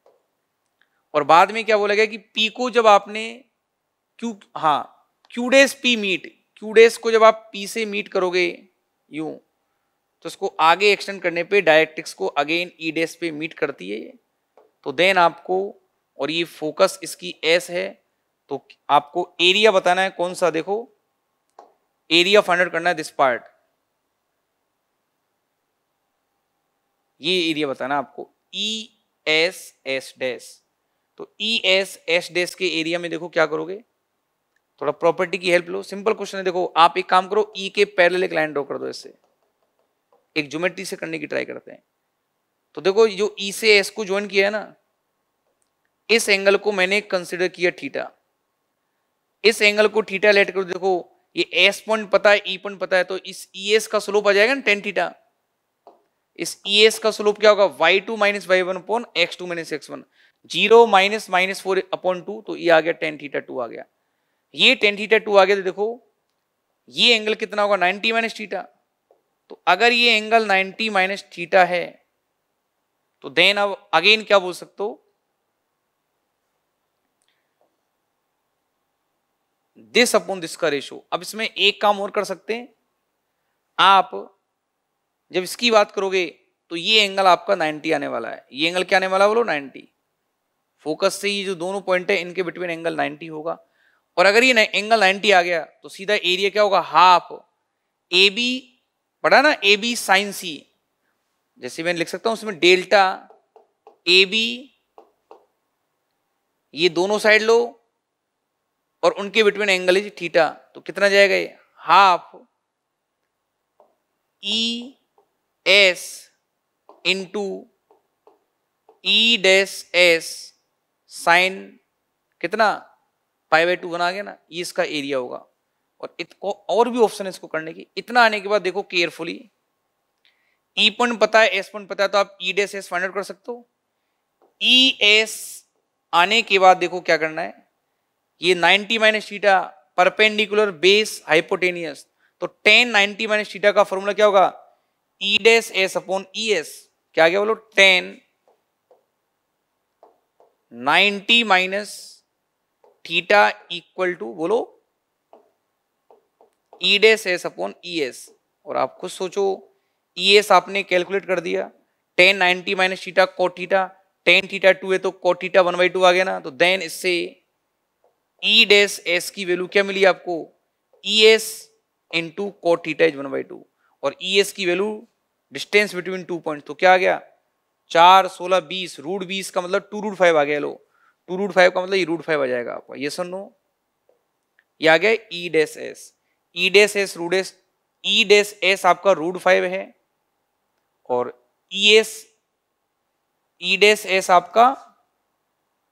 S1: और बाद में क्या बोला गया कि पी को जब आपने क्यू हाँ Q dash P meet Q dash को जब आप पी से मीट करोगे यू तो इसको आगे एक्सटेंड करने पे डायरेक्टिक्स को अगेन ई डेस पे मीट करती है ये तो देन आपको और ये फोकस इसकी एस है तो आपको एरिया बताना है कौन सा देखो एरिया फाइंड करना है दिस पार्ट ये एरिया बताना आपको ई एस एस डैश तो ई एस एस डैश के एरिया में देखो क्या करोगे थोड़ा प्रॉपर्टी की हेल्प लो सिंपल क्वेश्चन है देखो आप एक काम करो ई e के पैरेलल एक लाइन ड्रॉ कर दो इससे एक ज्योमेट्री से करने की ट्राई करते हैं तो देखो जो ई e से एस को ज्वाइन किया है ना इस एंगल को मैंने कंसिडर किया थीटा इस एंगल को थीटा लेट कर देखो ये एस पॉइंट पता है ई e पॉइंट पता है तो इस ई e एस का स्लोप आ जाएगा ना टेन थीटा इस ई e एस का स्लोप क्या होगा y two minus y one upon x two minus x one zero minus minus four upon two तो ये e आ गया टेन थीटा टू आ गया ये टेन थीटा टू आ गया तो देखो ये एंगल कितना होगा नाइनटी माइनस थीटा तो अगर ये एंगल 90 माइनस थीटा है तो देन अब अगेन क्या बोल सकते हो दिस अपॉन दिस का रेशो अब इसमें एक काम और कर सकते हैं आप जब इसकी बात करोगे तो ये एंगल आपका 90 आने वाला है ये एंगल क्या आने वाला बोलो 90 फोकस से ये जो दोनों पॉइंट है इनके बिटवीन एंगल 90 होगा और अगर ये एंगल 90 आ गया तो सीधा एरिया क्या होगा हाफ ए बी पढ़ा ना ए बी साइन सी जैसे मैं लिख सकता हूं उसमें डेल्टा ए बी ये दोनों साइड लो और उनके बिटवीन एंगल इज थीटा तो कितना जाएगा ये half E S into E dash S sine कितना पाई बाई टू बना गया ना ये इसका एरिया होगा और इतको और भी ऑप्शन है इसको करने की इतना आने के बाद देखो केयरफुली ई e पॉइंट पता है एस पॉइंट पता है तो आप E dash S find out कर सकते हो ई e, एस आने के बाद देखो क्या करना है ये 90 minus theta perpendicular base hypotenuse तो टेन 90 माइनस थीटा का फॉर्मूला क्या होगा E dash S upon E S क्या क्या बोलो tan 90 minus theta equal to बोलो E dash S upon E S और आप खुद सोचो ई e एस आपने कैलकुलेट कर दिया tan ninety minus theta cot theta tan theta two है तो cot theta one by two आ गया ना तो देन इससे ई डेस एस की वैल्यू क्या मिली आपको E S in two cot theta is one by two और ई e एस की value distance between two point तो क्या आ गया चार सोलह बीस रूट बीस का मतलब टू रूट फाइव आ गया लो टू रूट फाइव का मतलब ये रूट फाइव आ जाएगा आपका ये सुन लो ये आ गया E dash S E dash S root S E dash S आपका रूड फाइव है और ई एस ई डेस एस आपका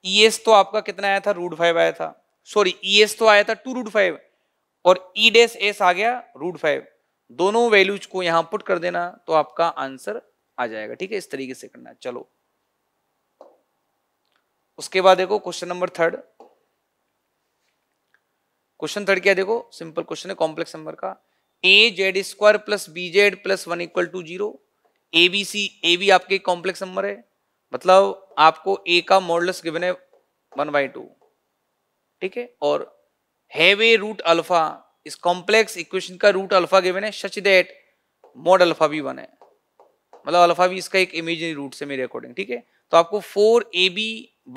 S1: ई e एस तो आपका कितना आया था रूट फाइव आया था सॉरी ई एस तो आया था टू रूट फाइव और ई डेस एस आ गया रूट फाइव दोनों वैल्यूज को यहां पुट कर देना तो आपका आंसर आ जाएगा ठीक है इस तरीके से करना चलो उसके बाद देखो question number third question third क्या देखो सिंपल क्वेश्चन है कॉम्प्लेक्स नंबर का a z square plus b z plus one equal to zero a B c a b आपके कॉम्प्लेक्स नंबर है मतलब आपको ए का मॉडल गिवन है वन बाई टू ठीक है और हैव ए रूट अल्फा इस कॉम्प्लेक्स इक्वेशन का रूट अल्फा गिवन है सच दैट मॉड अल्फा भी वन है मतलब अल्फा भी इसका एक इमेजनरी रूट से मेरे अकॉर्डिंग ठीक है तो आपको four a b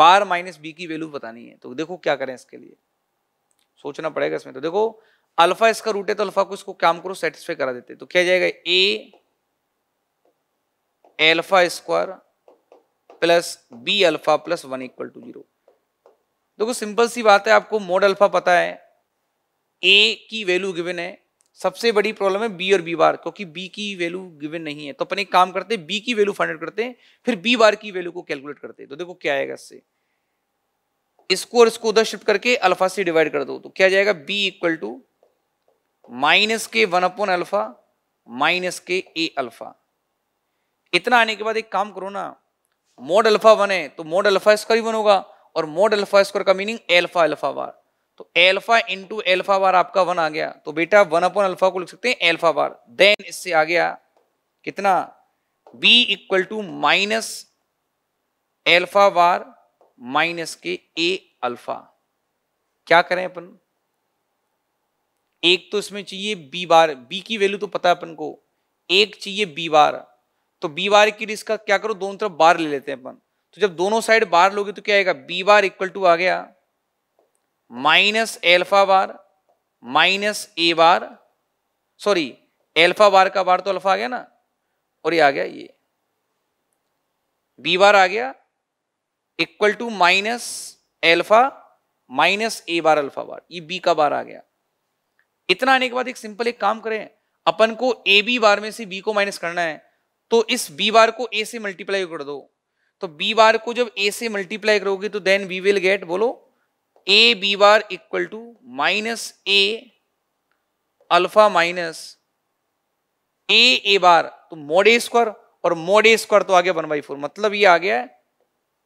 S1: bar minus b की वैल्यू बतानी है तो देखो क्या करें इसके लिए सोचना पड़ेगा इसमें तो देखो अल्फा इसका रूट है तो अल्फा को इसको काम करो सेटिस्फाई करा देते तो क्या जाएगा a alpha square plus b alpha plus one equal to zero देखो सिंपल सी बात है आपको मोड अल्फा पता है ए की वैल्यू गिवन है सबसे बड़ी प्रॉब्लम है बी और बी बार क्योंकि बी की वैल्यू गिवन नहीं है तो अपन एक काम करते बी की वैल्यू फाइंड आउट करते हैं फिर बी बार की वैल्यू को कैलकुलेट करते हैं तो देखो क्या आएगा इससे इसको और इसको उधर शिफ्ट करके अल्फा से डिवाइड कर दो तो क्या जाएगा बी इक्वल टू माइनस के वन अपॉन अल्फा माइनस के ए अल्फा इतना आने के बाद एक काम करो ना मोड अल्फा वन है तो मोड अल्फा स्क्वायर ही वन होगा और मोड अल्फा स्क्वायर का मीनिंग एल्फा अल्फा बार तो एल्फा इंटू एल्फा बार आपका वन आ गया तो बेटा वन अपॉन अल्फा को लिख सकते हैं एल्फा बार देन इससे आ गया कितना b equal to minus alpha bar minus के ए अल्फा क्या करें अपन एक तो इसमें चाहिए बी बार बी की वैल्यू तो पता है अपन को एक चाहिए बी बार तो बी बार की रिस्क का क्या करो दोनों तरफ बार ले लेते हैं अपन तो जब दोनों साइड बार लोगे तो क्या आएगा बी बार इक्वल टू आ गया minus alpha bar minus a bar sorry alpha bar का बार तो अल्फा आ गया ना और ये आ गया ये बी बार आ गया equal to minus alpha minus a bar alpha bar ये बी का बार आ गया इतना आने के बाद एक सिंपल एक काम करें अपन को ए बी बार में से बी को माइनस करना है तो इस बी बार को ए से मल्टीप्लाई कर दो तो बी बार को जब ए से मल्टीप्लाई करोगे तो देन वी विल गेट बोलो a b bar equal to minus a alpha minus a a bar तो मोड ए स्क्वायर और मोड ए स्क्वायर तो आ गया वन बाई फोर मतलब ये आ गया है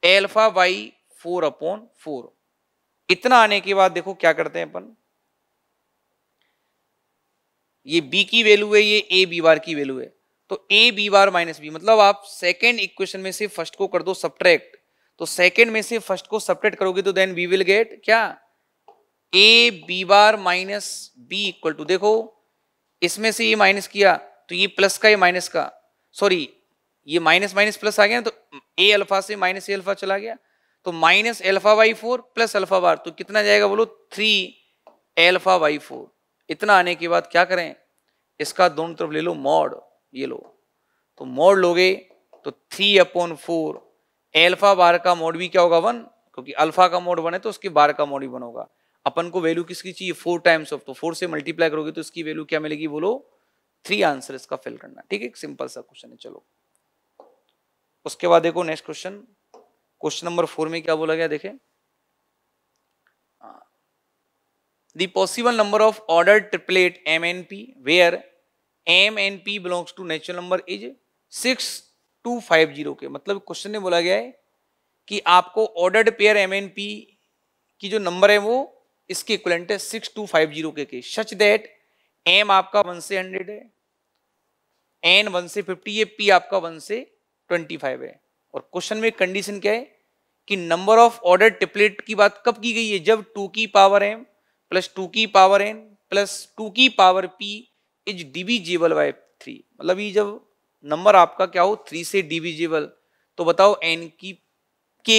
S1: alpha y four upon four इतना आने के बाद देखो क्या करते हैं अपन ये बी की वैल्यू है ये ए बी बार की वैल्यू है तो a b bar minus b मतलब आप सेकेंड इक्वेशन में से फर्स्ट को कर दो सब्ट्रैक्ट तो सेकेंड में से फर्स्ट को सब्ट्रैक्ट करोगे तो देन वी विल गेट क्या a b bar minus b equal to देखो इसमें से ये माइनस किया तो ये प्लस का ये माइनस का सॉरी ये माइनस माइनस प्लस आ गया ना तो ए अल्फा से माइनस ए अल्फा चला गया तो minus alpha by four plus alpha bar तो कितना जाएगा बोलो थ्री एल्फा बाई फोर इतना आने के बाद क्या करें इसका दोनों तरफ ले लो मॉड ये लो तो मॉड लोगे तो three upon four alpha bar का मॉड भी क्या होगा वन क्योंकि अल्फा का मॉड वन है तो उसके बार का मॉड भी वन होगा अपन को वैल्यू किसकी चाहिए फोर टाइम्स ऑफ तो फोर से मल्टीप्लाई करोगे तो इसकी वैल्यू क्या मिलेगी बोलो थ्री आंसर इसका फिल करना ठीक है सिंपल सा क्वेश्चन है चलो उसके बाद देखो next question question number four में क्या बोला गया देखे the number of order triplet m N p where m N p p two natural number is six two five zero के मतलब क्वेश्चन में बोला गया है कि आपको ordered pair m N p की जो नंबर है वो इसके इक्वलेंट है सिक्स टू फाइव जीरो के के सच दैट एम आपका वन से हंड्रेड है एन वन से फिफ्टी है पी आपका वन से ट्वेंटी फाइव है और क्वेश्चन में कंडीशन क्या है कि नंबर ऑफ ऑर्डर ट्रिपलेट की बात कब की गई है जब टू की पावर एम प्लस टू की पावर एन प्लस टू की power p is divisible by three मतलब ये जब नंबर आपका क्या हो थ्री से डिविजिबल तो बताओ एन की के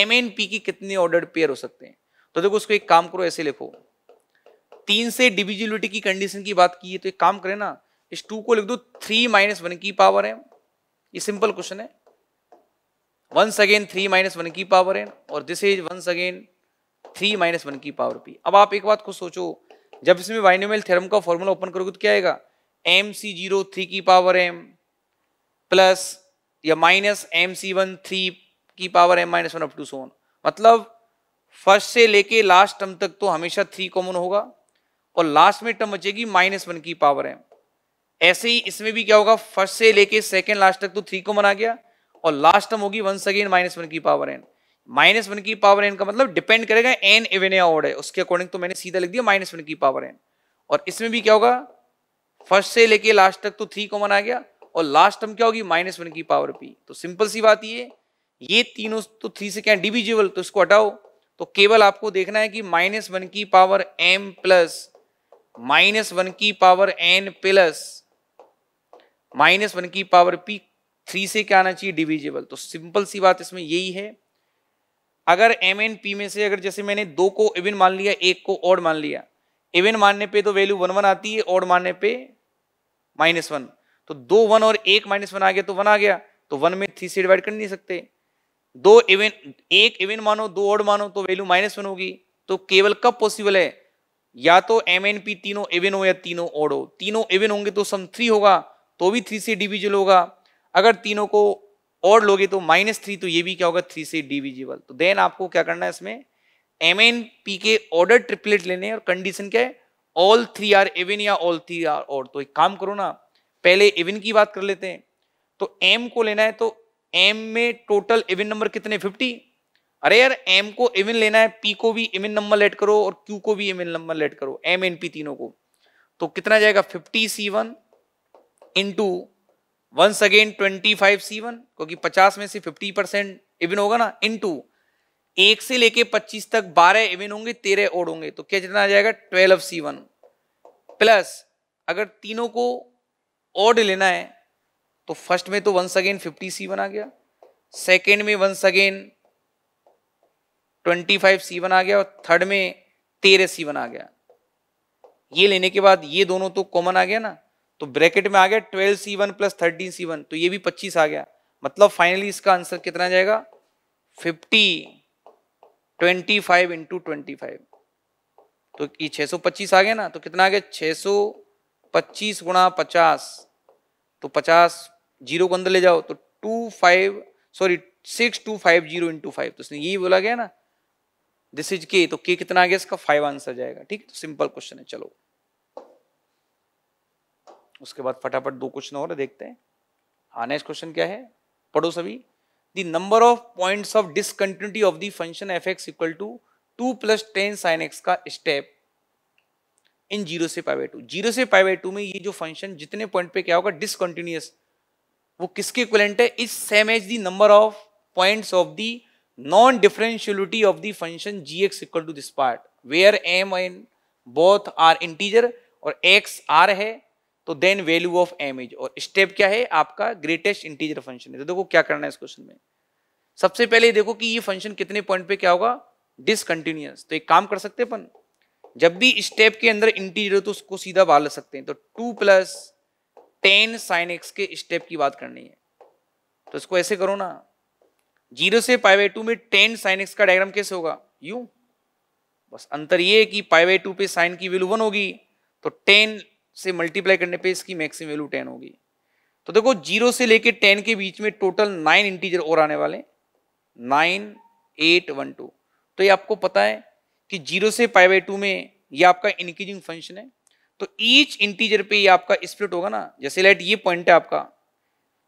S1: एम एन पी की कितने ऑर्डर पेयर हो सकते हैं तो देखो उसको एक काम करो ऐसे लिखो तीन से डिविजिबिलिटी की कंडीशन की बात की है तो एक काम करें ना इस टू को लिख दो थ्री माइनस वन की पावर एम ये सिंपल क्वेश्चन है once again three minus one की पावर एन और this is once again three minus one की पावर पी अब आप एक बात को सोचो जब इसमें वाइनोमेल थ्योरम का फॉर्मूला ओपन करोगे तो क्या आएगा एम सी जीरो थ्री की पावर एम प्लस या minus m C one three की power m minus one up to सोन मतलब फर्स्ट से लेके लास्ट टर्म तक तो हमेशा थ्री कॉमन होगा और लास्ट में टर्म बचेगी माइनस वन की पावर एम ऐसे ही इसमें भी क्या होगा फर्स्ट से लेके सेकेंड लास्ट तक तो थ्री को मना गया और लास्ट टर्म होगी वन अगेन माइनस वन की पावर एन माइनस वन की पावर एन का मतलब डिपेंड करेगा एन एवन एड है उसके अकॉर्डिंग तो मैंने सीधा लिख दिया माइनस वन की पावर एन और इसमें भी क्या होगा फर्स्ट से लेके लास्ट तक तो थ्री को मना गया और लास्ट टर्म क्या होगी माइनस वन की पावर पी तो सिंपल सी बात ये ये तीनों तो थ्री से क्या डिविजिबल तो इसको हटाओ तो केवल आपको देखना है कि माइनस वन की power M plus minus one की power N plus minus one की पावर पी थ्री से क्या आना चाहिए डिविजिबल तो सिंपल सी बात इसमें यही है अगर एम एन पी में से अगर जैसे मैंने दो को इवन मान लिया एक को ऑड मान लिया इवन मानने पे तो वैल्यू वन वन आती है ऑड मानने पे माइनस वन तो दो वन और एक माइनस वन आ गया तो वन आ गया तो वन में थ्री से डिवाइड कर नहीं सकते दो इवन एक इवन मानो दो ऑड मानो तो वैल्यू माइनस वन होगी तो केवल कब पॉसिबल है या तो एम एन पी तीनों इवन हो या तीनों ऑड हो तीनों इवन होंगे तो सम थ्री होगा तो भी थ्री से डिविजिबल होगा अगर तीनों को और लोगे तो माइनस थ्री तो ये भी क्या होगा थ्री से डिविजिबल तो देन आपको क्या करना है इसमें एम एन पी के ऑर्डर ट्रिपलेट लेने और कंडीशन क्या है ऑल थ्री आर एवन या ऑल थ्री आर और तो एक काम करो ना पहले एवन की बात कर लेते हैं तो एम को लेना है तो एम में टोटल एवन नंबर कितने फिफ्टी अरे यार एम को एवन लेना है पी को भी एवन नंबर लेट करो और क्यू को भी एवन नंबर लेट करो एम एन पी तीनों को तो कितना जाएगा fifty C one into once again twenty five C one क्योंकि पचास में से फिफ्टी परसेंट इवन होगा ना इंटू एक से लेके पच्चीस तक बारह इवन होंगे तेरह ओड होंगे तो क्या जितना आ जाएगा ट्वेल्व सी वन प्लस अगर तीनों को ओड लेना है तो फर्स्ट में तो once again fifty C one आ गया सेकेंड में once again twenty five C one आ गया और थर्ड में तेरह सी वन आ गया ये लेने के बाद ये दोनों तो कॉमन आ गया ना तो ब्रैकेट में आ गया twelve C one plus thirteen C one तो ये भी पच्चीस आ गया मतलब फाइनली इसका आंसर कितना जाएगा fifty twenty five into twenty five तो ये छः सौ पच्चीस आ गया ना तो कितना आ गया छः सौ पच्चीस गुणा पचास तो पचास जीरो को अंदर ले जाओ तो two five sorry six two five zero into five तो इसने यही बोला गया ना दिस इज के तो के कितना आ गया इसका फाइव आंसर जाएगा ठीक है तो सिंपल क्वेश्चन है चलो उसके बाद फटाफट दो क्वेश्चन और देखते हैं हाँ नेक्स्ट क्वेश्चन क्या है पढ़ो सभी the number of points of discontinuity of the function F x equal to two plus ten sine X का स्टेप इन जीरो से पाई बाई टू जीरो से पाई बाई टू में ये जो फंक्शन जितने पॉइंट पे क्या होगा डिसकंटिन्यूस वो किसके इक्वलेंट है is same as the number of points of the non differentiability of the function G x equal to this part where M and both are integer और एक्स आर है तो then value of M is और step क्या है आपका greatest integer function है तो देखो क्या करना है इस क्वेश्चन में सबसे पहले देखो कि ये फंक्शन कितने पॉइंट पे क्या होगा डिसकंटिन्यूस तो एक काम कर सकते हैं अपन जब भी स्टेप के अंदर इंटीजर हो तो उसको सीधा बाहर ले सकते हैं तो two plus ten sine X के स्टेप की बात करनी है तो इसको ऐसे करो ना जीरो से पाई बाई टू में टेन साइन एक्स का डायग्राम कैसे होगा यू बस अंतर ये है कि पाई बाई टू पे साइन की वैल्यू वन होगी तो टेन से मल्टीप्लाई करने पे इसकी मैक्सिमम वैल्यू टेन होगी तो देखो जीरो से लेके टेन के बीच में टोटल नाइन इंटीजर और आने वाले नाइन एट वन टू तो ये आपको पता है कि जीरो से पाई बाई टू में ये आपका इंक्रीजिंग फंक्शन है तो ईच इंटीजर पे ये आपका स्प्लिट होगा ना जैसे लाइट ये पॉइंट है आपका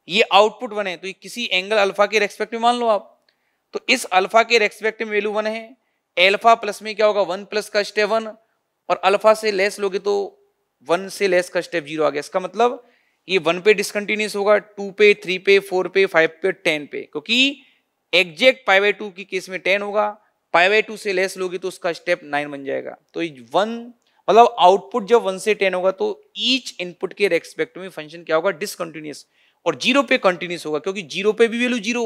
S1: ये आउटपुट वन है तो ये किसी एंगल अल्फा के रेस्पेक्ट में मान लो आप तो इस अल्फा के रेस्पेक्ट में वैल्यू वन है एल्फा प्लस में क्या होगा वन प्लस का स्टे वन और अल्फा से लेस लोगे तो वन से लेस का स्टेप जीरो आ गया इसका मतलब ये वन पे डिसकंटिन्यूस होगा टू पे थ्री पे फोर पे फाइव पे टेन पे क्योंकि एग्जैक्ट पाई बाई टू की केस में टेन होगा पाई बाई टू से लेस लोगे तो उसका स्टेप नाइन बन जाएगा तो वन मतलब आउटपुट जब वन से टेन होगा तो ईच इनपुट के रेस्पेक्ट में फंक्शन क्या होगा डिसकंटिन्यूस और जीरो पे कंटिन्यूस होगा क्योंकि जीरो पे भी वैल्यू जीरो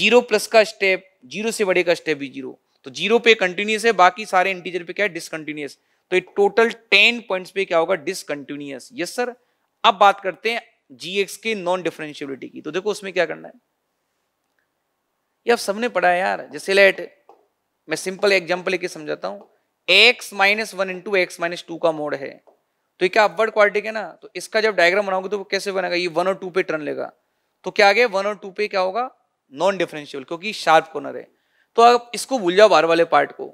S1: जीरो प्लस का स्टेप जीरो से बड़े का स्टेप भी जीरो तो जीरो पे कंटिन्यूस है बाकी सारे इंटीजर पे क्या है डिसकंटिन्यूस तो ये टोटल टेन पॉइंट्स पे क्या होगा डिसकंटिन्यूस यस सर अब बात करते हैं जीएक्स के नॉन डिफरेंशियबिलिटी की तो देखो उसमें क्या करना है ये सबने पढ़ा है यार जैसे लेट मैं सिंपल एग्जाम्पल लेके समझाता हूँ X minus one into X minus two का मोड है तो ये क्या अपवर्ड क्वालिटी है ना तो इसका जब डायग्राम बनाओगे तो वो कैसे बनेगा ये वन और टू पे टर्न लेगा तो क्या आगे वन और टू पे क्या होगा नॉन डिफरेंशियल क्योंकि शार्प कॉर्नर है तो आप इसको भूल जाओ बार वाले पार्ट को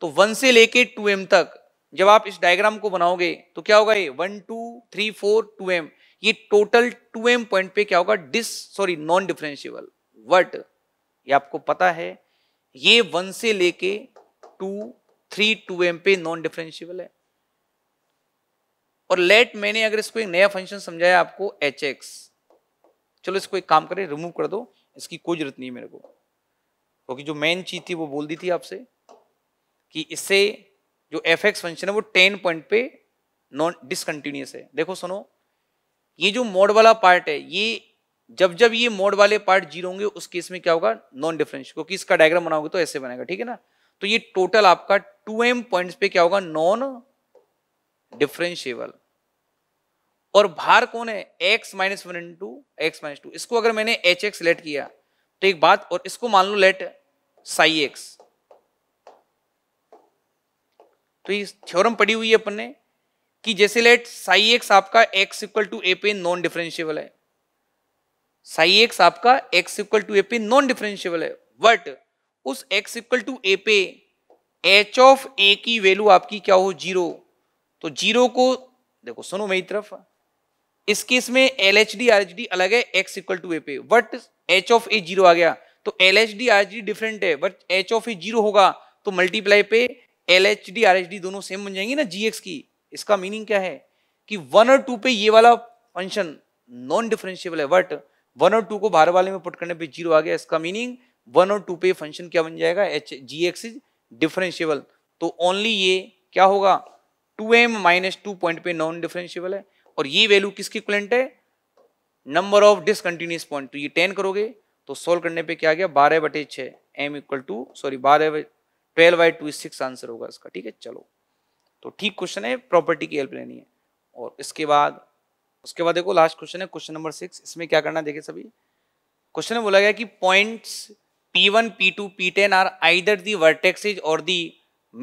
S1: तो वन से लेके टू एम तक जब आप इस डायग्राम को बनाओगे तो क्या होगा ये one two three four two M ये टोटल टू एम पॉइंट पे क्या होगा dis sorry non differentiable what ये आपको पता है ये वन से लेके टू थ्री टू एम पे नॉन डिफरेंशियबल है और लेट मैंने अगर इसको एक नया फंक्शन समझाया आपको एच एक्स चलो इसको एक काम करें रिमूव कर दो इसकी कोई जरूरत नहीं है मेरे को क्योंकि तो जो मेन चीज थी वो बोल दी थी आपसे कि इससे जो एफ एक्स फंक्शन है वो टेन पॉइंट पे नॉन डिसकंटिन्यूस है देखो सुनो ये जो मोड वाला पार्ट है ये जब जब ये मोड वाले पार्ट जीरो होंगे उस केस में क्या होगा नॉन डिफरेंशियल क्योंकि इसका डायग्राम बनाओगे तो ऐसे बनेगा ठीक है ना तो ये टोटल आपका टू एम पॉइंट पे क्या होगा नॉन डिफरेंशियबल और भार कौन है x minus one into X minus two इसको अगर मैंने एच एक्स लेट किया तो एक बात और इसको मान लो लेट साई एक्स तो ये थ्योरम पढ़ी हुई है अपन ने कि जैसे लेट साई एक्स आपका एक्स इक्वल टू ए पे नॉन डिफरेंशियबल है साई एक्स आपका एक्स इक्वल टू ए पे नॉन डिफरेंशियबल है बट उस एक्स इक्वल टू ए पे एच ऑफ ए की वैल्यू आपकी क्या हो जीरो तो जीरो को देखो सुनो मेरी तरफ इस केस में L H D R H D अलग है एक्स इक्वल टू ए पे but H of A zero आ गया तो L H D R H D different है but H of A zero होगा तो मल्टीप्लाई पे L H D R H D दोनों सेम बन जाएंगी ना जी एक्स की इसका मीनिंग क्या है कि वन और टू पे ये वाला फंक्शन नॉन डिफरेंशियबल है बट वन और टू को बाहर वाले में पुट करने पे जीरो आ गया इसका मीनिंग वन और टू पे फंक्शन क्या बन जाएगा H G X is differentiable तो ओनली ये क्या होगा two M minus two point पे नॉन डिफरेंशियबल है और ये वैल्यू किसकी इक्वलेंट है नंबर ऑफ डिसकंटिन्यूस पॉइंट तो ये टेन करोगे तो सोल्व करने पे क्या आ गया बारह बटे छः एम इक्वल टू सॉरी बारह twelve by two six answer होगा इसका ठीक है चलो तो ठीक क्वेश्चन है प्रॉपर्टी की हेल्प लेनी है और इसके बाद उसके बाद देखो लास्ट क्वेश्चन है क्वेश्चन नंबर सिक्स इसमें क्या करना है देखिए सभी क्वेश्चन में बोला गया कि points P one P two P ten are either the vertices और the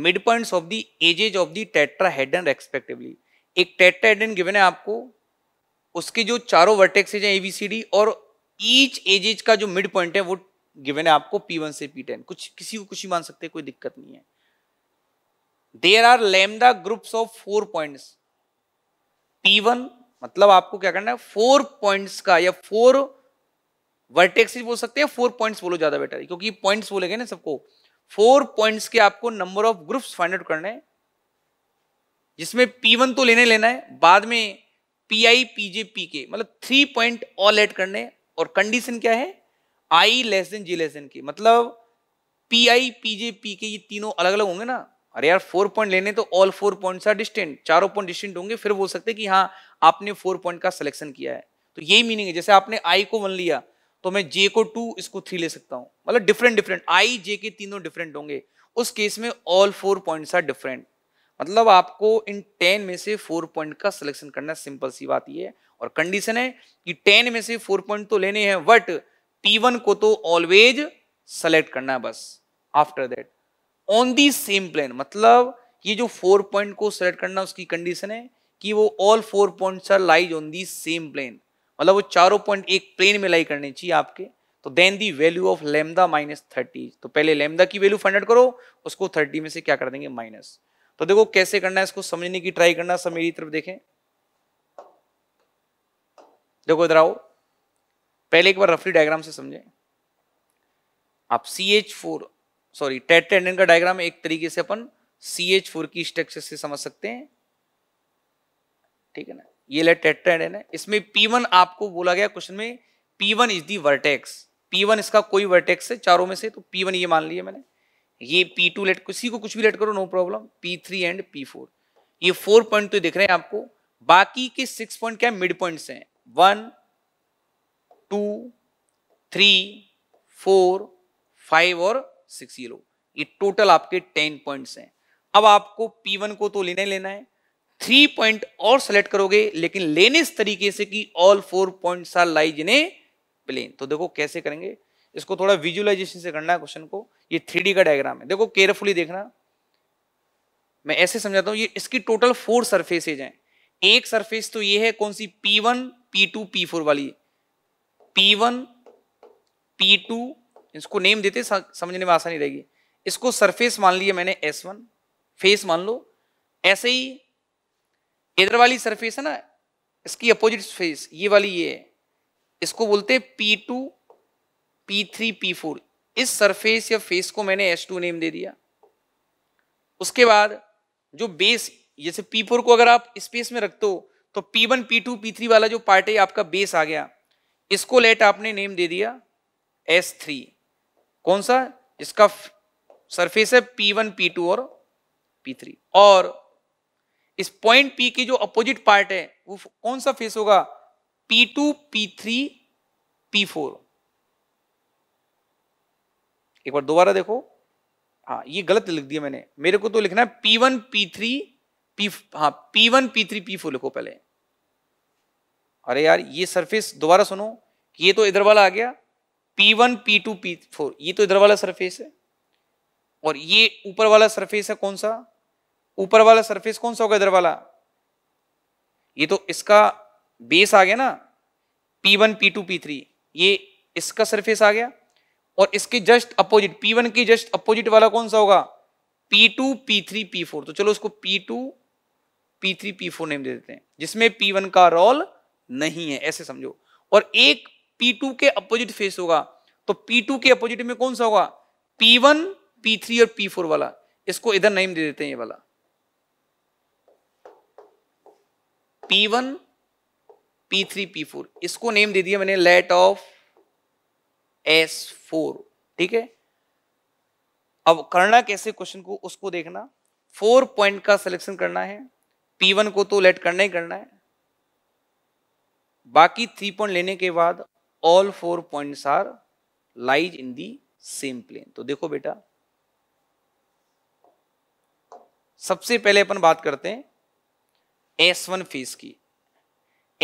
S1: mid points of the edges of the tetrahedron respectively एक टेट्रा हेडन गिवन है आपको उसके जो चारों वर्टेक्सेज हैं ए बी सी डी और ईच एजेज का जो मिड पॉइंट है वो गिवन है आपको पी वन से पी टेन कुछ किसी को कुछ ही मान सकते कोई दिक्कत नहीं है there are lambda groups of four point P one मतलब आपको क्या करना है फोर पॉइंट्स का या फोर वर्टेक्स बोल सकते हैं फोर पॉइंट्स बोलो ज्यादा बेटर है क्योंकि पॉइंट्स बोलेंगे ना सबको फोर पॉइंट्स के आपको number of groups find out करने जिसमें पी वन तो लेने लेना है बाद में पी आई पीजे पी के मतलब थ्री पॉइंट ऑल एड करने और कंडीशन क्या है I less than J less than K मतलब P I P J P K ये तीनों अलग अलग होंगे ना अरे यार फोर पॉइंट लेने तो all four points are distant चारों पॉइंट डिस्टेंट होंगे फिर बोल सकते कि हाँ आपने फोर पॉइंट का सिलेक्शन किया है तो यही मीनिंग है जैसे आपने आई को वन लिया तो मैं जे को टू इसको थ्री ले सकता हूँ मतलब डिफरेंट डिफरेंट आई जे के तीनों डिफरेंट होंगे उस केस में all four points are different मतलब आपको इन टेन में से फोर पॉइंट का सिलेक्शन करना सिंपल सी बात यह है और कंडीशन है कि टेन में से फोर पॉइंट तो लेने हैं बट P1 को तो ऑलवेज सेलेक्ट करना है बस after that on the same plane मतलब ये जो फोर पॉइंट को सेलेक्ट करना उसकी कंडीशन है कि वो all four points are lies on the same plane मतलब वो चारों पॉइंट एक प्लेन में लाई करने चाहिए आपके तो then the value of lambda minus thirty तो पहले लेमदा की वैल्यू फाइंड करो उसको थर्टी में से क्या कर देंगे माइनस तो देखो कैसे करना है इसको समझने की ट्राई करना सब मेरी तरफ देखें देखो इधर आओ पहले एक बार रफली डायग्राम से समझें आप C H four sorry tetrahedron का डायग्राम एक तरीके से अपन सी एच फोर की स्ट्रक्चर से समझ सकते हैं ठीक है ना ये ले टेट टेंडन है इसमें पी वन आपको बोला गया क्वेश्चन में P one is the vertex P one इसका कोई वर्टेक्स है चारों में से तो पी वन ये मान लिया मैंने ये पी टू लेट किसी को कुछ भी लेट करो no problem P three and P four ये फोर पॉइंट तो दिख रहे हैं आपको बाकी के सिक्स पॉइंट क्या मिड पॉइंट्स हैं one two three four five और सिक्स ये लो ये टोटल आपके टेन पॉइंट्स हैं अब आपको पी वन को तो लेना ही लेना है थ्री पॉइंट और सेलेक्ट करोगे लेकिन लेने इस तरीके से कि all four points are lies in a plane तो देखो कैसे करेंगे इसको थोड़ा विजुअलाइजेशन से करना है क्वेश्चन को ये थ्री का डायग्राम है देखो केयरफुली देखना मैं ऐसे समझाता हूँ ये इसकी टोटल फोर सरफेसेज हैं एक सरफेस तो ये है कौन सी P1, P2, P4 वाली P1, P2 इसको नेम देते समझने में आसानी रहेगी इसको सरफेस मान लिया मैंने S1 फेस मान लो ऐसे ही इधर वाली सरफेस है ना इसकी अपोजिट फेस ये वाली ये है इसको बोलते हैं P2, P3, P4 इस सरफेस या फेस को मैंने S2 नेम दे दिया उसके बाद जो बेस जैसे P4 को अगर आप स्पेस में रखते हो तो P1, P2, P3 वाला जो पार्ट है आपका बेस आ गया इसको लेट आपने नेम दे दिया एस थ्री कौन सा इसका सरफेस है पी वन पी टू और पी थ्री और इस पॉइंट पी की जो अपोजिट पार्ट है वो कौन सा फेस होगा P two P three P four एक बार दोबारा देखो हाँ ये गलत लिख दिया मैंने मेरे को तो लिखना है P one P three P हाँ P one P three P four लिखो पहले अरे यार ये सरफेस दोबारा सुनो ये तो इधर वाला आ गया P1, P2, P4 ये तो इधर वाला सरफेस है और ये ऊपर वाला सरफेस है कौन सा ऊपर वाला सरफेस कौन सा होगा इधर वाला ये तो इसका बेस आ गया ना P1, P2, P3 ये इसका सरफेस आ गया और इसके जस्ट अपोजिट P1 के जस्ट अपोजिट वाला कौन सा होगा P2, P3, P4 तो चलो उसको P2, P3, P4 नेम दे देते हैं जिसमें P1 का रोल नहीं है ऐसे समझो और एक P2 के अपोजिट फेस होगा तो P2 के अपोजिट में कौन सा होगा P1, P3 और P4 वाला इसको इधर नेम दे देते हैं ये वाला P1, P3, P4 इसको नेम दे दिया मैंने लेट ऑफ S4 ठीक है अब करना कैसे क्वेश्चन को उसको देखना फोर पॉइंट का सिलेक्शन करना है P1 को तो लेट करना ही करना है बाकी थ्री पॉइंट लेने के बाद all four points are lies in the same plane तो देखो बेटा सबसे पहले अपन बात करते हैं एस वन फेस की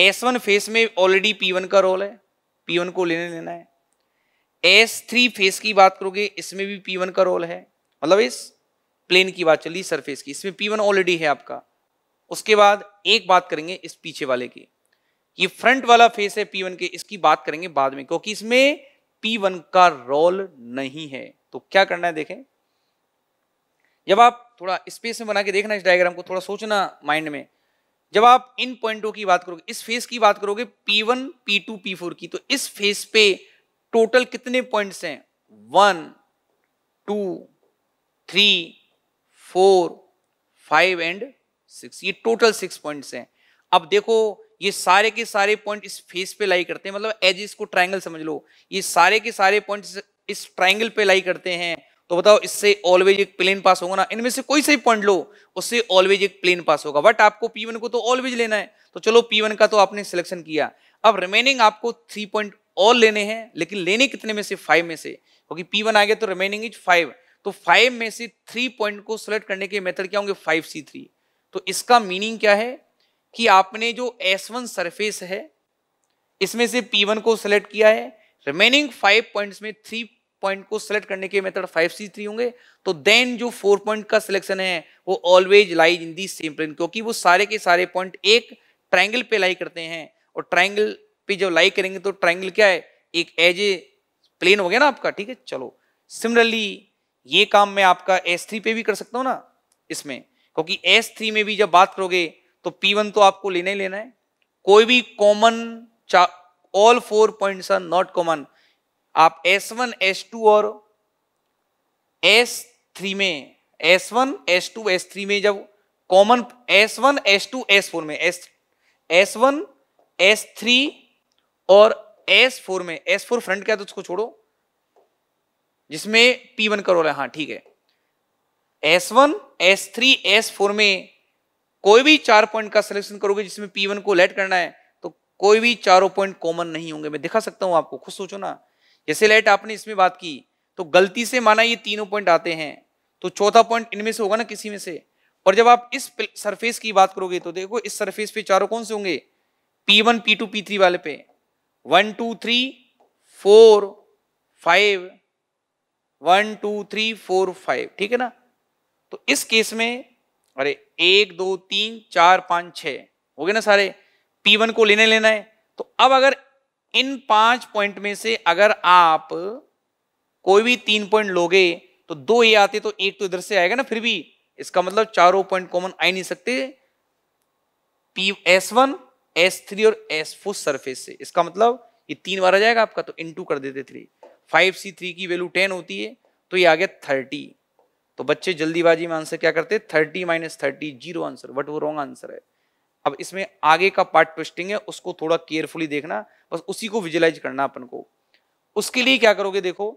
S1: एस वन फेस में ऑलरेडी पी वन का रोल है पी वन को लेने लेना है एस थ्री फेस की बात करोगे इसमें भी पी वन का रोल है मतलब इस प्लेन की बात चली सरफेस की इसमें पी वन ऑलरेडी है आपका उसके बाद एक बात करेंगे इस पीछे वाले की ये फ्रंट वाला फेस है पी वन के इसकी बात करेंगे बाद में क्योंकि इसमें पी वन का रोल नहीं है तो क्या करना है देखें जब आप थोड़ा स्पेस में बना के देखना इस डायग्राम को थोड़ा सोचना माइंड में जब आप इन पॉइंटों की बात करोगे इस फेस की बात करोगे P one P two P four की तो इस फेस पे टोटल कितने पॉइंट्स हैं one two three four five and six ये टोटल सिक्स पॉइंट्स हैं अब देखो ये सारे के सारे पॉइंट इस फेस पे लाई करते हैं मतलब एज इसको ट्राइंगल समझ लो ये सारे के सारे पॉइंट इस ट्राइंगल पे लाई करते हैं तो बताओ इससे ऑलवेज एक प्लेन पास होगा ना इनमें से कोई सही पॉइंट लो उससे ऑलवेज एक प्लेन पास होगा बट आपको पी को तो ऑलवेज लेना है तो चलो पी वन का तो आपने सिलेक्शन किया अब रिमेनिंग आपको थ्री पॉइंट और लेने हैं लेकिन लेने कितने में से फाइव में से क्योंकि पी वन आ गया तो रिमेनिंग इज फाइव तो फाइव में से थ्री पॉइंट को सिलेक्ट करने के मेथड क्या होंगे फाइव सी थ्री तो इसका मीनिंग क्या है कि आपने जो S1 वन सरफेस है इसमें से P1 को सिलेक्ट किया है रिमेनिंग फाइव पॉइंट्स में थ्री पॉइंट को सिलेक्ट करने के मेथड फाइव सी थ्री होंगे तो देन जो फोर पॉइंट का सिलेक्शन है वो always lies in the same plane क्योंकि वो सारे के सारे पॉइंट एक ट्राइंगल पे लाई करते हैं और ट्राइंगल पे जब लाई करेंगे तो ट्राइंगल क्या है एक एज ए प्लेन हो गया ना आपका ठीक है चलो सिमिलरली ये काम मैं आपका एस थ्री पे भी कर सकता हूँ ना इसमें क्योंकि एस थ्री में भी जब बात करोगे तो P1 तो आपको लेना ही लेना है कोई भी common all four points are not common आप S1, S2 और S3 में S1, S2, S3 में जब कॉमन S1, S2, S4 में S S1, S3 और S4 में S4 फ्रंट क्या है तो उसको छोड़ो जिसमें P1 करोल है हाँ ठीक है S1, S3, S4 में कोई भी चार पॉइंट का सिलेक्शन करोगे जिसमें पी वन को लेट करना है तो कोई भी चारों पॉइंट कॉमन नहीं होंगे मैं दिखा सकता हूं आपको खुद सोचो ना जैसे लेट आपने इसमें बात की तो गलती से माना ये तीनों पॉइंट आते हैं तो चौथा पॉइंट इनमें से होगा ना किसी में से और जब आप इस सरफेस की बात करोगे तो देखो इस सरफेस पे चारों कौन से होंगे P one P two P three वाले पे one two three four five one two three four five ठीक है ना तो इस केस में अरे एक दो तीन चार पांच छ हो गए ना सारे पी वन को लेने लेना है तो अब अगर इन पांच पॉइंट में से अगर आप कोई भी तीन पॉइंट लोगे तो दो ये आते तो एक तो इधर से आएगा ना फिर भी इसका मतलब चारों पॉइंट कॉमन आ ही नहीं सकते P S one S three और एस फोर सरफेस से इसका मतलब ये तीन बार आ जाएगा आपका तो इन टू कर देते थ्री फाइव सी थ्री की वैल्यू टेन होती है तो ये आ गया थर्टी तो बच्चे जल्दीबाजी में आंसर क्या करते thirty minus thirty zero answer but वो रॉन्ग आंसर है अब इसमें आगे का पार्ट ट्विस्टिंग है उसको थोड़ा केयरफुली देखना बस उसी को विजुलाइज करना अपन को उसके लिए क्या करोगे देखो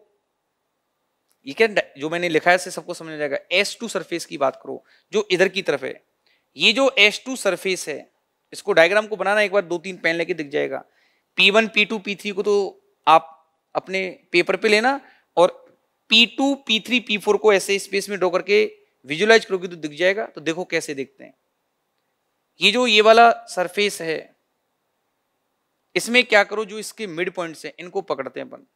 S1: ये क्या जो मैंने लिखा है सबको समझ जाएगा एस टू सरफेस की बात करो जो इधर की तरफ है ये जो एस टू सरफेस है इसको डायग्राम को बनाना एक बार दो तीन पेन लेके दिख जाएगा P one P two P three को तो आप अपने पेपर पे लेना और two P three P four को ऐसे स्पेस में ड्रो करके विजुलाइज करोगे तो दिख जाएगा तो देखो कैसे देखते हैं ये जो ये वाला सरफेस है इसमें क्या करो जो इसके मिड पॉइंट है इनको पकड़ते हैं अपन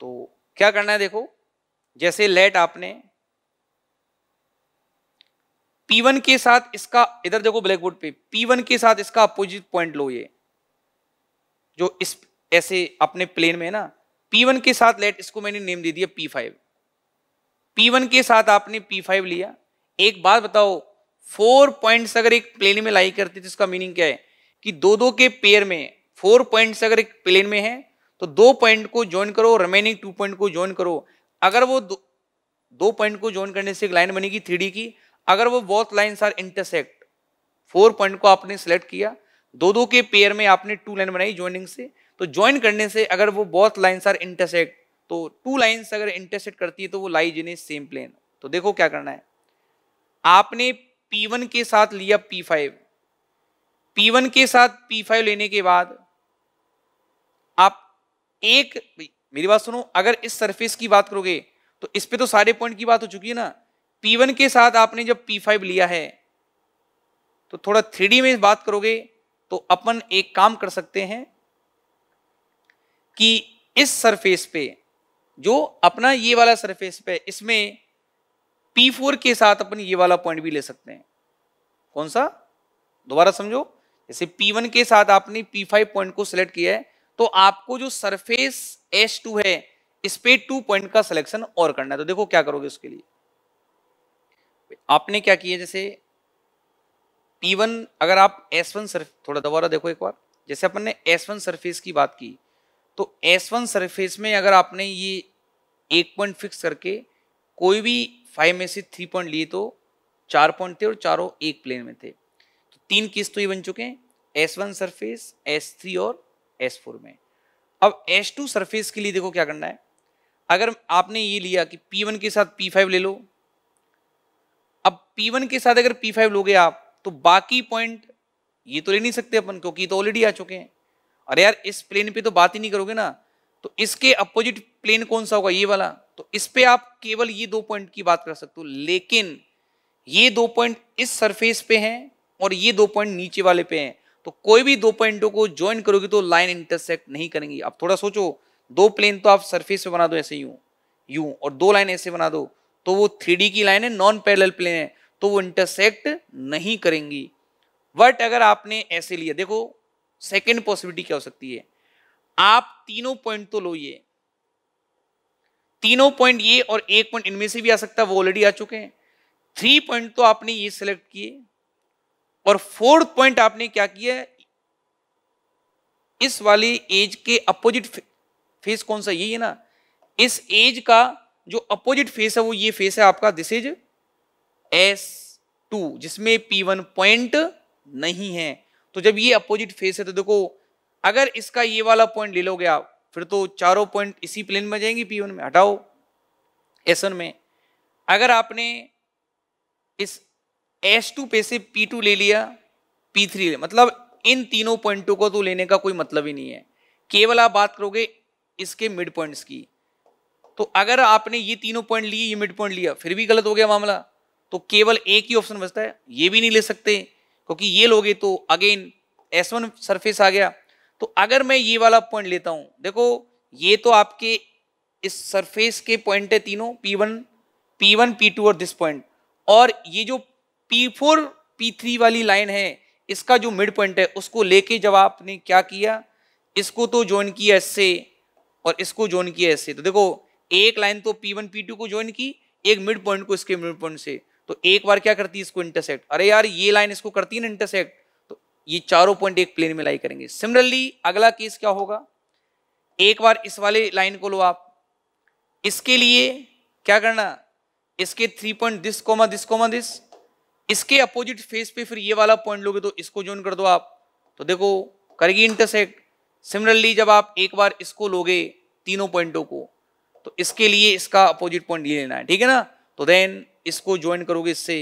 S1: तो क्या करना है देखो जैसे लेट आपने P1 के साथ इसका इधर देखो ब्लैकबोर्ड पे P1 के साथ इसका अपोजिट पॉइंट लो ये जो इस ऐसे अपने प्लेन में है ना P1 के साथ लेट इसको मैंने नेम दे दिया P5 P1 के साथ आपने P5 लिया एक बात बताओ फोर पॉइंट्स अगर एक प्लेन में लाई करती तो इसका मीनिंग क्या है कि दो दो के पेयर में फोर पॉइंट्स अगर एक प्लेन में है तो दो पॉइंट को ज्वाइन करो रिमेनिंग टू पॉइंट को ज्वाइन करो अगर वो दो, दो पॉइंट को ज्वाइन करने से एक लाइन बनेगी थ्री की अगर वो बहुत lines are intersect four point को आपने सेलेक्ट किया दो दो के पेयर में आपने टू लाइन बनाई ज्वाइनिंग से तो ज्वाइन करने से अगर वो बहुत लाइन्स आर इंटरसेक्ट तो टू लाइन्स अगर इंटरसेक्ट करती है तो वो लाइज इन सेम प्लेन तो देखो क्या करना है आपने P1 के साथ लिया P5 P1 के साथ P5 लेने के बाद आप एक मेरी बात सुनो अगर इस सरफेस की बात करोगे तो इस पे तो सारे पॉइंट की बात हो चुकी है ना P1 के साथ आपने जब P5 लिया है तो थोड़ा थ्री में बात करोगे तो अपन एक काम कर सकते हैं कि इस सरफेस पे जो अपना ये वाला सरफेस पे इसमें P4 के साथ अपन ये वाला पॉइंट भी ले सकते हैं कौन सा दोबारा समझो जैसे P1 के साथ आपने P5 पॉइंट को सिलेक्ट किया है तो आपको जो सरफेस S2 है इस पे टू पॉइंट का सिलेक्शन और करना है तो देखो क्या करोगे उसके लिए आपने क्या किया जैसे P1 अगर आप S1 सरफ थोड़ा दोबारा देखो एक बार जैसे अपन ने S1 सरफेस की बात की तो एस वन सरफेस में अगर आपने ये एक पॉइंट फिक्स करके कोई भी फाइव में से थ्री पॉइंट लिए तो चार पॉइंट थे और चारों एक प्लेन में थे तो तीन केस तो ये बन चुके हैं S one surface S three और एस फोर में अब एस टू सरफेस के लिए देखो क्या करना है अगर आपने ये लिया कि पी वन के साथ पी फाइव ले लो अब पी वन के साथ अगर पी फाइव लोगे आप तो बाकी पॉइंट ये तो ले नहीं सकते अपन क्योंकि तो ऑलरेडी आ चुके हैं अरे यार इस प्लेन पे तो बात ही नहीं करोगे ना तो इसके अपोजिट प्लेन कौन सा होगा ये वाला तो इस पे आप केवल ये दो पॉइंट की बात कर सकते हो लेकिन ये दो पॉइंट इस सरफेस पे हैं और ये दो पॉइंट नीचे वाले पे हैं तो कोई भी दो पॉइंटों को ज्वाइन करोगे तो लाइन इंटरसेक्ट नहीं करेंगी आप थोड़ा सोचो दो प्लेन तो आप सरफेस पे बना दो ऐसे यूं यूं और दो लाइन ऐसे बना दो तो वो थ्री की लाइन है नॉन पैरल प्लेन है तो वो इंटरसेक्ट नहीं करेंगी बट अगर आपने ऐसे लिया देखो सेकेंड पॉसिबिलिटी क्या हो सकती है आप तीनों पॉइंट तो लो ये तीनों पॉइंट ये और एक पॉइंट इनमें से भी आ सकता है वो ऑलरेडी आ चुके हैं थ्री पॉइंट तो आपने ये सिलेक्ट किए और फोर्थ पॉइंट आपने क्या किया इस वाली एज के अपोजिट फेस कौन सा यही है ना इस एज का जो अपोजिट फेस है वो ये फेस है आपका दिस इज एस टू जिसमें पी वन पॉइंट नहीं है तो जब ये अपोजिट फेस है तो देखो अगर इसका ये वाला पॉइंट ले लोगे आप फिर तो चारों पॉइंट इसी प्लेन में जाएंगे पी में हटाओ एस में अगर आपने इस एस टू पे से पी टू ले लिया पी थ्री मतलब इन तीनों पॉइंटों को तो लेने का कोई मतलब ही नहीं है केवल आप बात करोगे इसके मिड पॉइंट्स की तो अगर आपने ये तीनों पॉइंट लिए ये मिड पॉइंट लिया फिर भी गलत हो गया मामला तो केवल एक ही ऑप्शन बचता है ये भी नहीं ले सकते क्योंकि ये लोगे तो अगेन एस वन सरफेस आ गया तो अगर मैं ये वाला पॉइंट लेता हूँ देखो ये तो आपके इस सरफेस के पॉइंट है तीनों P one P one P two और दिस पॉइंट और ये जो पी फोर पी थ्री वाली लाइन है इसका जो मिड पॉइंट है उसको लेके जब आपने क्या किया इसको तो ज्वाइन किया इससे और इसको ज्वाइन किया इससे तो देखो एक लाइन तो पी वन पी टू को ज्वाइन की एक मिड पॉइंट को इसके मिड पॉइंट से तो एक बार क्या करती है इसको इंटरसेक्ट अरे यार ये लाइन इसको करती है ना इंटरसेक्ट तो ये चारों पॉइंट एक प्लेन में लाई करेंगे सिमिलरली अगला केस क्या होगा एक बार इस वाले लाइन को लो आप इसके लिए क्या करना इसके three point this comma this comma this इसके अपोजिट फेस पे फिर ये वाला पॉइंट लोगे तो इसको ज्वाइन कर दो आप तो देखो करेगी इंटरसेक्ट सिमिलरली जब आप एक बार इसको लोगे तीनों पॉइंटों को तो इसके लिए इसका अपोजिट पॉइंट ये लेना है ठीक है ना तो देन इसको ज्वाइन करोगे इससे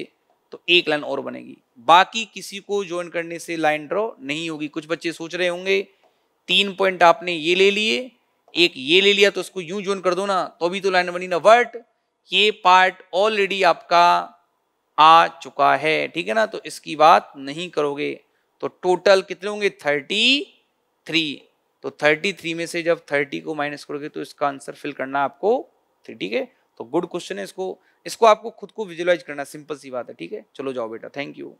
S1: तो एक लाइन और बनेगी बाकी किसी को ज्वाइन करने से लाइन ड्रॉ नहीं होगी कुछ बच्चे सोच रहे होंगे तीन पॉइंट आपने ये ले लिए एक ये ले लिया तो उसको यूं ज्वाइन कर दो ना तो भी तो लाइन बनी ना बट ये पार्ट ऑलरेडी आपका आ चुका है ठीक है ना तो इसकी बात नहीं करोगे तो टोटल कितने होंगे थर्टी थ्री तो थर्टी थ्री में से जब थर्टी को माइनस करोगे तो इसका आंसर फिल करना आपको थ्री ठीक है तो गुड क्वेश्चन है इसको इसको आपको खुद को विजुलाइज करना सिंपल सी बात है ठीक है चलो जाओ बेटा थैंक यू